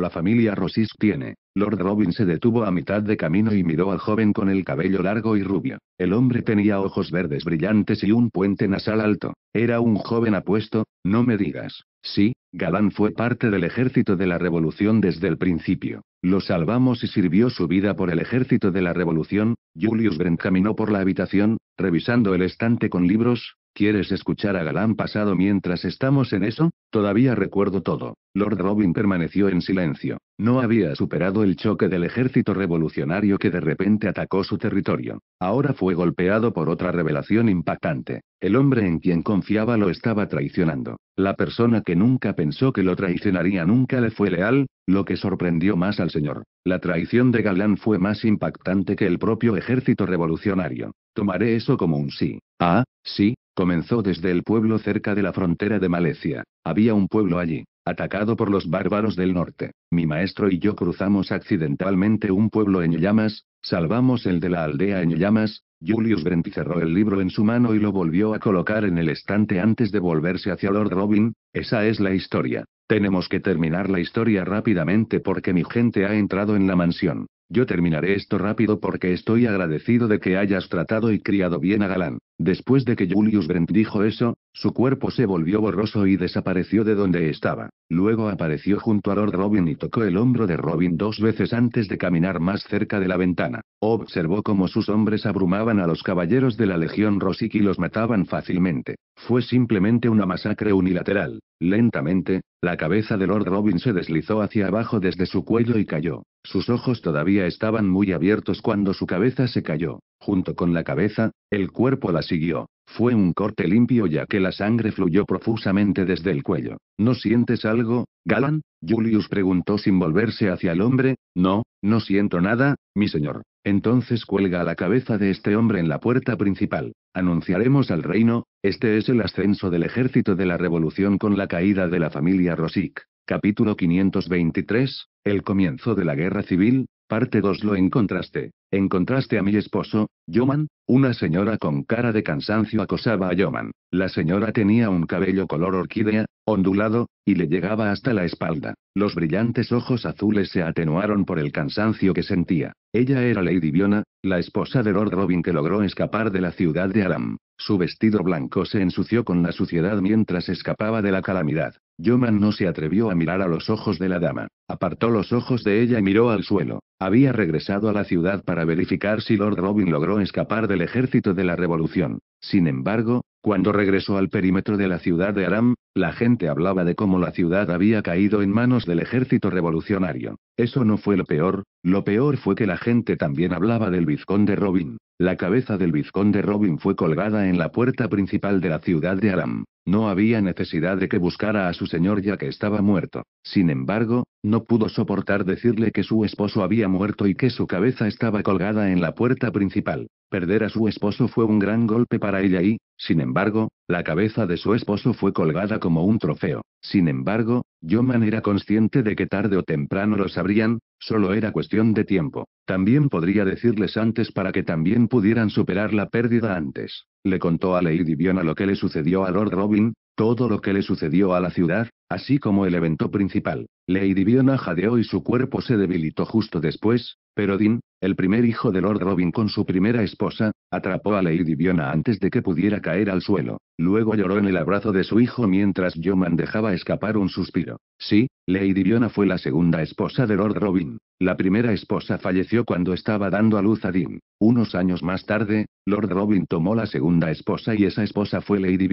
la familia Rosis tiene. Lord Robin se detuvo a mitad de camino y miró al joven con el cabello largo y rubio. El hombre tenía ojos verdes brillantes y un puente nasal alto. Era un joven apuesto, no me digas. Sí, Galán fue parte del ejército de la revolución desde el principio. Lo salvamos y sirvió su vida por el ejército de la revolución. Julius Brent caminó por la habitación, revisando el estante con libros, ¿Quieres escuchar a Galán pasado mientras estamos en eso? Todavía recuerdo todo. Lord Robin permaneció en silencio. No había superado el choque del ejército revolucionario que de repente atacó su territorio. Ahora fue golpeado por otra revelación impactante. El hombre en quien confiaba lo estaba traicionando. La persona que nunca pensó que lo traicionaría nunca le fue leal, lo que sorprendió más al señor. La traición de Galán fue más impactante que el propio ejército revolucionario. Tomaré eso como un sí. Ah, sí, Comenzó desde el pueblo cerca de la frontera de Malesia. Había un pueblo allí, atacado por los bárbaros del norte. Mi maestro y yo cruzamos accidentalmente un pueblo en llamas, salvamos el de la aldea en llamas, Julius Brent cerró el libro en su mano y lo volvió a colocar en el estante antes de volverse hacia Lord Robin, esa es la historia. Tenemos que terminar la historia rápidamente porque mi gente ha entrado en la mansión. Yo terminaré esto rápido porque estoy agradecido de que hayas tratado y criado bien a Galán. Después de que Julius Brent dijo eso, su cuerpo se volvió borroso y desapareció de donde estaba. Luego apareció junto a Lord Robin y tocó el hombro de Robin dos veces antes de caminar más cerca de la ventana. Observó cómo sus hombres abrumaban a los caballeros de la Legión Rosic y los mataban fácilmente. Fue simplemente una masacre unilateral. Lentamente, la cabeza de Lord Robin se deslizó hacia abajo desde su cuello y cayó. Sus ojos todavía estaban muy abiertos cuando su cabeza se cayó. Junto con la cabeza, el cuerpo la siguió. Fue un corte limpio ya que la sangre fluyó profusamente desde el cuello. ¿No sientes algo, Galan? Julius preguntó sin volverse hacia el hombre. No, no siento nada, mi señor. Entonces cuelga la cabeza de este hombre en la puerta principal. Anunciaremos al reino, este es el ascenso del ejército de la revolución con la caída de la familia Rosic. Capítulo 523, el comienzo de la guerra civil, Parte 2 Lo encontraste. Encontraste a mi esposo, Yoman. Una señora con cara de cansancio acosaba a Yoman. La señora tenía un cabello color orquídea, ondulado, y le llegaba hasta la espalda. Los brillantes ojos azules se atenuaron por el cansancio que sentía. Ella era Lady Viona, la esposa de Lord Robin que logró escapar de la ciudad de Aram. Su vestido blanco se ensució con la suciedad mientras escapaba de la calamidad. Yoman no se atrevió a mirar a los ojos de la dama. Apartó los ojos de ella y miró al suelo. Había regresado a la ciudad para verificar si Lord Robin logró escapar del ejército de la revolución. Sin embargo, cuando regresó al perímetro de la ciudad de Aram, la gente hablaba de cómo la ciudad había caído en manos del ejército revolucionario. Eso no fue lo peor, lo peor fue que la gente también hablaba del vizconde Robin. La cabeza del vizconde Robin fue colgada en la puerta principal de la ciudad de Aram. No había necesidad de que buscara a su señor ya que estaba muerto. Sin embargo, no pudo soportar decirle que su esposo había muerto y que su cabeza estaba colgada en la puerta principal. Perder a su esposo fue un gran golpe para ella y, sin embargo, la cabeza de su esposo fue colgada como un trofeo. Sin embargo, Yoman era consciente de que tarde o temprano lo sabrían, Solo era cuestión de tiempo. También podría decirles antes para que también pudieran superar la pérdida antes. Le contó a Lady Biona lo que le sucedió a Lord Robin, todo lo que le sucedió a la ciudad, así como el evento principal. Lady Biona jadeó y su cuerpo se debilitó justo después, pero Dean, el primer hijo de Lord Robin con su primera esposa, Atrapó a Lady Viona antes de que pudiera caer al suelo. Luego lloró en el abrazo de su hijo mientras Man dejaba escapar un suspiro. Sí, Lady Viona fue la segunda esposa de Lord Robin. La primera esposa falleció cuando estaba dando a luz a Dean. Unos años más tarde, Lord Robin tomó la segunda esposa y esa esposa fue Lady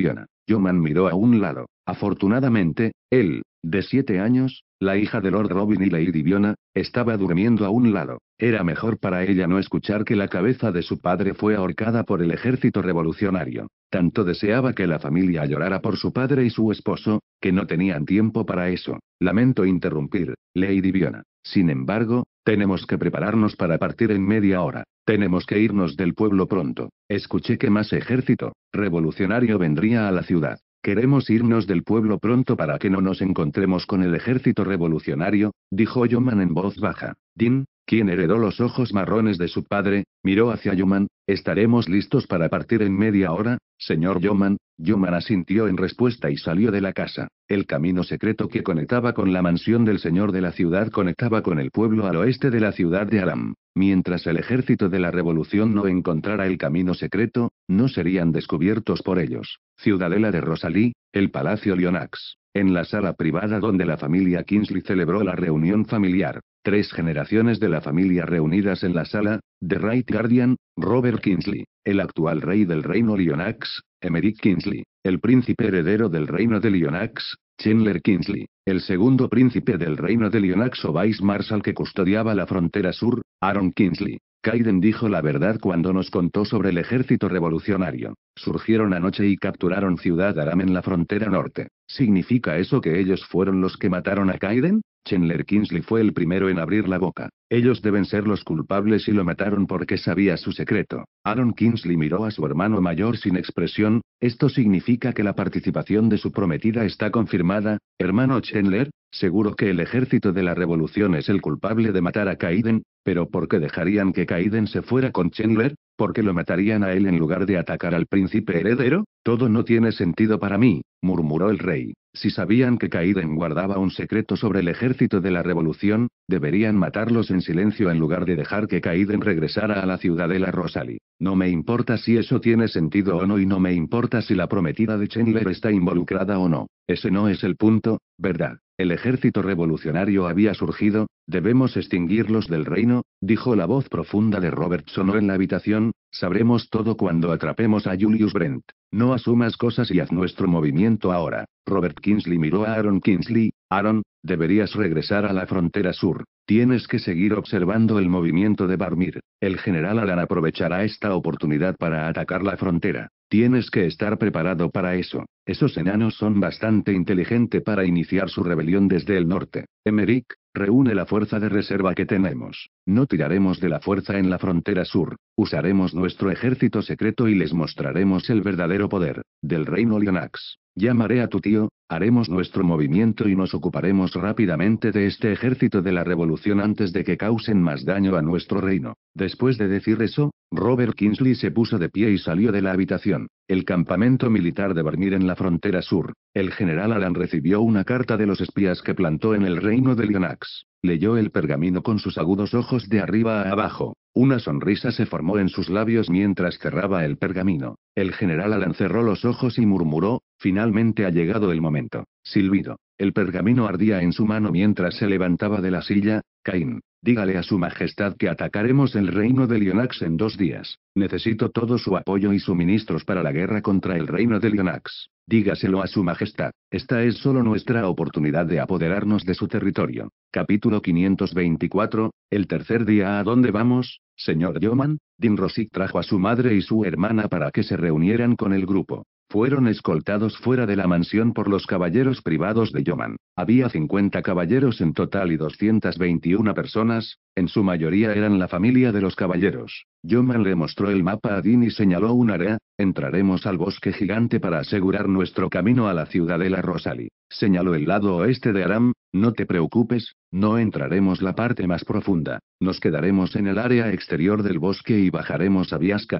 yo Man miró a un lado. Afortunadamente, él, de siete años, la hija de Lord Robin y Lady Viona, estaba durmiendo a un lado. Era mejor para ella no escuchar que la cabeza de su padre fue ahorcada por el ejército revolucionario. Tanto deseaba que la familia llorara por su padre y su esposo, que no tenían tiempo para eso. Lamento interrumpir, Lady Viona. Sin embargo, tenemos que prepararnos para partir en media hora. Tenemos que irnos del pueblo pronto. Escuché que más ejército revolucionario vendría a la ciudad. Queremos irnos del pueblo pronto para que no nos encontremos con el ejército revolucionario, dijo Yoman en voz baja. Din, quien heredó los ojos marrones de su padre, miró hacia Yuman. ¿estaremos listos para partir en media hora, señor Yoman? Yuman asintió en respuesta y salió de la casa. El camino secreto que conectaba con la mansión del señor de la ciudad conectaba con el pueblo al oeste de la ciudad de Aram. Mientras el ejército de la revolución no encontrara el camino secreto, no serían descubiertos por ellos. Ciudadela de Rosalí, el Palacio Lionax en la sala privada donde la familia Kingsley celebró la reunión familiar. Tres generaciones de la familia reunidas en la sala, The Right Guardian, Robert Kingsley, el actual rey del reino Lionax, Emerick Kingsley, el príncipe heredero del reino de Lionax, Chandler Kingsley, el segundo príncipe del reino de Lionax o Vice Marshal que custodiaba la frontera sur, Aaron Kingsley, Kaiden dijo la verdad cuando nos contó sobre el ejército revolucionario. Surgieron anoche y capturaron Ciudad Aram en la frontera norte. ¿Significa eso que ellos fueron los que mataron a Kaiden? Chandler Kingsley fue el primero en abrir la boca. Ellos deben ser los culpables y lo mataron porque sabía su secreto. Aaron Kingsley miró a su hermano mayor sin expresión. ¿Esto significa que la participación de su prometida está confirmada, hermano Chandler? Seguro que el ejército de la revolución es el culpable de matar a Kaiden, pero ¿por qué dejarían que Kaiden se fuera con Chandler? ¿Por qué lo matarían a él en lugar de atacar al príncipe heredero? Todo no tiene sentido para mí, murmuró el rey. Si sabían que Kaiden guardaba un secreto sobre el ejército de la revolución, deberían matarlos en silencio en lugar de dejar que Kaiden regresara a la ciudadela Rosalie. No me importa si eso tiene sentido o no y no me importa si la prometida de Chandler está involucrada o no. Ese no es el punto, ¿verdad? El ejército revolucionario había surgido, debemos extinguirlos del reino, dijo la voz profunda de Robertson en la habitación, sabremos todo cuando atrapemos a Julius Brent. No asumas cosas y haz nuestro movimiento ahora. Robert Kingsley miró a Aaron Kingsley, Aaron, deberías regresar a la frontera sur. Tienes que seguir observando el movimiento de Barmir. El general Alan aprovechará esta oportunidad para atacar la frontera. Tienes que estar preparado para eso. Esos enanos son bastante inteligente para iniciar su rebelión desde el norte. Emerick, reúne la fuerza de reserva que tenemos. No tiraremos de la fuerza en la frontera sur. Usaremos nuestro ejército secreto y les mostraremos el verdadero poder del reino Lionax. Llamaré a tu tío, Haremos nuestro movimiento y nos ocuparemos rápidamente de este ejército de la revolución antes de que causen más daño a nuestro reino. Después de decir eso, Robert Kingsley se puso de pie y salió de la habitación. El campamento militar de Vermeer en la frontera sur. El general Alan recibió una carta de los espías que plantó en el reino de Lyonax. Leyó el pergamino con sus agudos ojos de arriba a abajo. Una sonrisa se formó en sus labios mientras cerraba el pergamino. El general Alan cerró los ojos y murmuró, finalmente ha llegado el momento momento, silbido. El pergamino ardía en su mano mientras se levantaba de la silla. Caín, dígale a su majestad que atacaremos el reino de Lionax en dos días. Necesito todo su apoyo y suministros para la guerra contra el reino de Lionax. Dígaselo a su majestad. Esta es solo nuestra oportunidad de apoderarnos de su territorio. Capítulo 524. El tercer día. ¿A dónde vamos, señor Yoman? Dinrosic trajo a su madre y su hermana para que se reunieran con el grupo. Fueron escoltados fuera de la mansión por los caballeros privados de Yoman. Había 50 caballeros en total y 221 personas, en su mayoría eran la familia de los caballeros. Yoman le mostró el mapa a Dean y señaló un área. Entraremos al bosque gigante para asegurar nuestro camino a la ciudadela Rosalie. Señaló el lado oeste de Aram. No te preocupes, no entraremos la parte más profunda. Nos quedaremos en el área exterior del bosque y bajaremos a Viasca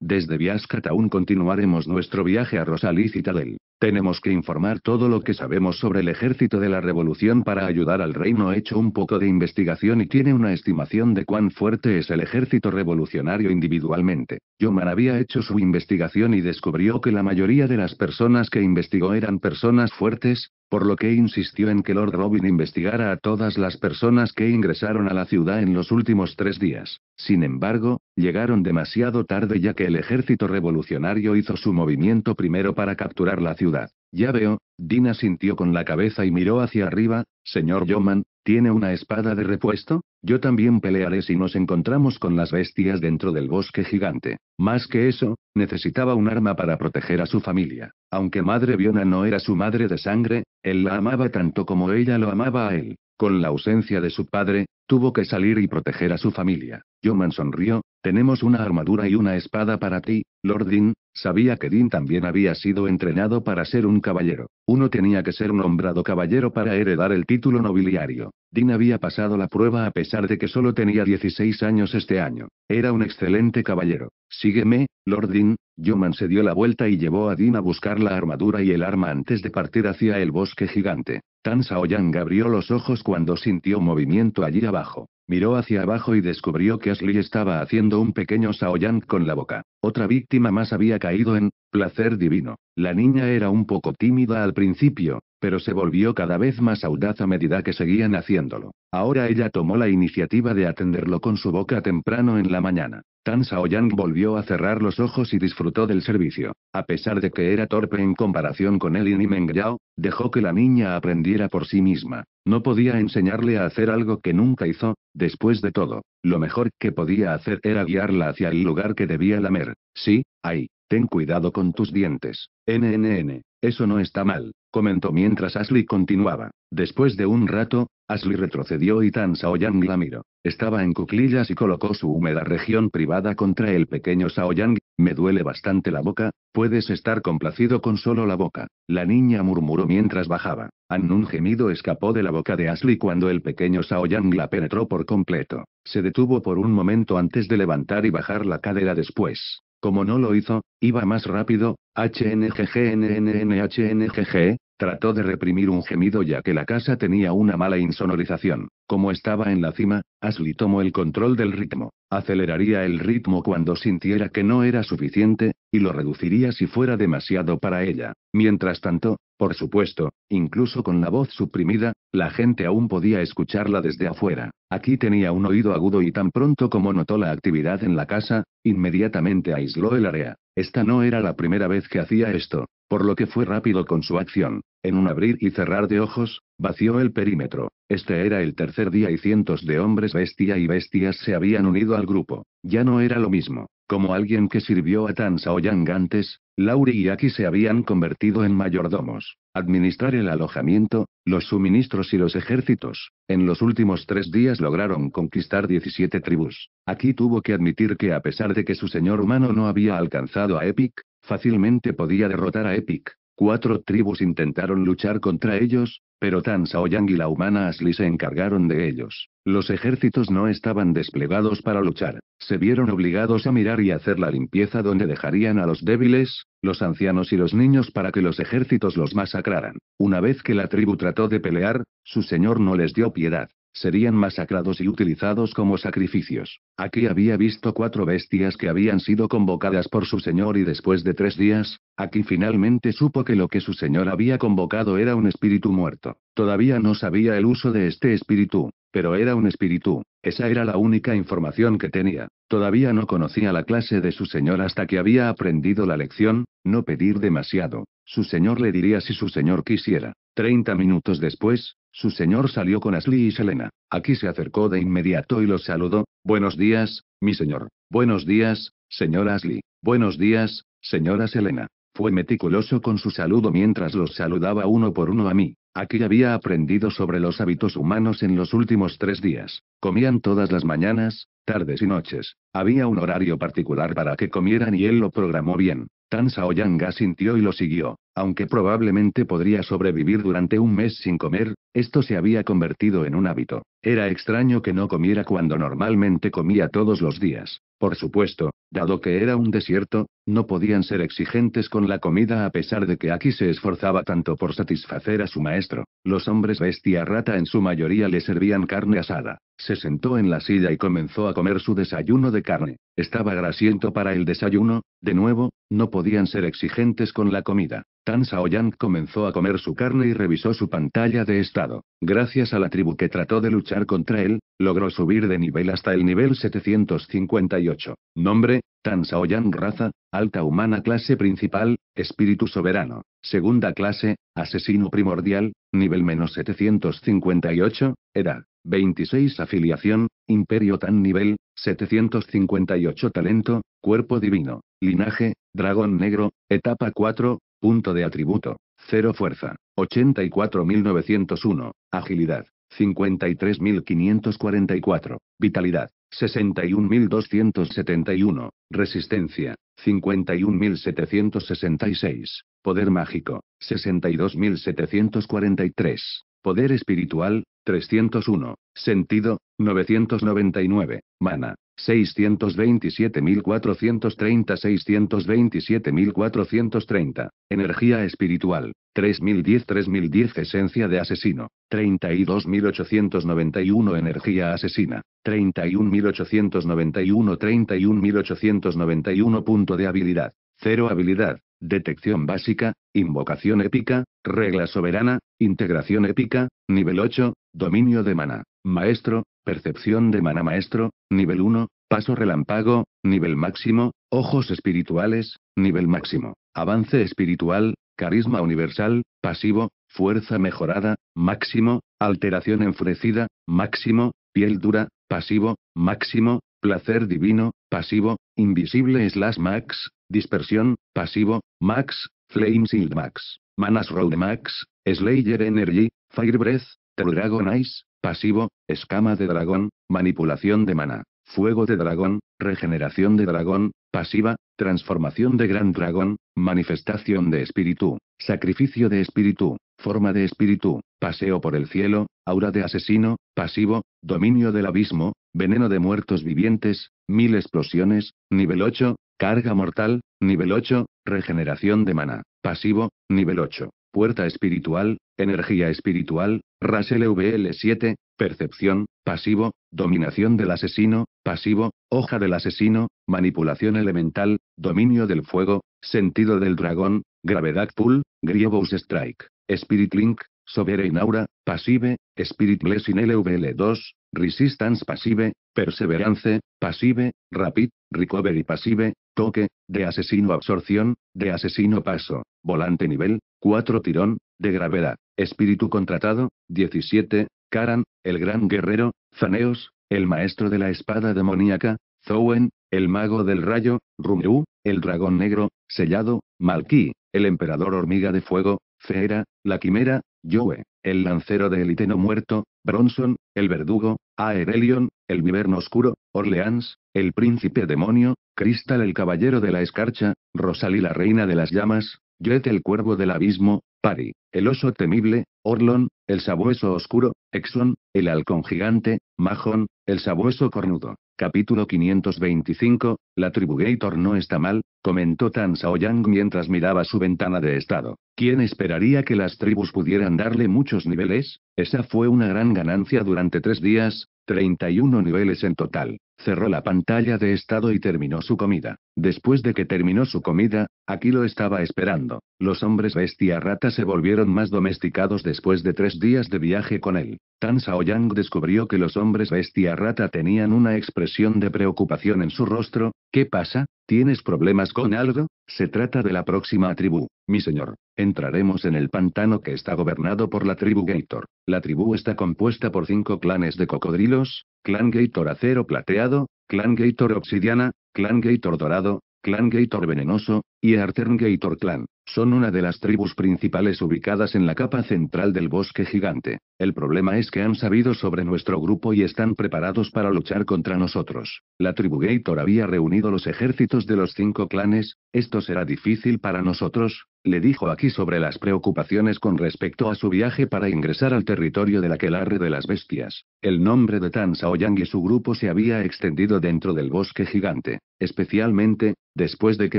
Desde Viasca continuaremos nuestro viaje a Rosalie Citadel. Tenemos que informar todo lo que sabemos sobre el ejército de la revolución para ayudar al reino. He hecho un poco de investigación y tiene una estimación de cuán fuerte es el ejército revolucionario individualmente. Yomar había hecho su investigación y descubrió que la mayoría de las personas que investigó eran personas fuertes, por lo que insistió en que Lord Robin investigara a todas las personas que ingresaron a la ciudad en los últimos tres días. Sin embargo, Llegaron demasiado tarde ya que el ejército revolucionario hizo su movimiento primero para capturar la ciudad. Ya veo, Dina sintió con la cabeza y miró hacia arriba, señor Yoman, ¿tiene una espada de repuesto? Yo también pelearé si nos encontramos con las bestias dentro del bosque gigante. Más que eso, necesitaba un arma para proteger a su familia. Aunque Madre Viona no era su madre de sangre, él la amaba tanto como ella lo amaba a él. Con la ausencia de su padre, tuvo que salir y proteger a su familia. Yoman sonrió, tenemos una armadura y una espada para ti, Lord Dean. Sabía que Dean también había sido entrenado para ser un caballero. Uno tenía que ser nombrado caballero para heredar el título nobiliario. Dean había pasado la prueba a pesar de que solo tenía 16 años este año. Era un excelente caballero. Sígueme, Lord Dean. Yoman se dio la vuelta y llevó a Dean a buscar la armadura y el arma antes de partir hacia el bosque gigante. Tan Shaoyang abrió los ojos cuando sintió movimiento allí abajo. Miró hacia abajo y descubrió que Ashley estaba haciendo un pequeño saoyang con la boca. Otra víctima más había caído en placer divino. La niña era un poco tímida al principio, pero se volvió cada vez más audaz a medida que seguían haciéndolo. Ahora ella tomó la iniciativa de atenderlo con su boca temprano en la mañana. Tan Shaoyang volvió a cerrar los ojos y disfrutó del servicio. A pesar de que era torpe en comparación con él y Meng Yao, dejó que la niña aprendiera por sí misma. No podía enseñarle a hacer algo que nunca hizo, después de todo, lo mejor que podía hacer era guiarla hacia el lugar que debía lamer. Sí, ahí. Ten cuidado con tus dientes. NNN. Eso no está mal comentó mientras Ashley continuaba. Después de un rato, Ashley retrocedió y Tan Saoyang la miró. Estaba en cuclillas y colocó su húmeda región privada contra el pequeño Saoyang. Me duele bastante la boca, puedes estar complacido con solo la boca. La niña murmuró mientras bajaba. An un gemido escapó de la boca de Ashley cuando el pequeño Saoyang la penetró por completo. Se detuvo por un momento antes de levantar y bajar la cadera después. Como no lo hizo, iba más rápido, HNGGNNNHNGG, Trató de reprimir un gemido ya que la casa tenía una mala insonorización. Como estaba en la cima, Ashley tomó el control del ritmo. Aceleraría el ritmo cuando sintiera que no era suficiente, y lo reduciría si fuera demasiado para ella. Mientras tanto, por supuesto, incluso con la voz suprimida, la gente aún podía escucharla desde afuera. Aquí tenía un oído agudo y tan pronto como notó la actividad en la casa, inmediatamente aisló el área. Esta no era la primera vez que hacía esto, por lo que fue rápido con su acción. En un abrir y cerrar de ojos, vació el perímetro. Este era el tercer día y cientos de hombres bestia y bestias se habían unido al grupo. Ya no era lo mismo. Como alguien que sirvió a Tan Saoyang antes, Lauri y Aki se habían convertido en mayordomos. Administrar el alojamiento, los suministros y los ejércitos. En los últimos tres días lograron conquistar 17 tribus. Aquí tuvo que admitir que a pesar de que su señor humano no había alcanzado a Epic, fácilmente podía derrotar a Epic. Cuatro tribus intentaron luchar contra ellos, pero tan Saoyang y la humana Asli se encargaron de ellos. Los ejércitos no estaban desplegados para luchar. Se vieron obligados a mirar y hacer la limpieza donde dejarían a los débiles, los ancianos y los niños para que los ejércitos los masacraran. Una vez que la tribu trató de pelear, su señor no les dio piedad serían masacrados y utilizados como sacrificios. Aquí había visto cuatro bestias que habían sido convocadas por su señor y después de tres días, aquí finalmente supo que lo que su señor había convocado era un espíritu muerto. Todavía no sabía el uso de este espíritu, pero era un espíritu, esa era la única información que tenía. Todavía no conocía la clase de su señor hasta que había aprendido la lección, no pedir demasiado. Su señor le diría si su señor quisiera. Treinta minutos después, su señor salió con Ashley y Selena. Aquí se acercó de inmediato y los saludó. Buenos días, mi señor. Buenos días, señora Ashley. Buenos días, señora Selena. Fue meticuloso con su saludo mientras los saludaba uno por uno a mí. Aquí había aprendido sobre los hábitos humanos en los últimos tres días. Comían todas las mañanas, tardes y noches. Había un horario particular para que comieran y él lo programó bien. Tan Saoyanga sintió y lo siguió. Aunque probablemente podría sobrevivir durante un mes sin comer, esto se había convertido en un hábito. Era extraño que no comiera cuando normalmente comía todos los días. Por supuesto, dado que era un desierto, no podían ser exigentes con la comida a pesar de que aquí se esforzaba tanto por satisfacer a su maestro. Los hombres bestia rata en su mayoría le servían carne asada. Se sentó en la silla y comenzó a comer su desayuno de carne. Estaba grasiento para el desayuno, de nuevo, no podían ser exigentes con la comida. Tan Shaoyang comenzó a comer su carne y revisó su pantalla de estado. Gracias a la tribu que trató de luchar contra él, logró subir de nivel hasta el nivel 758. Nombre, saoyan raza, alta humana clase principal, espíritu soberano, segunda clase, asesino primordial, nivel menos 758, edad, 26 afiliación, imperio tan nivel, 758 talento, cuerpo divino, linaje, dragón negro, etapa 4, punto de atributo, 0 fuerza, 84.901, agilidad, 53.544, vitalidad, 61.271, resistencia, 51.766, poder mágico, 62.743, poder espiritual, 301, sentido, 999, mana, 627.430 627.430. Energía espiritual. 3010 3010 Esencia de asesino. 32.891 Energía asesina. 31.891 31.891 Punto de habilidad. 0 habilidad. Detección básica, invocación épica, regla soberana, integración épica, nivel 8, dominio de mana. Maestro, percepción de mana maestro, nivel 1, paso relámpago, nivel máximo, ojos espirituales, nivel máximo, avance espiritual, carisma universal, pasivo, fuerza mejorada, máximo, alteración enfurecida, máximo, piel dura, pasivo, máximo, placer divino, pasivo, invisible slash max, dispersión, pasivo, max, flame shield max, manas road max, slayer energy, fire breath, dragon ice, Pasivo, escama de dragón, manipulación de mana, fuego de dragón, regeneración de dragón, pasiva, transformación de gran dragón, manifestación de espíritu, sacrificio de espíritu, forma de espíritu, paseo por el cielo, aura de asesino, pasivo, dominio del abismo, veneno de muertos vivientes, mil explosiones, nivel 8, carga mortal, nivel 8, regeneración de mana, pasivo, nivel 8, Puerta espiritual, energía espiritual, RAS LVL7, percepción, pasivo, dominación del asesino, pasivo, hoja del asesino, manipulación elemental, dominio del fuego, sentido del dragón, gravedad pool, Grievous Strike, Spirit Link, Sovereign Aura, Pasive, Spirit Blessing LVL2, Resistance Pasive, Perseverance, Pasive, Rapid, Recovery Pasive, Toque, de Asesino Absorción, de Asesino Paso, Volante nivel, 4 tirón, de gravedad, espíritu contratado, 17, Karan, el gran guerrero, Zaneos, el maestro de la espada demoníaca, Zowen, el mago del rayo, Rumeu, el dragón negro, sellado, Malki, el emperador hormiga de fuego, Feera, la quimera, Joe, el lancero de Eliteno muerto, Bronson, el verdugo, Aerelion, el viverno oscuro, Orleans, el príncipe demonio, Crystal el caballero de la escarcha, Rosalí la reina de las llamas, Jet el cuervo del abismo, Pari, el oso temible, Orlon, el sabueso oscuro, Exxon, el halcón gigante, Mahon, el sabueso cornudo. Capítulo 525, la tribu Gator no está mal, comentó Tan Saoyang mientras miraba su ventana de estado. ¿Quién esperaría que las tribus pudieran darle muchos niveles? Esa fue una gran ganancia durante tres días, 31 niveles en total. Cerró la pantalla de estado y terminó su comida. Después de que terminó su comida, aquí lo estaba esperando. Los hombres bestia rata se volvieron más domesticados después de tres días de viaje con él. Tan Saoyang descubrió que los hombres bestia rata tenían una expresión de preocupación en su rostro. ¿Qué pasa? ¿Tienes problemas con algo? Se trata de la próxima tribu, mi señor. Entraremos en el pantano que está gobernado por la tribu Gator. La tribu está compuesta por cinco clanes de cocodrilos, clan Gator acero plateado, clan Gator obsidiana, clan Gator dorado, clan Gator venenoso, y Artern Gator Clan. Son una de las tribus principales ubicadas en la capa central del bosque gigante. El problema es que han sabido sobre nuestro grupo y están preparados para luchar contra nosotros. La tribu Gator había reunido los ejércitos de los cinco clanes, esto será difícil para nosotros, le dijo aquí sobre las preocupaciones con respecto a su viaje para ingresar al territorio de la Quelarre de las bestias. El nombre de Tan Saoyang y su grupo se había extendido dentro del bosque gigante, especialmente, después de que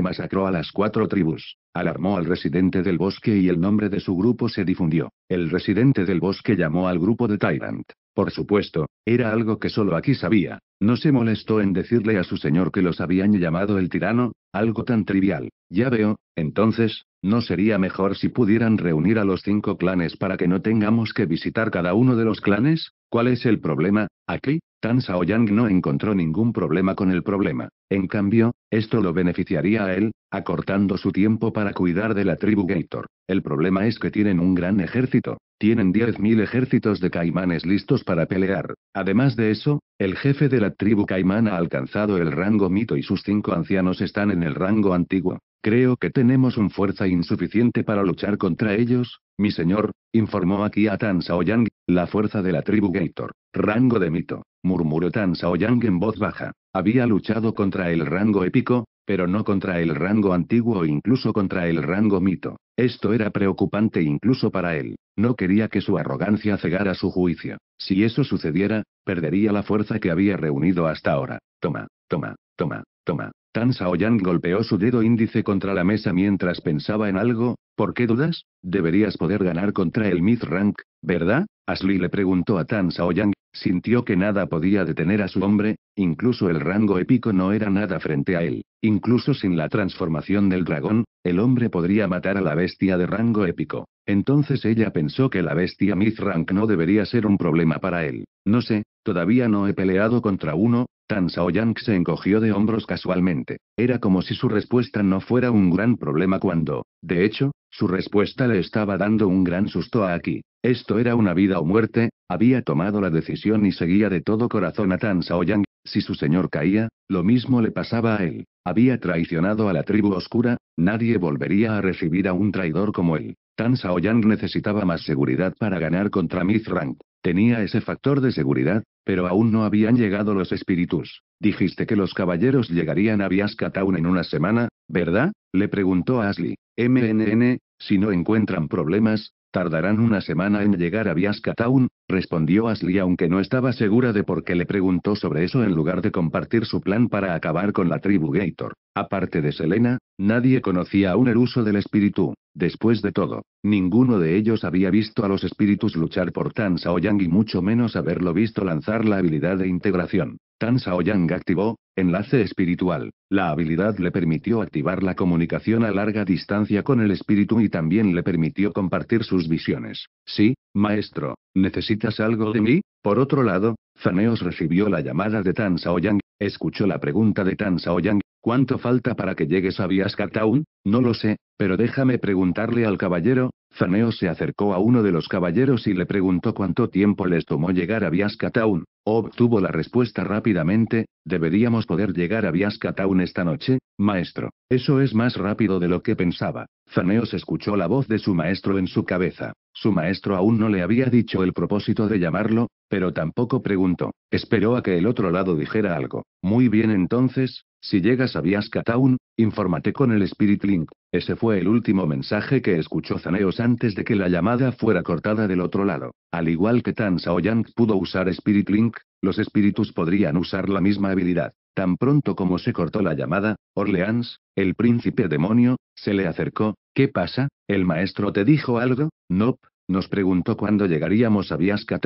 masacró a las cuatro tribus. Alarmó al residente del bosque y el nombre de su grupo se difundió. El residente del bosque llamó al grupo de Tyrant. Por supuesto, era algo que solo aquí sabía. No se molestó en decirle a su señor que los habían llamado el tirano, algo tan trivial. Ya veo, entonces, ¿no sería mejor si pudieran reunir a los cinco clanes para que no tengamos que visitar cada uno de los clanes? ¿Cuál es el problema, aquí? Tan Shaoyang no encontró ningún problema con el problema. En cambio, esto lo beneficiaría a él, acortando su tiempo para cuidar de la tribu Gator. El problema es que tienen un gran ejército. Tienen 10.000 ejércitos de caimanes listos para pelear. Además de eso, el jefe de la tribu caimán ha alcanzado el rango mito y sus cinco ancianos están en el rango antiguo. Creo que tenemos un fuerza insuficiente para luchar contra ellos, mi señor, informó aquí a Tan Shaoyang, la fuerza de la tribu Gator. Rango de mito. Murmuró Tan Saoyang en voz baja. Había luchado contra el rango épico, pero no contra el rango antiguo o incluso contra el rango mito. Esto era preocupante incluso para él. No quería que su arrogancia cegara su juicio. Si eso sucediera, perdería la fuerza que había reunido hasta ahora. Toma, toma, toma, toma, Tan Yang golpeó su dedo índice contra la mesa mientras pensaba en algo. ¿Por qué dudas? Deberías poder ganar contra el Mithrank, Rank, ¿verdad? Ashley le preguntó a Tan Shaoyang, Sintió que nada podía detener a su hombre, incluso el rango épico no era nada frente a él. Incluso sin la transformación del dragón, el hombre podría matar a la bestia de rango épico. Entonces ella pensó que la bestia Mithrank Rank no debería ser un problema para él. No sé, todavía no he peleado contra uno, Tan Yang se encogió de hombros casualmente. Era como si su respuesta no fuera un gran problema cuando, de hecho, su respuesta le estaba dando un gran susto a Aki. Esto era una vida o muerte, había tomado la decisión y seguía de todo corazón a Tan Yang. Si su señor caía, lo mismo le pasaba a él. Había traicionado a la tribu oscura, nadie volvería a recibir a un traidor como él. Tan Yang necesitaba más seguridad para ganar contra Rank. Tenía ese factor de seguridad, pero aún no habían llegado los espíritus. Dijiste que los caballeros llegarían a Viasca Town en una semana, ¿verdad? Le preguntó Ashley. MNN, si no encuentran problemas, Tardarán una semana en llegar a Biasca Town, respondió Asli aunque no estaba segura de por qué le preguntó sobre eso en lugar de compartir su plan para acabar con la tribu Gator. Aparte de Selena, nadie conocía aún el uso del espíritu. Después de todo, ninguno de ellos había visto a los espíritus luchar por Tan Yang y mucho menos haberlo visto lanzar la habilidad de integración. Tan Saoyang activó, enlace espiritual. La habilidad le permitió activar la comunicación a larga distancia con el espíritu y también le permitió compartir sus visiones. Sí, maestro, ¿necesitas algo de mí? Por otro lado, Zaneos recibió la llamada de Tan Saoyang, escuchó la pregunta de Tan Saoyang, ¿Cuánto falta para que llegues a Viascatown? No lo sé, pero déjame preguntarle al caballero. Zaneo se acercó a uno de los caballeros y le preguntó cuánto tiempo les tomó llegar a Viascatown. Obtuvo la respuesta rápidamente, deberíamos poder llegar a Viascatown esta noche, maestro. Eso es más rápido de lo que pensaba. Zaneos escuchó la voz de su maestro en su cabeza. Su maestro aún no le había dicho el propósito de llamarlo, pero tampoco preguntó. Esperó a que el otro lado dijera algo. Muy bien entonces, si llegas a Viasca Town, infórmate con el Spirit Link. Ese fue el último mensaje que escuchó Zaneos antes de que la llamada fuera cortada del otro lado. Al igual que Tan Saoyang pudo usar Spirit Link, los espíritus podrían usar la misma habilidad. Tan pronto como se cortó la llamada, Orleans, el príncipe demonio, se le acercó. ¿Qué pasa? ¿El maestro te dijo algo? No, nope, nos preguntó cuándo llegaríamos a Viasca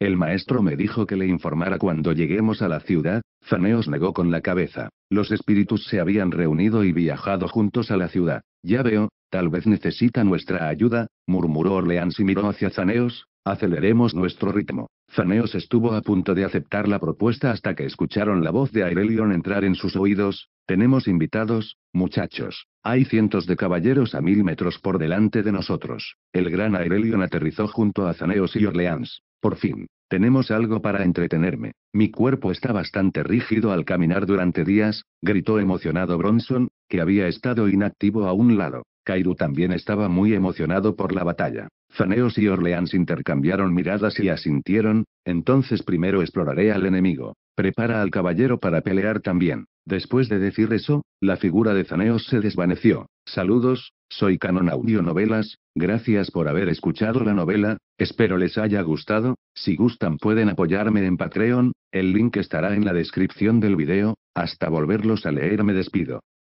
el maestro me dijo que le informara cuando lleguemos a la ciudad, Zaneos negó con la cabeza. Los espíritus se habían reunido y viajado juntos a la ciudad. Ya veo, tal vez necesita nuestra ayuda, murmuró Orleans y miró hacia Zaneos, aceleremos nuestro ritmo. Zaneos estuvo a punto de aceptar la propuesta hasta que escucharon la voz de Aurelion entrar en sus oídos, tenemos invitados, muchachos. Hay cientos de caballeros a mil metros por delante de nosotros. El gran Aurelion aterrizó junto a Zaneos y Orleans. Por fin, tenemos algo para entretenerme. Mi cuerpo está bastante rígido al caminar durante días, gritó emocionado Bronson, que había estado inactivo a un lado. Kairu también estaba muy emocionado por la batalla. Zaneos y Orleans intercambiaron miradas y asintieron, entonces primero exploraré al enemigo. Prepara al caballero para pelear también. Después de decir eso, la figura de Zaneos se desvaneció. Saludos, soy Canon Audio Novelas, gracias por haber escuchado la novela, espero les haya gustado, si gustan pueden apoyarme en Patreon, el link estará en la descripción del video, hasta volverlos a leer me despido.